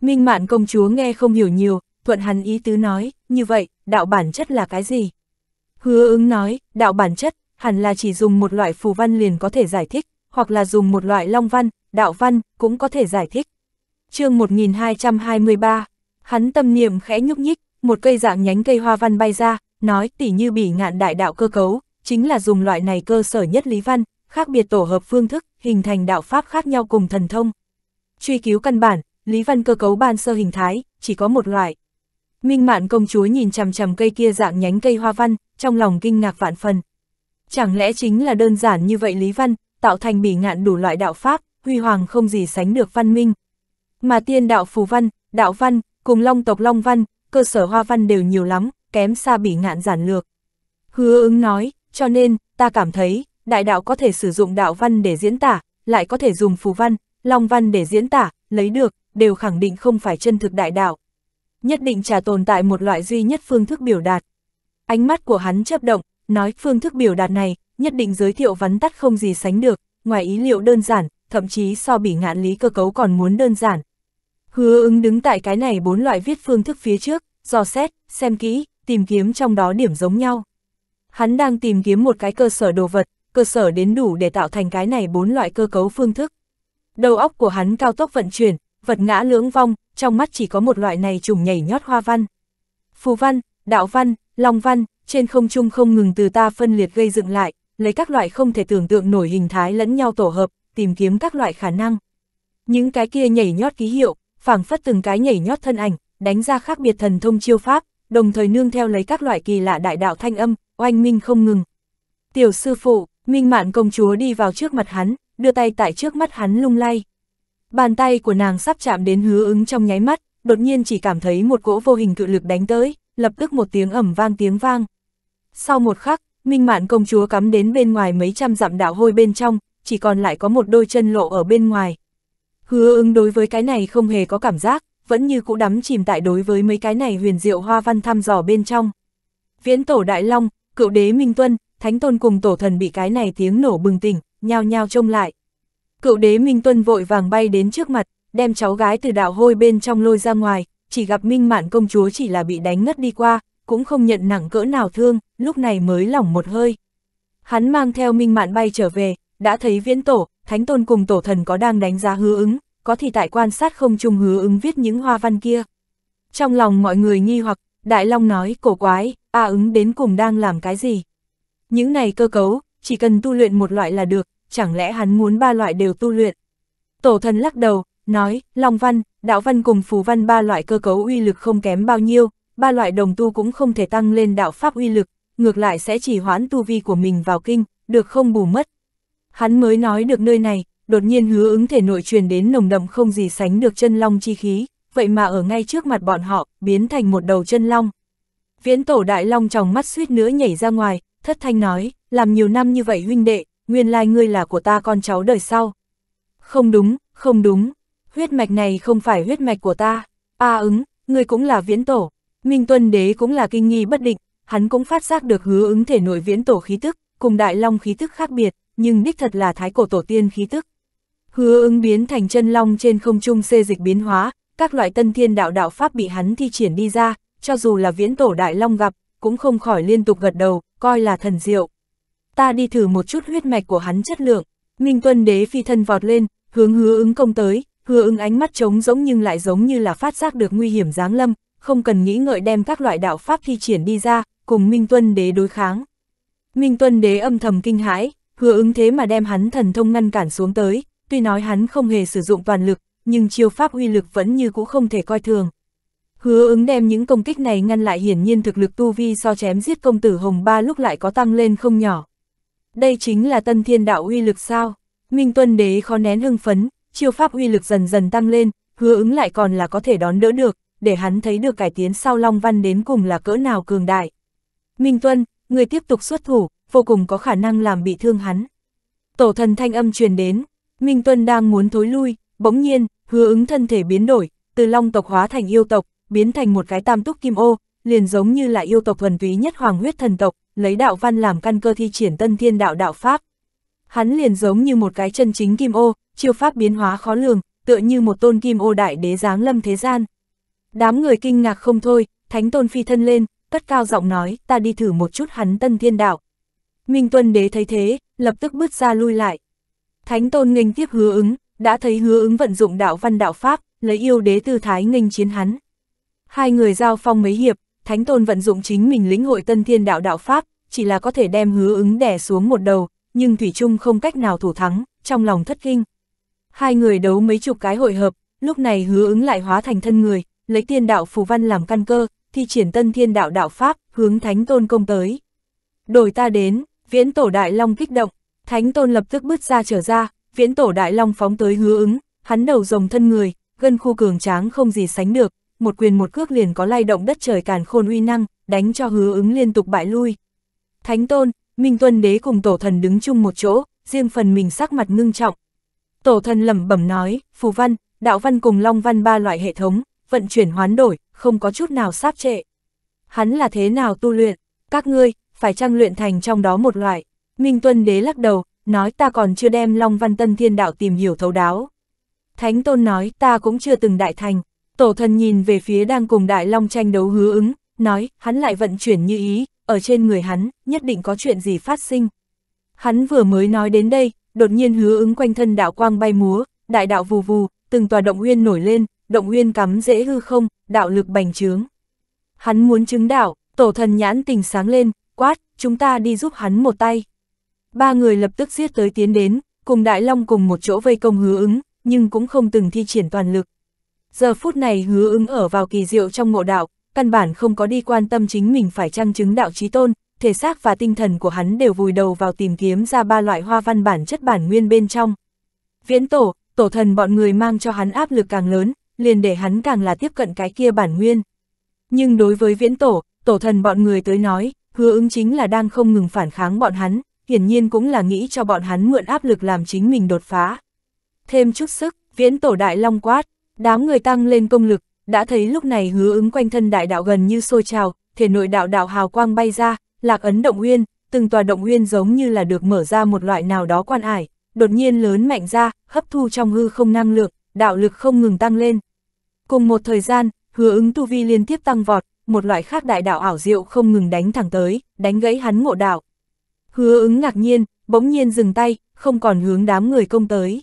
Minh mạn công chúa nghe không hiểu nhiều, thuận hắn ý tứ nói, như vậy, đạo bản chất là cái gì? Hứa ứng nói, đạo bản chất hẳn là chỉ dùng một loại phù văn liền có thể giải thích, hoặc là dùng một loại long văn, đạo văn, cũng có thể giải thích. chương 1223, hắn tâm niệm khẽ nhúc nhích, một cây dạng nhánh cây hoa văn bay ra, nói tỉ như bỉ ngạn đại đạo cơ cấu, chính là dùng loại này cơ sở nhất lý văn, khác biệt tổ hợp phương thức, hình thành đạo pháp khác nhau cùng thần thông. Truy cứu căn bản, lý văn cơ cấu ban sơ hình thái, chỉ có một loại. Minh mạn công chúa nhìn chằm chằm cây kia dạng nhánh cây hoa văn, trong lòng kinh ngạc vạn phần. Chẳng lẽ chính là đơn giản như vậy Lý Văn, tạo thành bỉ ngạn đủ loại đạo pháp, huy hoàng không gì sánh được văn minh. Mà tiên đạo phù văn, đạo văn, cùng long tộc long văn, cơ sở hoa văn đều nhiều lắm, kém xa bỉ ngạn giản lược. Hứa ứng nói, cho nên, ta cảm thấy, đại đạo có thể sử dụng đạo văn để diễn tả, lại có thể dùng phù văn, long văn để diễn tả, lấy được, đều khẳng định không phải chân thực đại đạo. Nhất định trả tồn tại một loại duy nhất phương thức biểu đạt. Ánh mắt của hắn chấp động, Nói phương thức biểu đạt này, nhất định giới thiệu vắn tắt không gì sánh được, ngoài ý liệu đơn giản, thậm chí so bỉ ngạn lý cơ cấu còn muốn đơn giản. Hứa ứng đứng tại cái này bốn loại viết phương thức phía trước, dò xét, xem kỹ, tìm kiếm trong đó điểm giống nhau. Hắn đang tìm kiếm một cái cơ sở đồ vật, cơ sở đến đủ để tạo thành cái này bốn loại cơ cấu phương thức. Đầu óc của hắn cao tốc vận chuyển, vật ngã lưỡng vong, trong mắt chỉ có một loại này trùng nhảy nhót hoa văn. Phù văn, đạo văn, long văn, trên không trung không ngừng từ ta phân liệt gây dựng lại, lấy các loại không thể tưởng tượng nổi hình thái lẫn nhau tổ hợp, tìm kiếm các loại khả năng. Những cái kia nhảy nhót ký hiệu, phảng phất từng cái nhảy nhót thân ảnh, đánh ra khác biệt thần thông chiêu pháp, đồng thời nương theo lấy các loại kỳ lạ đại đạo thanh âm, oanh minh không ngừng. Tiểu sư phụ, minh mạn công chúa đi vào trước mặt hắn, đưa tay tại trước mắt hắn lung lay. Bàn tay của nàng sắp chạm đến hứa ứng trong nháy mắt, đột nhiên chỉ cảm thấy một cỗ vô hình cự lực đánh tới, lập tức một tiếng ẩm vang tiếng vang. Sau một khắc, Minh Mạn công chúa cắm đến bên ngoài mấy trăm dặm đạo hôi bên trong, chỉ còn lại có một đôi chân lộ ở bên ngoài. Hứa ứng đối với cái này không hề có cảm giác, vẫn như cũ đắm chìm tại đối với mấy cái này huyền diệu hoa văn thăm dò bên trong. Viễn tổ Đại Long, cựu đế Minh Tuân, Thánh Tôn cùng tổ thần bị cái này tiếng nổ bừng tỉnh, nhao nhao trông lại. Cựu đế Minh Tuân vội vàng bay đến trước mặt, đem cháu gái từ đạo hôi bên trong lôi ra ngoài, chỉ gặp Minh Mạn công chúa chỉ là bị đánh ngất đi qua, cũng không nhận nặng cỡ nào thương, lúc này mới lỏng một hơi. Hắn mang theo minh mạn bay trở về, đã thấy viễn tổ, thánh tôn cùng tổ thần có đang đánh giá hứa ứng, có thì tại quan sát không trung hứa ứng viết những hoa văn kia. Trong lòng mọi người nghi hoặc, Đại Long nói cổ quái, A ứng đến cùng đang làm cái gì? Những này cơ cấu, chỉ cần tu luyện một loại là được, chẳng lẽ hắn muốn ba loại đều tu luyện? Tổ thần lắc đầu, nói, Long Văn, Đạo Văn cùng Phù Văn ba loại cơ cấu uy lực không kém bao nhiêu, ba loại đồng tu cũng không thể tăng lên đạo pháp uy lực, ngược lại sẽ chỉ hoãn tu vi của mình vào kinh, được không bù mất. Hắn mới nói được nơi này, đột nhiên hứa ứng thể nội truyền đến nồng đậm không gì sánh được chân long chi khí, vậy mà ở ngay trước mặt bọn họ, biến thành một đầu chân long. Viễn tổ đại long tròng mắt suýt nữa nhảy ra ngoài, thất thanh nói, làm nhiều năm như vậy huynh đệ, nguyên lai ngươi là của ta con cháu đời sau. Không đúng, không đúng, huyết mạch này không phải huyết mạch của ta, a ứng, ngươi cũng là viễn tổ, Minh Tuân Đế cũng là kinh nghi bất định, hắn cũng phát giác được hứa ứng thể nội viễn tổ khí tức, cùng đại long khí tức khác biệt, nhưng đích thật là thái cổ tổ tiên khí tức. Hứa ứng biến thành chân long trên không trung xê dịch biến hóa, các loại tân thiên đạo đạo pháp bị hắn thi triển đi ra, cho dù là viễn tổ đại long gặp, cũng không khỏi liên tục gật đầu, coi là thần diệu. Ta đi thử một chút huyết mạch của hắn chất lượng, Minh Tuân Đế phi thân vọt lên, hướng hứa ứng công tới, hứa ứng ánh mắt trống giống nhưng lại giống như là phát giác được nguy hiểm giáng lâm, không cần nghĩ ngợi đem các loại đạo pháp thi triển đi ra, cùng Minh Tuân Đế đối kháng. Minh Tuân Đế âm thầm kinh hãi, hứa ứng thế mà đem hắn thần thông ngăn cản xuống tới, tuy nói hắn không hề sử dụng toàn lực, nhưng chiêu pháp uy lực vẫn như cũ không thể coi thường. Hứa ứng đem những công kích này ngăn lại hiển nhiên thực lực tu vi so chém giết công tử Hồng Ba lúc lại có tăng lên không nhỏ. Đây chính là tân thiên đạo uy lực sao? Minh Tuân Đế khó nén hưng phấn, chiêu pháp uy lực dần dần tăng lên, hứa ứng lại còn là có thể đón đỡ được, để hắn thấy được cải tiến sau Long Văn đến cùng là cỡ nào cường đại. Minh Tuân, người tiếp tục xuất thủ, vô cùng có khả năng làm bị thương hắn. Tổ thần thanh âm truyền đến, Minh Tuân đang muốn thối lui, bỗng nhiên, hứa ứng thân thể biến đổi, từ long tộc hóa thành yêu tộc, biến thành một cái tam túc kim ô, liền giống như là yêu tộc thuần túy nhất hoàng huyết thần tộc, lấy đạo văn làm căn cơ thi triển tân thiên đạo đạo pháp. Hắn liền giống như một cái chân chính kim ô, chiêu pháp biến hóa khó lường, tựa như một tôn kim ô đại đế giáng lâm thế gian. Đám người kinh ngạc không thôi, thánh tôn phi thân lên, cất cao giọng nói, ta đi thử một chút hắn tân thiên đạo. Minh tuân đế thấy thế, lập tức bước ra lui lại. Thánh tôn nghênh tiếp hứa ứng, đã thấy hứa ứng vận dụng đạo văn đạo pháp, lấy yêu đế tư thái nghênh chiến hắn. Hai người giao phong mấy hiệp, thánh tôn vận dụng chính mình lĩnh hội tân thiên đạo đạo pháp, chỉ là có thể đem hứa ứng đè xuống một đầu, nhưng Thủy Trung không cách nào thủ thắng, trong lòng thất kinh. Hai người đấu mấy chục cái hội hợp, lúc này hứa ứng lại hóa thành thân người, lấy thiên đạo phù văn làm căn cơ, thi triển tân thiên đạo đạo Pháp, hướng Thánh Tôn công tới. Đổi ta đến, viễn tổ Đại Long kích động, Thánh Tôn lập tức bước ra trở ra, viễn tổ Đại Long phóng tới hứa ứng, hắn đầu rồng thân người, gân khu cường tráng không gì sánh được, một quyền một cước liền có lay động đất trời càn khôn uy năng, đánh cho hứa ứng liên tục bại lui. Thánh Tôn, Minh Tuân Đế cùng Tổ Thần đứng chung một chỗ, riêng phần mình sắc mặt ngưng trọng. Tổ Thần lẩm bẩm nói, phù văn, đạo văn cùng long văn ba loại hệ thống, vận chuyển hoán đổi, không có chút nào sáp trệ. Hắn là thế nào tu luyện, các ngươi, phải trang luyện thành trong đó một loại. Minh Tuân Đế lắc đầu, nói ta còn chưa đem Long Văn Tân Thiên Đạo tìm hiểu thấu đáo. Thánh Tôn nói ta cũng chưa từng đại thành, tổ thần nhìn về phía đang cùng Đại Long tranh đấu hứa ứng, nói hắn lại vận chuyển như ý, ở trên người hắn, nhất định có chuyện gì phát sinh. Hắn vừa mới nói đến đây, đột nhiên hứa ứng quanh thân đạo quang bay múa, đại đạo vù vù, từng tòa động uyên nổi lên, động nguyên cắm dễ hư không, đạo lực bành trướng. Hắn muốn chứng đạo, tổ thần nhãn tình sáng lên, quát, chúng ta đi giúp hắn một tay. Ba người lập tức giết tới tiến đến, cùng Đại Long cùng một chỗ vây công hứa ứng, nhưng cũng không từng thi triển toàn lực. Giờ phút này hứa ứng ở vào kỳ diệu trong ngộ đạo, căn bản không có đi quan tâm chính mình phải trăng chứng đạo trí tôn, thể xác và tinh thần của hắn đều vùi đầu vào tìm kiếm ra ba loại hoa văn bản chất bản nguyên bên trong. Viễn tổ, tổ thần bọn người mang cho hắn áp lực càng lớn, liền để hắn càng là tiếp cận cái kia bản nguyên. Nhưng đối với viễn tổ, tổ thần bọn người tới nói, hứa ứng chính là đang không ngừng phản kháng bọn hắn, hiển nhiên cũng là nghĩ cho bọn hắn mượn áp lực làm chính mình đột phá. Thêm chút sức, viễn tổ đại long quát, đám người tăng lên công lực, đã thấy lúc này hứa ứng quanh thân đại đạo gần như sôi trào, thể nội đạo đạo hào quang bay ra, lạc ấn động nguyên từng tòa động nguyên giống như là được mở ra một loại nào đó quan ải, đột nhiên lớn mạnh ra, hấp thu trong hư không năng lượng, đạo lực không ngừng tăng lên. Cùng một thời gian, hứa ứng tu vi liên tiếp tăng vọt, một loại khác đại đạo ảo diệu không ngừng đánh thẳng tới, đánh gãy hắn ngộ đạo. Hứa ứng ngạc nhiên, bỗng nhiên dừng tay, không còn hướng đám người công tới.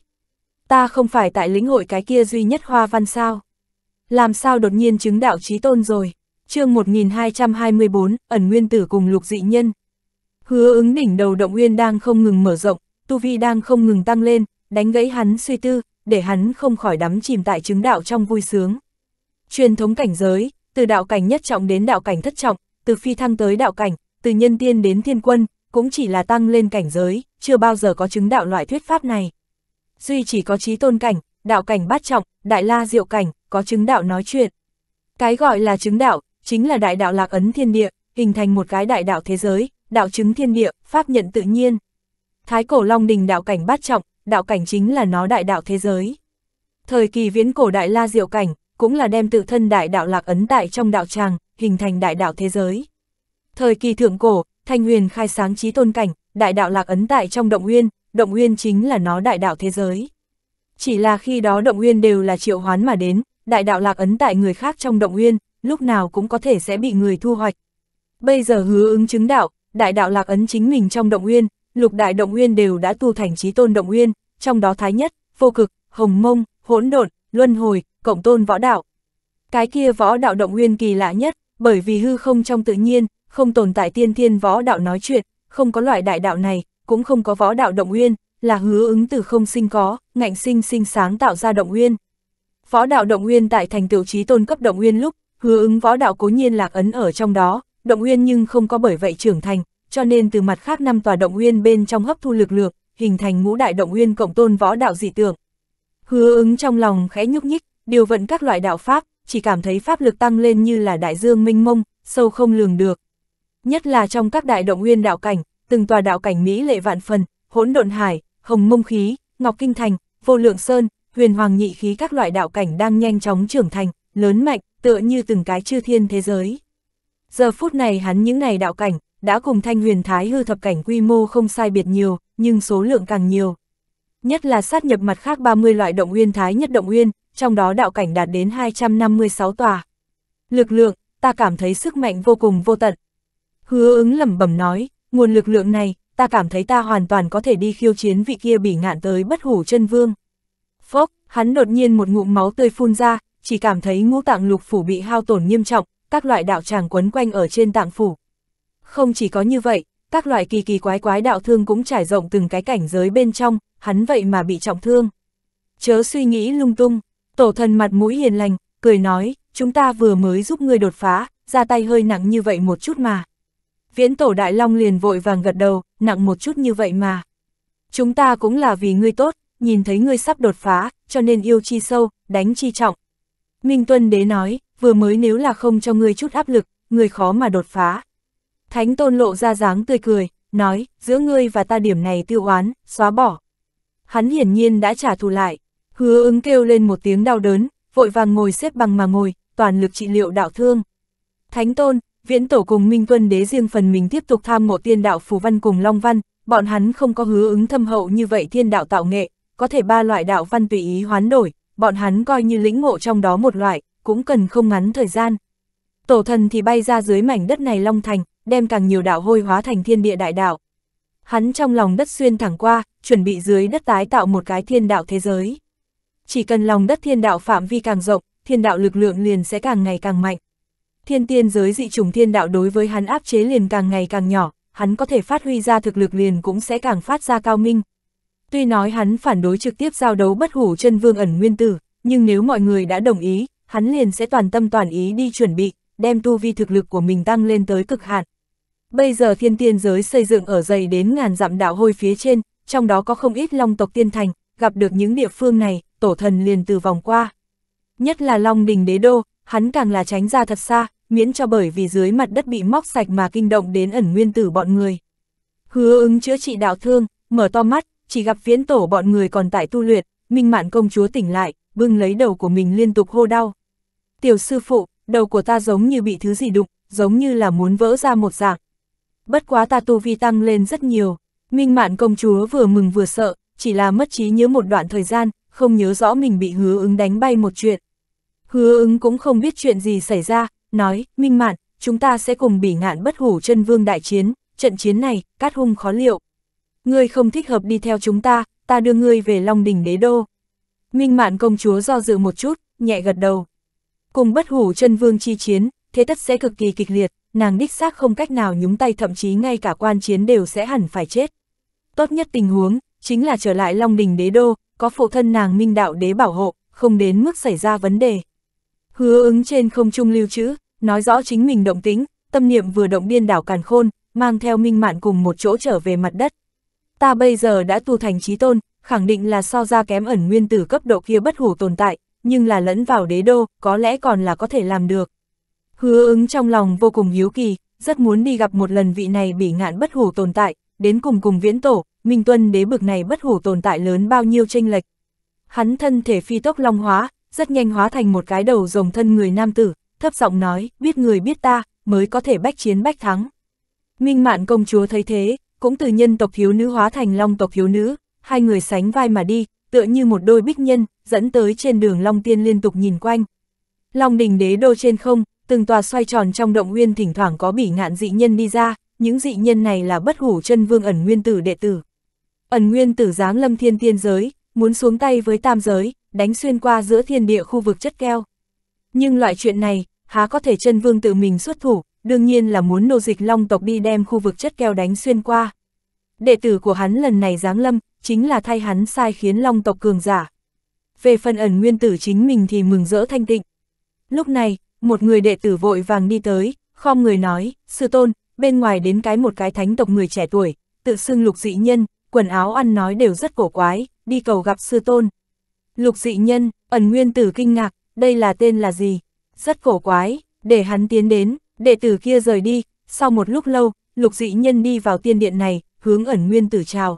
Ta không phải tại lĩnh hội cái kia duy nhất hoa văn sao. Làm sao đột nhiên chứng đạo trí tôn rồi. chương 1224, ẩn nguyên tử cùng lục dị nhân. Hứa ứng đỉnh đầu động nguyên đang không ngừng mở rộng, tu vi đang không ngừng tăng lên, đánh gãy hắn suy tư, để hắn không khỏi đắm chìm tại chứng đạo trong vui sướng. Truyền thống cảnh giới, từ đạo cảnh nhất trọng đến đạo cảnh thất trọng, từ phi thăng tới đạo cảnh, từ nhân tiên đến thiên quân, cũng chỉ là tăng lên cảnh giới, chưa bao giờ có chứng đạo loại thuyết pháp này. Duy chỉ có trí tôn cảnh, đạo cảnh bát trọng, đại la diệu cảnh, có chứng đạo nói chuyện. Cái gọi là chứng đạo, chính là đại đạo lạc ấn thiên địa, hình thành một cái đại đạo thế giới, đạo chứng thiên địa, pháp nhận tự nhiên. Thái cổ Long Đình đạo cảnh bát trọng, đạo cảnh chính là nó đại đạo thế giới. Thời kỳ viễn cổ đại la diệu cảnh, cũng là đem tự thân đại đạo lạc ấn tại trong đạo tràng, hình thành đại đạo thế giới. Thời kỳ thượng cổ, thanh huyền khai sáng trí tôn cảnh, đại đạo lạc ấn tại trong động nguyên, động nguyên chính là nó đại đạo thế giới. Chỉ là khi đó động nguyên đều là triệu hoán mà đến, đại đạo lạc ấn tại người khác trong động nguyên, lúc nào cũng có thể sẽ bị người thu hoạch. Bây giờ hứa ứng chứng đạo, đại đạo lạc ấn chính mình trong động nguyên, lục đại động nguyên đều đã tu thành trí tôn động nguyên, trong đó thái nhất, vô cực, hồng mông, hỗn độn, luân hồi, cộng tôn võ đạo. Cái kia võ đạo động nguyên kỳ lạ nhất, bởi vì hư không trong tự nhiên, không tồn tại tiên thiên võ đạo nói chuyện, không có loại đại đạo này, cũng không có võ đạo động nguyên, là hứa ứng từ không sinh có, ngạnh sinh sinh sáng tạo ra động nguyên. Võ đạo động nguyên tại thành tiểu trí tôn cấp động nguyên lúc, hứa ứng võ đạo cố nhiên lạc ấn ở trong đó, động nguyên nhưng không có bởi vậy trưởng thành, cho nên từ mặt khác năm tòa động nguyên bên trong hấp thu lực lượng, hình thành ngũ đại động nguyên cộng tôn võ đạo dị tượng. Hứa ứng trong lòng khẽ nhúc nhích, điều vận các loại đạo pháp, chỉ cảm thấy pháp lực tăng lên như là đại dương minh mông, sâu không lường được. Nhất là trong các đại động nguyên đạo cảnh, từng tòa đạo cảnh mỹ lệ vạn phần, hỗn độn hải, hồng mông khí, ngọc kinh thành, vô lượng sơn, huyền hoàng nhị khí các loại đạo cảnh đang nhanh chóng trưởng thành, lớn mạnh, tựa như từng cái chư thiên thế giới. Giờ phút này hắn những này đạo cảnh, đã cùng thanh huyền thái hư thập cảnh quy mô không sai biệt nhiều, nhưng số lượng càng nhiều. Nhất là sát nhập mặt khác 30 loại động uyên thái nhất động uyên, trong đó đạo cảnh đạt đến 256 tòa. Lực lượng, ta cảm thấy sức mạnh vô cùng vô tận. Hứa ứng lẩm bẩm nói, nguồn lực lượng này, ta cảm thấy ta hoàn toàn có thể đi khiêu chiến vị kia bỉ ngạn tới bất hủ chân vương. Phốc, hắn đột nhiên một ngụm máu tươi phun ra, chỉ cảm thấy ngũ tạng lục phủ bị hao tổn nghiêm trọng, các loại đạo tràng quấn quanh ở trên tạng phủ, không chỉ có như vậy, các loại kỳ kỳ quái quái đạo thương cũng trải rộng từng cái cảnh giới bên trong, hắn vậy mà bị trọng thương. Chớ suy nghĩ lung tung, tổ thần mặt mũi hiền lành, cười nói, chúng ta vừa mới giúp ngươi đột phá, ra tay hơi nặng như vậy một chút mà. Viễn tổ đại long liền vội vàng gật đầu, nặng một chút như vậy mà. Chúng ta cũng là vì ngươi tốt, nhìn thấy ngươi sắp đột phá, cho nên yêu chi sâu, đánh chi trọng. Minh Tuân Đế nói, vừa mới nếu là không cho ngươi chút áp lực, ngươi khó mà đột phá. Thánh tôn lộ ra dáng tươi cười, nói, giữa ngươi và ta điểm này tiêu oán, xóa bỏ. Hắn hiển nhiên đã trả thù lại, hứa ứng kêu lên một tiếng đau đớn, vội vàng ngồi xếp bằng mà ngồi, toàn lực trị liệu đạo thương. Thánh tôn, viễn tổ cùng Minh Tuân đế riêng phần mình tiếp tục tham ngộ tiên đạo phù văn cùng long văn, bọn hắn không có hứa ứng thâm hậu như vậy thiên đạo tạo nghệ, có thể ba loại đạo văn tùy ý hoán đổi, bọn hắn coi như lĩnh ngộ trong đó một loại, cũng cần không ngắn thời gian. Tổ thần thì bay ra dưới mảnh đất này long thành, đem càng nhiều đạo hôi hóa thành thiên địa đại đạo. Hắn trong lòng đất xuyên thẳng qua, chuẩn bị dưới đất tái tạo một cái thiên đạo thế giới. Chỉ cần lòng đất thiên đạo phạm vi càng rộng, thiên đạo lực lượng liền sẽ càng ngày càng mạnh. Thiên tiên giới dị trùng thiên đạo đối với hắn áp chế liền càng ngày càng nhỏ, hắn có thể phát huy ra thực lực liền cũng sẽ càng phát ra cao minh. Tuy nói hắn phản đối trực tiếp giao đấu bất hủ chân vương ẩn nguyên tử, nhưng nếu mọi người đã đồng ý, hắn liền sẽ toàn tâm toàn ý đi chuẩn bị, đem tu vi thực lực của mình tăng lên tới cực hạn. Bây giờ thiên tiên giới xây dựng ở dày đến ngàn dặm đạo hôi phía trên, trong đó có không ít long tộc tiên thành, gặp được những địa phương này, tổ thần liền từ vòng qua. Nhất là long đình đế đô, hắn càng là tránh ra thật xa, miễn cho bởi vì dưới mặt đất bị móc sạch mà kinh động đến ẩn nguyên tử bọn người. Hứa ứng chữa trị đạo thương, mở to mắt, chỉ gặp phiến tổ bọn người còn tại tu luyện, minh mạn công chúa tỉnh lại, bưng lấy đầu của mình liên tục hô đau. Tiểu sư phụ, đầu của ta giống như bị thứ gì đụng, giống như là muốn vỡ ra một dạng. Bất quá ta tu vi tăng lên rất nhiều, minh mạn công chúa vừa mừng vừa sợ, chỉ là mất trí nhớ một đoạn thời gian, không nhớ rõ mình bị hứa ứng đánh bay một chuyện. Hứa ứng cũng không biết chuyện gì xảy ra, nói, minh mạn, chúng ta sẽ cùng bỉ ngạn bất hủ chân vương đại chiến, trận chiến này, cát hung khó liệu. Ngươi không thích hợp đi theo chúng ta, ta đưa ngươi về Long Đỉnh Đế Đô. Minh Mạn công chúa do dự một chút, nhẹ gật đầu. Cùng bất hủ chân vương chi chiến, thế tất sẽ cực kỳ kịch liệt, nàng đích xác không cách nào nhúng tay thậm chí ngay cả quan chiến đều sẽ hẳn phải chết. Tốt nhất tình huống, chính là trở lại Long Đình đế đô, có phụ thân nàng minh đạo đế bảo hộ, không đến mức xảy ra vấn đề. Hứa ứng trên không trung lưu trữ, nói rõ chính mình động tính, tâm niệm vừa động biên đảo càn khôn, mang theo minh mạn cùng một chỗ trở về mặt đất. Ta bây giờ đã tu thành trí tôn, khẳng định là so ra kém ẩn nguyên tử cấp độ kia bất hủ tồn tại, nhưng là lẫn vào đế đô, có lẽ còn là có thể làm được. Hứa ứng trong lòng vô cùng hiếu kỳ, rất muốn đi gặp một lần vị này bị ngạn bất hủ tồn tại, đến cùng cùng viễn tổ, Minh Tuân đế bực này bất hủ tồn tại lớn bao nhiêu tranh lệch. Hắn thân thể phi tốc long hóa, rất nhanh hóa thành một cái đầu rồng thân người nam tử, thấp giọng nói, biết người biết ta, mới có thể bách chiến bách thắng. Minh Mạn công chúa thấy thế, cũng từ nhân tộc thiếu nữ hóa thành long tộc thiếu nữ, hai người sánh vai mà đi, tựa như một đôi bích nhân, dẫn tới trên đường Long Tiên liên tục nhìn quanh. Long đình đế đô trên không, từng tòa xoay tròn trong động nguyên thỉnh thoảng có bỉ ngạn dị nhân đi ra, những dị nhân này là bất hủ chân vương ẩn nguyên tử đệ tử. Ẩn nguyên tử giáng lâm thiên tiên giới, muốn xuống tay với tam giới, đánh xuyên qua giữa thiên địa khu vực chất keo. Nhưng loại chuyện này, há có thể chân vương tự mình xuất thủ, đương nhiên là muốn nô dịch long tộc đi đem khu vực chất keo đánh xuyên qua. Đệ tử của hắn lần này giáng lâm, chính là thay hắn sai khiến long tộc cường giả. Về phần ẩn nguyên tử chính mình thì mừng rỡ thanh tịnh. Lúc này, một người đệ tử vội vàng đi tới, khom người nói, sư tôn, bên ngoài đến cái một cái thánh tộc người trẻ tuổi, tự xưng lục dị nhân, quần áo ăn nói đều rất cổ quái, đi cầu gặp sư tôn. Lục dị nhân, ẩn nguyên tử kinh ngạc, đây là tên là gì? Rất cổ quái, để hắn tiến đến, đệ tử kia rời đi, sau một lúc lâu, lục dị nhân đi vào tiên điện này, hướng ẩn nguyên tử chào.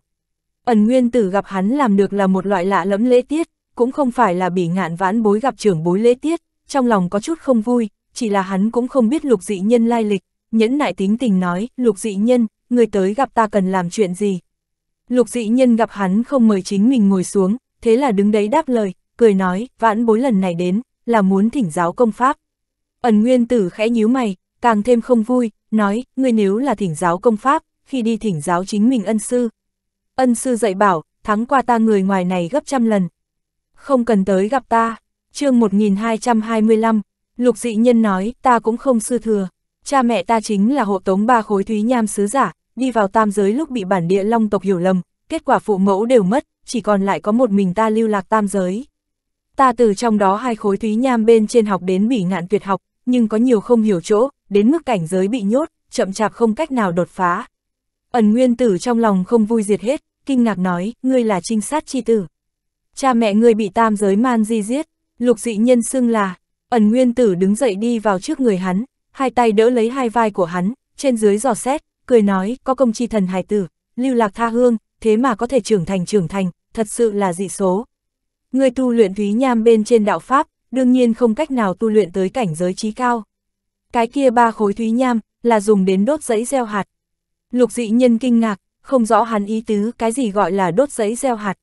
Ẩn nguyên tử gặp hắn làm được là một loại lạ lẫm lễ tiết, cũng không phải là bị ngạn vãn bối gặp trưởng bối lễ tiết, trong lòng có chút không vui, chỉ là hắn cũng không biết lục dị nhân lai lịch, nhẫn nại tính tình nói, lục dị nhân, người tới gặp ta cần làm chuyện gì. Lục dị nhân gặp hắn không mời chính mình ngồi xuống, thế là đứng đấy đáp lời, cười nói, vãn bối lần này đến, là muốn thỉnh giáo công pháp. Ẩn nguyên tử khẽ nhíu mày, càng thêm không vui, nói, ngươi nếu là thỉnh giáo công pháp, khi đi thỉnh giáo chính mình ân sư, Ân sư dạy bảo, thắng qua ta người ngoài này gấp trăm lần. Không cần tới gặp ta. chương 1225, Lục dị nhân nói, ta cũng không sư thừa. Cha mẹ ta chính là hộ tống ba khối thúy nham sứ giả, đi vào tam giới lúc bị bản địa long tộc hiểu lầm, kết quả phụ mẫu đều mất, chỉ còn lại có một mình ta lưu lạc tam giới. Ta từ trong đó hai khối thúy nham bên trên học đến bỉ ngạn tuyệt học, nhưng có nhiều không hiểu chỗ, đến mức cảnh giới bị nhốt, chậm chạp không cách nào đột phá. Ẩn nguyên tử trong lòng không vui diệt hết, kinh ngạc nói, ngươi là trinh sát chi tử. Cha mẹ ngươi bị tam giới man di giết, lục dị nhân xưng là, ẩn nguyên tử đứng dậy đi vào trước người hắn, hai tay đỡ lấy hai vai của hắn, trên dưới giò xét, cười nói, có công chi thần hài tử, lưu lạc tha hương, thế mà có thể trưởng thành trưởng thành, thật sự là dị số. Người tu luyện thúy nham bên trên đạo Pháp, đương nhiên không cách nào tu luyện tới cảnh giới trí cao. Cái kia ba khối thúy nham, là dùng đến đốt giấy gieo hạt, Lục dị nhân kinh ngạc, không rõ hắn ý tứ cái gì gọi là đốt giấy gieo hạt.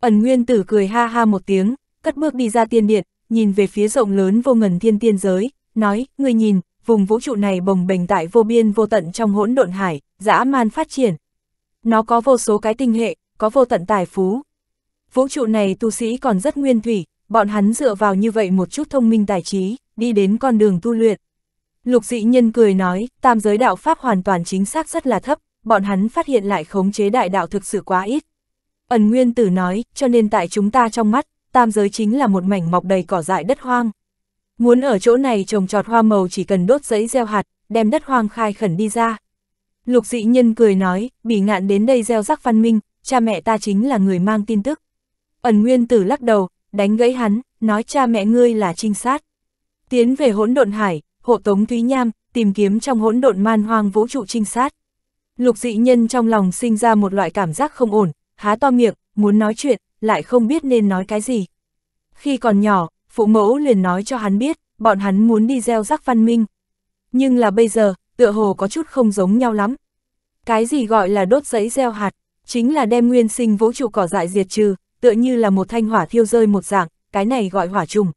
Ẩn nguyên tử cười ha ha một tiếng, cất bước đi ra tiên điện, nhìn về phía rộng lớn vô ngần thiên tiên giới, nói, người nhìn, vùng vũ trụ này bồng bềnh tại vô biên vô tận trong hỗn độn hải, dã man phát triển. Nó có vô số cái tinh hệ, có vô tận tài phú. Vũ trụ này tu sĩ còn rất nguyên thủy, bọn hắn dựa vào như vậy một chút thông minh tài trí, đi đến con đường tu luyện. Lục dị nhân cười nói, tam giới đạo Pháp hoàn toàn chính xác rất là thấp, bọn hắn phát hiện lại khống chế đại đạo thực sự quá ít. Ẩn Nguyên Tử nói, cho nên tại chúng ta trong mắt, tam giới chính là một mảnh mọc đầy cỏ dại đất hoang. Muốn ở chỗ này trồng trọt hoa màu chỉ cần đốt giấy gieo hạt, đem đất hoang khai khẩn đi ra. Lục dị nhân cười nói, bị ngạn đến đây gieo rắc văn minh, cha mẹ ta chính là người mang tin tức. Ẩn Nguyên Tử lắc đầu, đánh gãy hắn, nói cha mẹ ngươi là trinh sát. Tiến về hỗn độn hải, hộ tống Thúy Nham, tìm kiếm trong hỗn độn man hoang vũ trụ trinh sát. Lục dị nhân trong lòng sinh ra một loại cảm giác không ổn, há to miệng, muốn nói chuyện, lại không biết nên nói cái gì. Khi còn nhỏ, phụ mẫu liền nói cho hắn biết, bọn hắn muốn đi gieo rắc văn minh. Nhưng là bây giờ, tựa hồ có chút không giống nhau lắm. Cái gì gọi là đốt giấy gieo hạt, chính là đem nguyên sinh vũ trụ cỏ dại diệt trừ, tựa như là một thanh hỏa thiêu rơi một dạng, cái này gọi hỏa trùng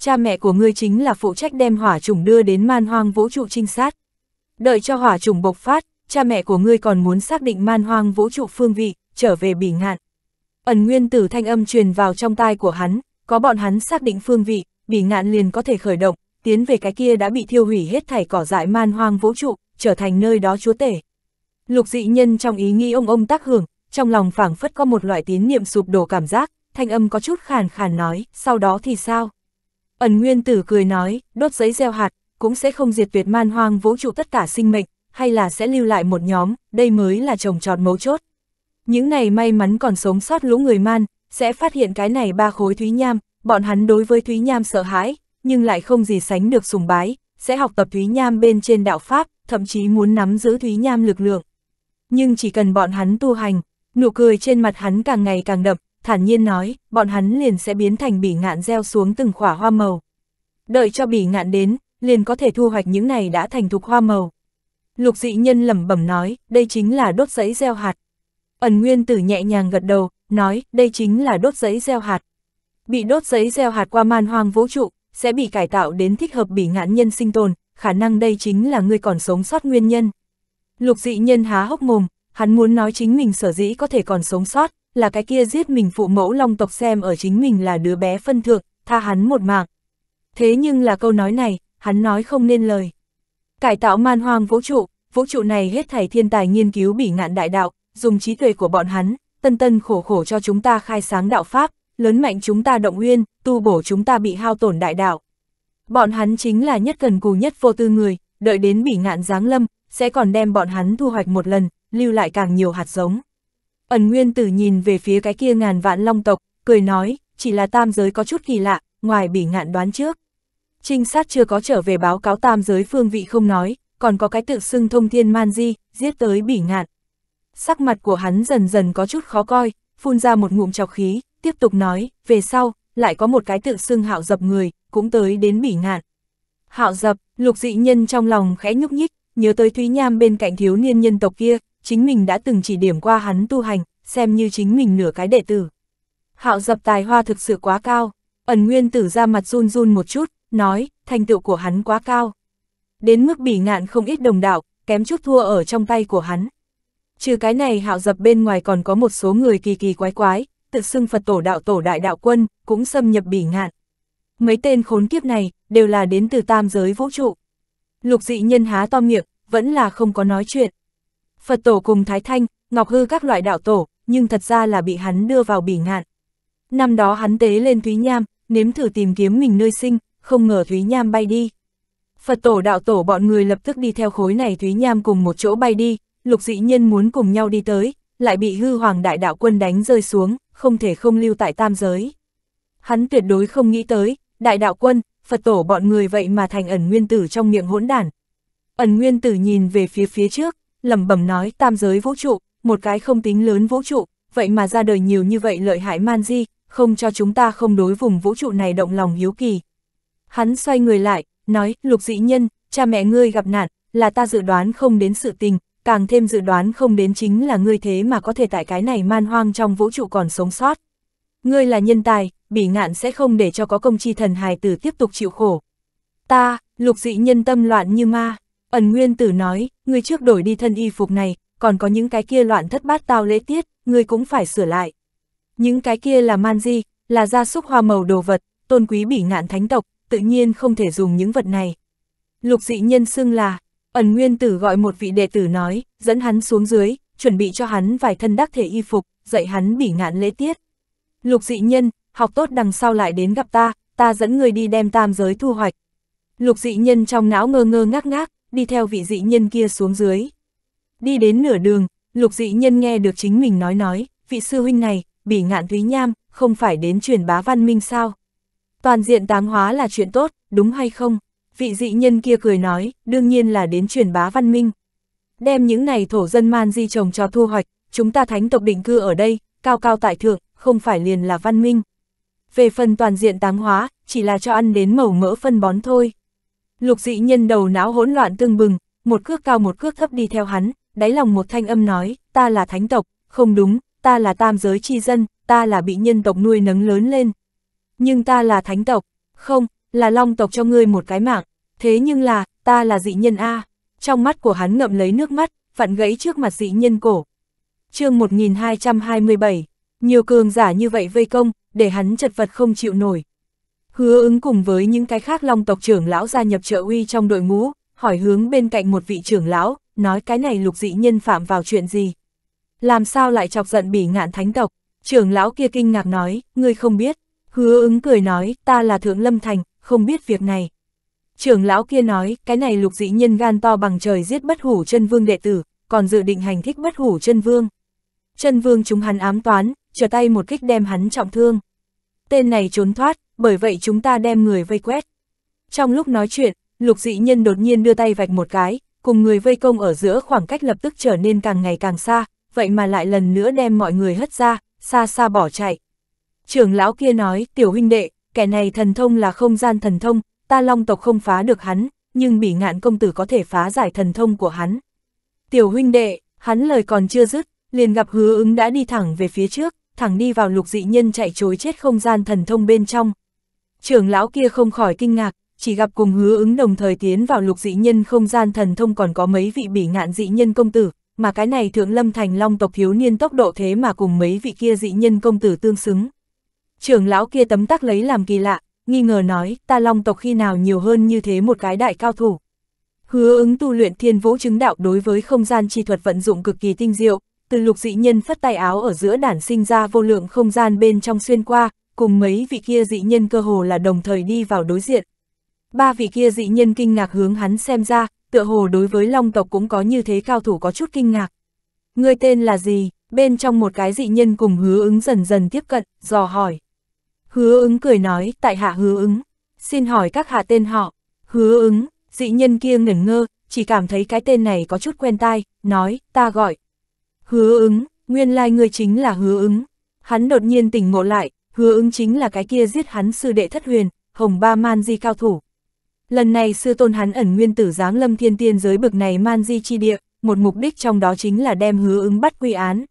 cha mẹ của ngươi chính là phụ trách đem hỏa trùng đưa đến man hoang vũ trụ trinh sát. Đợi cho hỏa trùng bộc phát, cha mẹ của ngươi còn muốn xác định man hoang vũ trụ phương vị, trở về bỉ ngạn. Ẩn nguyên tử thanh âm truyền vào trong tai của hắn, có bọn hắn xác định phương vị, bỉ ngạn liền có thể khởi động, tiến về cái kia đã bị thiêu hủy hết thảy cỏ dại man hoang vũ trụ, trở thành nơi đó chúa tể. Lục dị nhân trong ý nghĩ ông ông tác hưởng, trong lòng phảng phất có một loại tín niệm sụp đổ cảm giác, thanh âm có chút khàn khàn nói, sau đó thì sao? Ẩn nguyên tử cười nói, đốt giấy gieo hạt, cũng sẽ không diệt tuyệt man hoang vũ trụ tất cả sinh mệnh, hay là sẽ lưu lại một nhóm, đây mới là trồng trọt mấu chốt. Những này may mắn còn sống sót lũ người man, sẽ phát hiện cái này ba khối Thúy Nham, bọn hắn đối với Thúy Nham sợ hãi, nhưng lại không gì sánh được sùng bái, sẽ học tập Thúy Nham bên trên đạo Pháp, thậm chí muốn nắm giữ Thúy Nham lực lượng. Nhưng chỉ cần bọn hắn tu hành, nụ cười trên mặt hắn càng ngày càng đậm, thản nhiên nói, bọn hắn liền sẽ biến thành bỉ ngạn gieo xuống từng khỏa hoa màu. Đợi cho bỉ ngạn đến, liền có thể thu hoạch những này đã thành thục hoa màu. Lục dị nhân lẩm bẩm nói, đây chính là đốt giấy gieo hạt. Ẩn nguyên tử nhẹ nhàng gật đầu, nói, đây chính là đốt giấy gieo hạt. Bị đốt giấy gieo hạt qua man hoang vũ trụ, sẽ bị cải tạo đến thích hợp bỉ ngạn nhân sinh tồn, khả năng đây chính là người còn sống sót nguyên nhân. Lục dị nhân há hốc mồm, hắn muốn nói chính mình sở dĩ có thể còn sống sót, là cái kia giết mình phụ mẫu long tộc xem ở chính mình là đứa bé phân thượng, tha hắn một mạng. Thế nhưng là câu nói này, hắn nói không nên lời. Cải tạo man hoang vũ trụ, vũ trụ này hết thảy thiên tài nghiên cứu bị ngạn đại đạo, dùng trí tuệ của bọn hắn, tân tân khổ khổ cho chúng ta khai sáng đạo pháp, lớn mạnh chúng ta động nguyên, tu bổ chúng ta bị hao tổn đại đạo. Bọn hắn chính là nhất cần cù nhất vô tư người, đợi đến bị ngạn giáng lâm, sẽ còn đem bọn hắn thu hoạch một lần, lưu lại càng nhiều hạt giống. Ẩn Nguyên Tử nhìn về phía cái kia ngàn vạn long tộc, cười nói, chỉ là tam giới có chút kỳ lạ, ngoài bỉ ngạn đoán trước. Trinh sát chưa có trở về báo cáo tam giới phương vị không nói, còn có cái tự xưng thông thiên man di, giết tới bỉ ngạn. Sắc mặt của hắn dần dần có chút khó coi, phun ra một ngụm chọc khí, tiếp tục nói, về sau, lại có một cái tự xưng hạo dập người, cũng tới đến bỉ ngạn. Hạo dập, lục dị nhân trong lòng khẽ nhúc nhích, nhớ tới Thúy Nham bên cạnh thiếu niên nhân tộc kia, chính mình đã từng chỉ điểm qua hắn tu hành, xem như chính mình nửa cái đệ tử. Hạo dập tài hoa thực sự quá cao, ẩn nguyên tử ra mặt run run một chút, nói, thành tựu của hắn quá cao. Đến mức bỉ ngạn không ít đồng đạo, kém chút thua ở trong tay của hắn. Trừ cái này hạo dập bên ngoài còn có một số người kỳ kỳ quái quái, tự xưng Phật tổ đạo tổ đại đạo quân, cũng xâm nhập bỉ ngạn. Mấy tên khốn kiếp này, đều là đến từ tam giới vũ trụ. Lục dị nhân há to miệng, vẫn là không có nói chuyện. Phật tổ cùng Thái Thanh, Ngọc Hư các loại đạo tổ, nhưng thật ra là bị hắn đưa vào bỉ ngạn. Năm đó hắn tế lên Thúy Nham, nếm thử tìm kiếm mình nơi sinh, không ngờ Thúy Nham bay đi. Phật tổ đạo tổ bọn người lập tức đi theo khối này Thúy Nham cùng một chỗ bay đi, lục Dĩ nhân muốn cùng nhau đi tới, lại bị hư hoàng đại đạo quân đánh rơi xuống, không thể không lưu tại tam giới. Hắn tuyệt đối không nghĩ tới, đại đạo quân, Phật tổ bọn người vậy mà thành ẩn nguyên tử trong miệng hỗn đản. Ẩn nguyên tử nhìn về phía phía trước, lẩm bẩm nói tam giới vũ trụ, một cái không tính lớn vũ trụ, vậy mà ra đời nhiều như vậy lợi hại man di, không cho chúng ta không đối vùng vũ trụ này động lòng hiếu kỳ. Hắn xoay người lại, nói, lục dị nhân, cha mẹ ngươi gặp nạn, là ta dự đoán không đến sự tình, càng thêm dự đoán không đến chính là ngươi thế mà có thể tại cái này man hoang trong vũ trụ còn sống sót. Ngươi là nhân tài, bị ngạn sẽ không để cho có công chi thần hài tử tiếp tục chịu khổ. Ta, lục dị nhân tâm loạn như ma. Ẩn Nguyên Tử nói, Ngươi trước đổi đi thân y phục này, còn có những cái kia loạn thất bát tao lễ tiết, ngươi cũng phải sửa lại. Những cái kia là man di, là gia súc hoa màu đồ vật, tôn quý bỉ ngạn thánh tộc, tự nhiên không thể dùng những vật này. Lục dị nhân xưng là, ẩn nguyên tử gọi một vị đệ tử nói, dẫn hắn xuống dưới, chuẩn bị cho hắn vài thân đắc thể y phục, dạy hắn bỉ ngạn lễ tiết. Lục dị nhân, học tốt đằng sau lại đến gặp ta, ta dẫn người đi đem tam giới thu hoạch. Lục dị nhân trong não ngơ ngơ ngác ngác, đi theo vị dị nhân kia xuống dưới. Đi đến nửa đường, lục dị nhân nghe được chính mình nói nói, vị sư huynh này, bị ngạn thúy nham, không phải đến truyền bá văn minh sao? Toàn diện tám hóa là chuyện tốt, đúng hay không? Vị dị nhân kia cười nói, đương nhiên là đến truyền bá văn minh. Đem những này thổ dân man di trồng cho thu hoạch, chúng ta thánh tộc định cư ở đây, cao cao tại thượng, không phải liền là văn minh. Về phần toàn diện tám hóa, chỉ là cho ăn đến màu mỡ phân bón thôi. Lục dị nhân đầu não hỗn loạn tương bừng, một cước cao một cước thấp đi theo hắn, đáy lòng một thanh âm nói, ta là thánh tộc, không đúng, ta là tam giới chi dân, ta là bị nhân tộc nuôi nấng lớn lên. Nhưng ta là thánh tộc, không, là long tộc cho ngươi một cái mạng, thế nhưng là, ta là dị nhân A. Trong mắt của hắn ngậm lấy nước mắt, vặn gãy trước mặt dị nhân cổ. chương 1227, nhiều cường giả như vậy vây công, để hắn chật vật không chịu nổi. Hứa ứng cùng với những cái khác long tộc trưởng lão gia nhập trợ uy trong đội ngũ, hỏi hướng bên cạnh một vị trưởng lão, nói cái này lục dị nhân phạm vào chuyện gì. Làm sao lại chọc giận bỉ ngạn thánh tộc, trưởng lão kia kinh ngạc nói, ngươi không biết. Hứa ứng cười nói, ta là thượng lâm thành, không biết việc này. Trưởng lão kia nói, cái này lục dị nhân gan to bằng trời giết bất hủ chân vương đệ tử, còn dự định hành thích bất hủ chân vương. Chân vương chúng hắn ám toán, trở tay một kích đem hắn trọng thương. Tên này trốn thoát, bởi vậy chúng ta đem người vây quét. Trong lúc nói chuyện, lục dị nhân đột nhiên đưa tay vạch một cái, cùng người vây công ở giữa khoảng cách lập tức trở nên càng ngày càng xa, vậy mà lại lần nữa đem mọi người hất ra, xa xa bỏ chạy. Trưởng lão kia nói, tiểu huynh đệ, kẻ này thần thông là không gian thần thông, ta long tộc không phá được hắn, nhưng bị ngạn công tử có thể phá giải thần thông của hắn. Tiểu huynh đệ, hắn lời còn chưa dứt, liền gặp hứa ứng đã đi thẳng về phía trước, thẳng đi vào lục dị nhân chạy chối chết không gian thần thông bên trong trưởng lão kia không khỏi kinh ngạc, chỉ gặp cùng hứa ứng đồng thời tiến vào lục dị nhân không gian thần thông còn có mấy vị bỉ ngạn dị nhân công tử, mà cái này thượng lâm thành long tộc thiếu niên tốc độ thế mà cùng mấy vị kia dị nhân công tử tương xứng. Trưởng lão kia tấm tắc lấy làm kỳ lạ, nghi ngờ nói, ta long tộc khi nào nhiều hơn như thế một cái đại cao thủ. Hứa ứng tu luyện thiên vũ chứng đạo đối với không gian chi thuật vận dụng cực kỳ tinh diệu, từ lục dị nhân phất tay áo ở giữa đản sinh ra vô lượng không gian bên trong xuyên qua, cùng mấy vị kia dị nhân cơ hồ là đồng thời đi vào đối diện. Ba vị kia dị nhân kinh ngạc hướng hắn xem ra, tựa hồ đối với long tộc cũng có như thế cao thủ có chút kinh ngạc. Người tên là gì? Bên trong một cái dị nhân cùng hứa ứng dần dần tiếp cận, dò hỏi. Hứa ứng cười nói, tại hạ hứa ứng. Xin hỏi các hạ tên họ. Hứa ứng, dị nhân kia ngẩn ngơ, chỉ cảm thấy cái tên này có chút quen tai, nói, ta gọi. Hứa ứng, nguyên lai like ngươi chính là hứa ứng. Hắn đột nhiên tỉnh ngộ lại, hứa ứng chính là cái kia giết hắn sư đệ thất huyền, hồng ba man di cao thủ. Lần này sư tôn hắn ẩn nguyên tử giáng lâm thiên tiên giới bực này man di chi địa, một mục đích trong đó chính là đem hứa ứng bắt quy án.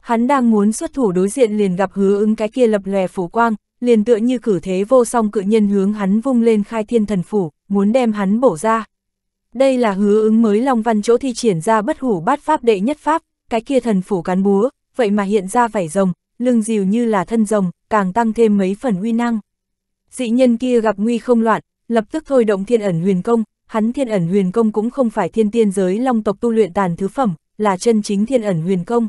Hắn đang muốn xuất thủ đối diện liền gặp hứa ứng cái kia lập lòe phủ quang, liền tựa như cử thế vô song cự nhân hướng hắn vung lên khai thiên thần phủ, muốn đem hắn bổ ra. Đây là hứa ứng mới Long Văn chỗ thi triển ra bất hủ bát pháp đệ nhất pháp, cái kia thần phủ cán búa, vậy mà hiện ra vảy rồng, lưng dìu như là thân rồng, càng tăng thêm mấy phần uy năng. Dị nhân kia gặp nguy không loạn, lập tức thôi động thiên ẩn huyền công, hắn thiên ẩn huyền công cũng không phải thiên tiên giới long tộc tu luyện tàn thứ phẩm, là chân chính thiên ẩn huyền công.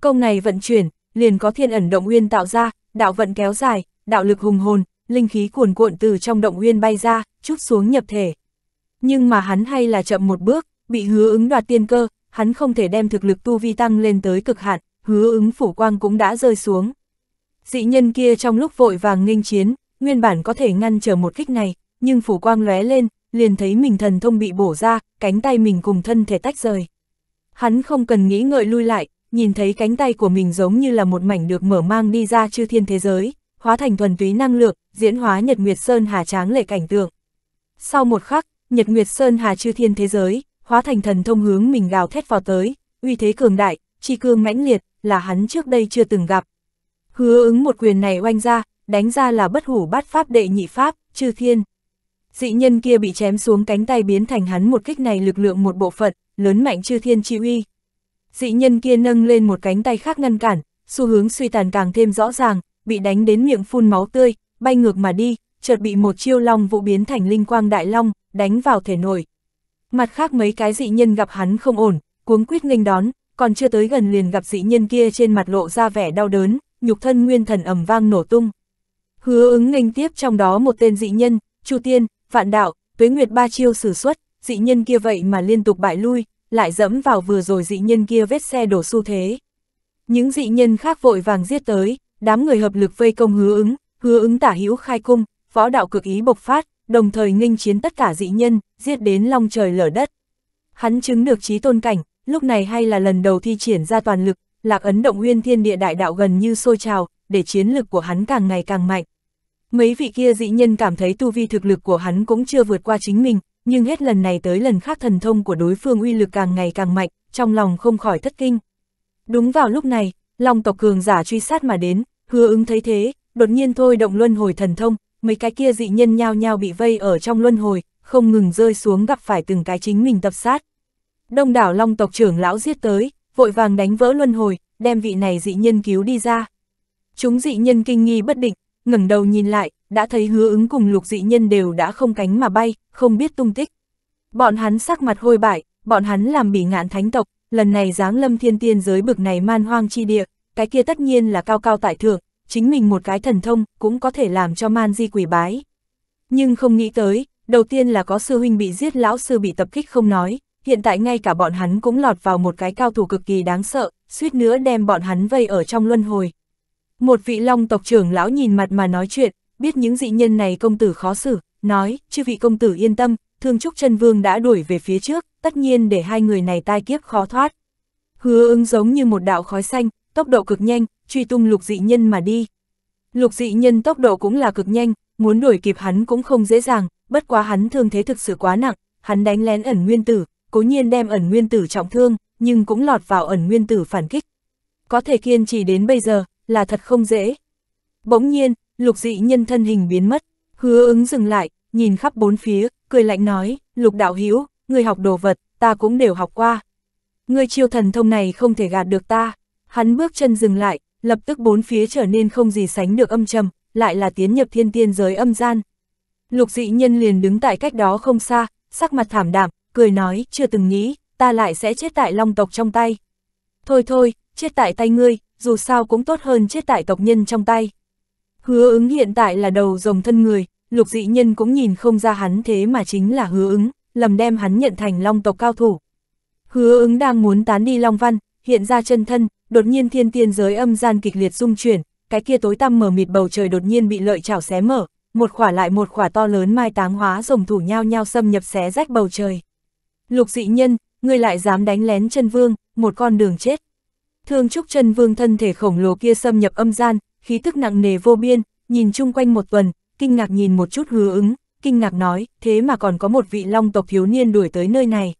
Công này vận chuyển, liền có thiên ẩn động uyên tạo ra, đạo vận kéo dài, đạo lực hùng hồn, linh khí cuồn cuộn từ trong động uyên bay ra, chút xuống nhập thể. Nhưng mà hắn hay là chậm một bước, bị hứa ứng đoạt tiên cơ, hắn không thể đem thực lực tu vi tăng lên tới cực hạn, hứa ứng phủ quang cũng đã rơi xuống. Dị nhân kia trong lúc vội vàng nghênh chiến, nguyên bản có thể ngăn trở một kích này, nhưng phủ quang lóe lên, liền thấy mình thần thông bị bổ ra, cánh tay mình cùng thân thể tách rời. Hắn không cần nghĩ ngợi lui lại, nhìn thấy cánh tay của mình giống như là một mảnh được mở mang đi ra chư thiên thế giới, hóa thành thuần túy năng lượng, diễn hóa Nhật Nguyệt Sơn Hà tráng lệ cảnh tượng. Sau một khắc, Nhật Nguyệt Sơn Hà chư thiên thế giới, hóa thành thần thông hướng mình gào thét vào tới, uy thế cường đại, chi cương mãnh liệt, là hắn trước đây chưa từng gặp. Hứa ứng một quyền này oanh ra, đánh ra là bất hủ bát pháp đệ nhị pháp, chư thiên. Dị nhân kia bị chém xuống cánh tay biến thành hắn một kích này lực lượng một bộ phận, lớn mạnh chư thiên chi uy. Dị nhân kia nâng lên một cánh tay khác ngăn cản, xu hướng suy tàn càng thêm rõ ràng, bị đánh đến miệng phun máu tươi, bay ngược mà đi, chợt bị một chiêu long vụ biến thành linh quang đại long, đánh vào thể nổi. Mặt khác mấy cái dị nhân gặp hắn không ổn, cuống quýt nghênh đón, còn chưa tới gần liền gặp dị nhân kia trên mặt lộ ra vẻ đau đớn, nhục thân nguyên thần ầm vang nổ tung. Hứa ứng nghênh tiếp trong đó một tên dị nhân, Chu Tiên, Vạn Đạo, Tuế Nguyệt ba chiêu sử xuất, dị nhân kia vậy mà liên tục bại lui, lại dẫm vào vừa rồi dị nhân kia vết xe đổ xu thế. Những dị nhân khác vội vàng giết tới, đám người hợp lực vây công hứa ứng, hứa ứng tả hữu khai cung, võ đạo cực ý bộc phát, đồng thời nghênh chiến tất cả dị nhân, giết đến long trời lở đất. Hắn chứng được trí tôn cảnh, lúc này hay là lần đầu thi triển ra toàn lực, Lạc Ấn Động Nguyên Thiên Địa Đại Đạo gần như sôi trào, để chiến lực của hắn càng ngày càng mạnh. Mấy vị kia dị nhân cảm thấy tu vi thực lực của hắn cũng chưa vượt qua chính mình, nhưng hết lần này tới lần khác thần thông của đối phương uy lực càng ngày càng mạnh, trong lòng không khỏi thất kinh. Đúng vào lúc này, Long tộc cường giả truy sát mà đến, hứa ứng thấy thế, đột nhiên thôi động luân hồi thần thông, mấy cái kia dị nhân nhao nhao bị vây ở trong luân hồi, không ngừng rơi xuống gặp phải từng cái chính mình tập sát. Đông đảo Long tộc trưởng lão giết tới, vội vàng đánh vỡ luân hồi, đem vị này dị nhân cứu đi ra. Chúng dị nhân kinh nghi bất định, ngẩng đầu nhìn lại, đã thấy hứa ứng cùng lục dị nhân đều đã không cánh mà bay, không biết tung tích. Bọn hắn sắc mặt hôi bại, bọn hắn làm bị ngạn thánh tộc, lần này giáng lâm thiên tiên giới bực này man hoang chi địa, cái kia tất nhiên là cao cao tại thượng, chính mình một cái thần thông cũng có thể làm cho man di quỷ bái. Nhưng không nghĩ tới, đầu tiên là có sư huynh bị giết lão sư bị tập kích không nói, hiện tại ngay cả bọn hắn cũng lọt vào một cái cao thủ cực kỳ đáng sợ, suýt nữa đem bọn hắn vây ở trong luân hồi. Một vị long tộc trưởng lão nhìn mặt mà nói chuyện, biết những dị nhân này công tử khó xử, nói, chư vị công tử yên tâm, thương trúc chân vương đã đuổi về phía trước, tất nhiên để hai người này tai kiếp khó thoát. Hứa ứng giống như một đạo khói xanh, tốc độ cực nhanh, truy tung lục dị nhân mà đi. Lục dị nhân tốc độ cũng là cực nhanh, muốn đuổi kịp hắn cũng không dễ dàng, bất quá hắn thương thế thực sự quá nặng, hắn đánh lén ẩn nguyên tử, cố nhiên đem ẩn nguyên tử trọng thương, nhưng cũng lọt vào ẩn nguyên tử phản kích. Có thể kiên trì đến bây giờ, là thật không dễ. Bỗng nhiên, lục dị nhân thân hình biến mất, hứa ứng dừng lại, nhìn khắp bốn phía, cười lạnh nói, lục đạo hữu người học đồ vật, ta cũng đều học qua. Người chiêu thần thông này không thể gạt được ta. Hắn bước chân dừng lại, lập tức bốn phía trở nên không gì sánh được âm trầm, lại là tiến nhập thiên tiên giới âm gian. Lục dị nhân liền đứng tại cách đó không xa, sắc mặt thảm đạm, cười nói, chưa từng nghĩ, ta lại sẽ chết tại long tộc trong tay. Thôi thôi, chết tại tay ngươi, dù sao cũng tốt hơn chết tại tộc nhân trong tay. Hứa ứng hiện tại là đầu rồng thân người, lục dị nhân cũng nhìn không ra hắn thế mà chính là hứa ứng, lầm đem hắn nhận thành long tộc cao thủ. Hứa ứng đang muốn tán đi long văn, hiện ra chân thân, đột nhiên thiên tiên giới âm gian kịch liệt rung chuyển, cái kia tối tăm mở mịt bầu trời đột nhiên bị lợi chảo xé mở, một khỏa lại một khỏa to lớn mai táng hóa rồng thủ nhau nhau xâm nhập xé rách bầu trời. Lục dị nhân, ngươi lại dám đánh lén chân vương, một con đường chết. Thương trúc chân vương thân thể khổng lồ kia xâm nhập âm gian, khí tức nặng nề vô biên, nhìn chung quanh một tuần, kinh ngạc nhìn một chút hứa ứng, kinh ngạc nói, thế mà còn có một vị long tộc thiếu niên đuổi tới nơi này.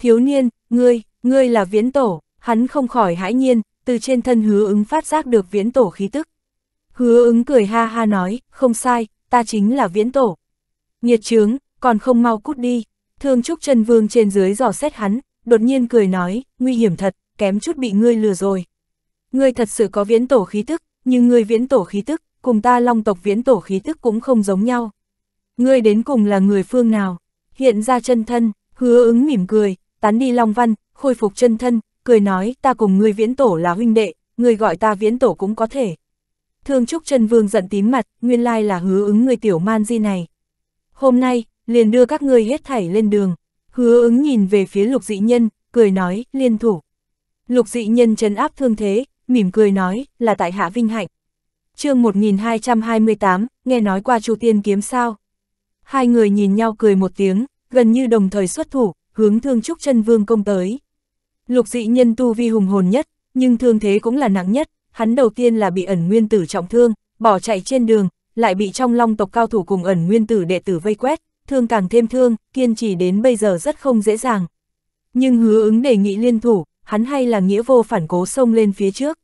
Thiếu niên, ngươi, ngươi là viễn tổ, hắn không khỏi hãi nhiên, từ trên thân hứa ứng phát giác được viễn tổ khí tức. Hứa ứng cười ha ha nói, không sai, ta chính là viễn tổ. Nhiệt trướng, còn không mau cút đi, Thương Trúc chân Vương trên dưới dò xét hắn, đột nhiên cười nói, nguy hiểm thật, kém chút bị ngươi lừa rồi. Ngươi thật sự có viễn tổ khí tức, nhưng ngươi viễn tổ khí tức, cùng ta long tộc viễn tổ khí tức cũng không giống nhau. Ngươi đến cùng là người phương nào? Hiện ra chân thân, hứa ứng mỉm cười, tán đi long văn, khôi phục chân thân, cười nói ta cùng ngươi viễn tổ là huynh đệ, ngươi gọi ta viễn tổ cũng có thể. Thương Trúc chân Vương giận tím mặt, nguyên lai là hứa ứng người tiểu man di này. Hôm nay, liền đưa các ngươi hết thảy lên đường. Hứa ứng nhìn về phía lục dị nhân, cười nói, liên thủ. Lục dị nhân chân áp thương thế, mỉm cười nói, là tại hạ vinh hạnh. chương 1228, nghe nói qua Chu Tiên kiếm sao. Hai người nhìn nhau cười một tiếng, gần như đồng thời xuất thủ, hướng thương trúc chân vương công tới. Lục dị nhân tu vi hùng hồn nhất, nhưng thương thế cũng là nặng nhất, hắn đầu tiên là bị ẩn nguyên tử trọng thương, bỏ chạy trên đường, lại bị trong long tộc cao thủ cùng ẩn nguyên tử đệ tử vây quét, thương càng thêm thương, kiên trì đến bây giờ rất không dễ dàng. Nhưng hứa ứng đề nghị liên thủ, hắn hay là nghĩa vô phản cố xông lên phía trước.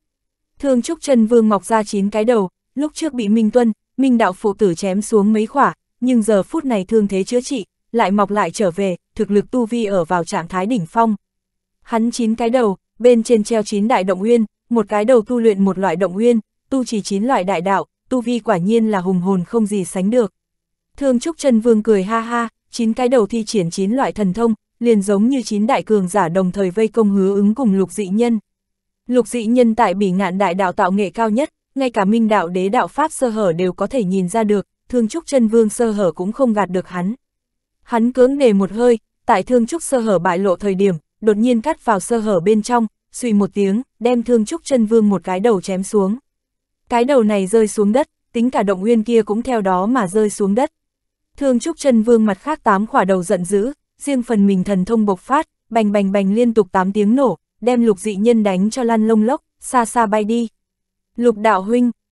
Thương Trúc chân Vương mọc ra chín cái đầu, lúc trước bị Minh Tuân, Minh Đạo Phụ Tử chém xuống mấy khỏa, nhưng giờ phút này thương thế chữa trị, lại mọc lại trở về, thực lực tu vi ở vào trạng thái đỉnh phong. Hắn chín cái đầu, bên trên treo chín đại động nguyên một cái đầu tu luyện một loại động nguyên tu chỉ chín loại đại đạo, tu vi quả nhiên là hùng hồn không gì sánh được. Thương Trúc Trần Vương cười ha ha, chín cái đầu thi triển chín loại thần thông, liền giống như chín đại cường giả đồng thời vây công hứa ứng cùng lục dị nhân. Lục dị nhân tại bỉ ngạn đại đạo tạo nghệ cao nhất, ngay cả minh đạo đế đạo pháp sơ hở đều có thể nhìn ra được, thương trúc Trần vương sơ hở cũng không gạt được hắn. Hắn cưỡng nề một hơi, tại thương trúc sơ hở bại lộ thời điểm, đột nhiên cắt vào sơ hở bên trong, suy một tiếng, đem thương trúc Trần vương một cái đầu chém xuống. Cái đầu này rơi xuống đất, tính cả động nguyên kia cũng theo đó mà rơi xuống đất. Thương Trúc chân Vương mặt khác tám khỏa đầu giận dữ, riêng phần mình thần thông bộc phát, bành bành bành liên tục tám tiếng nổ, đem lục dị nhân đánh cho lăn lông lốc, xa xa bay đi. Lục đạo huynh,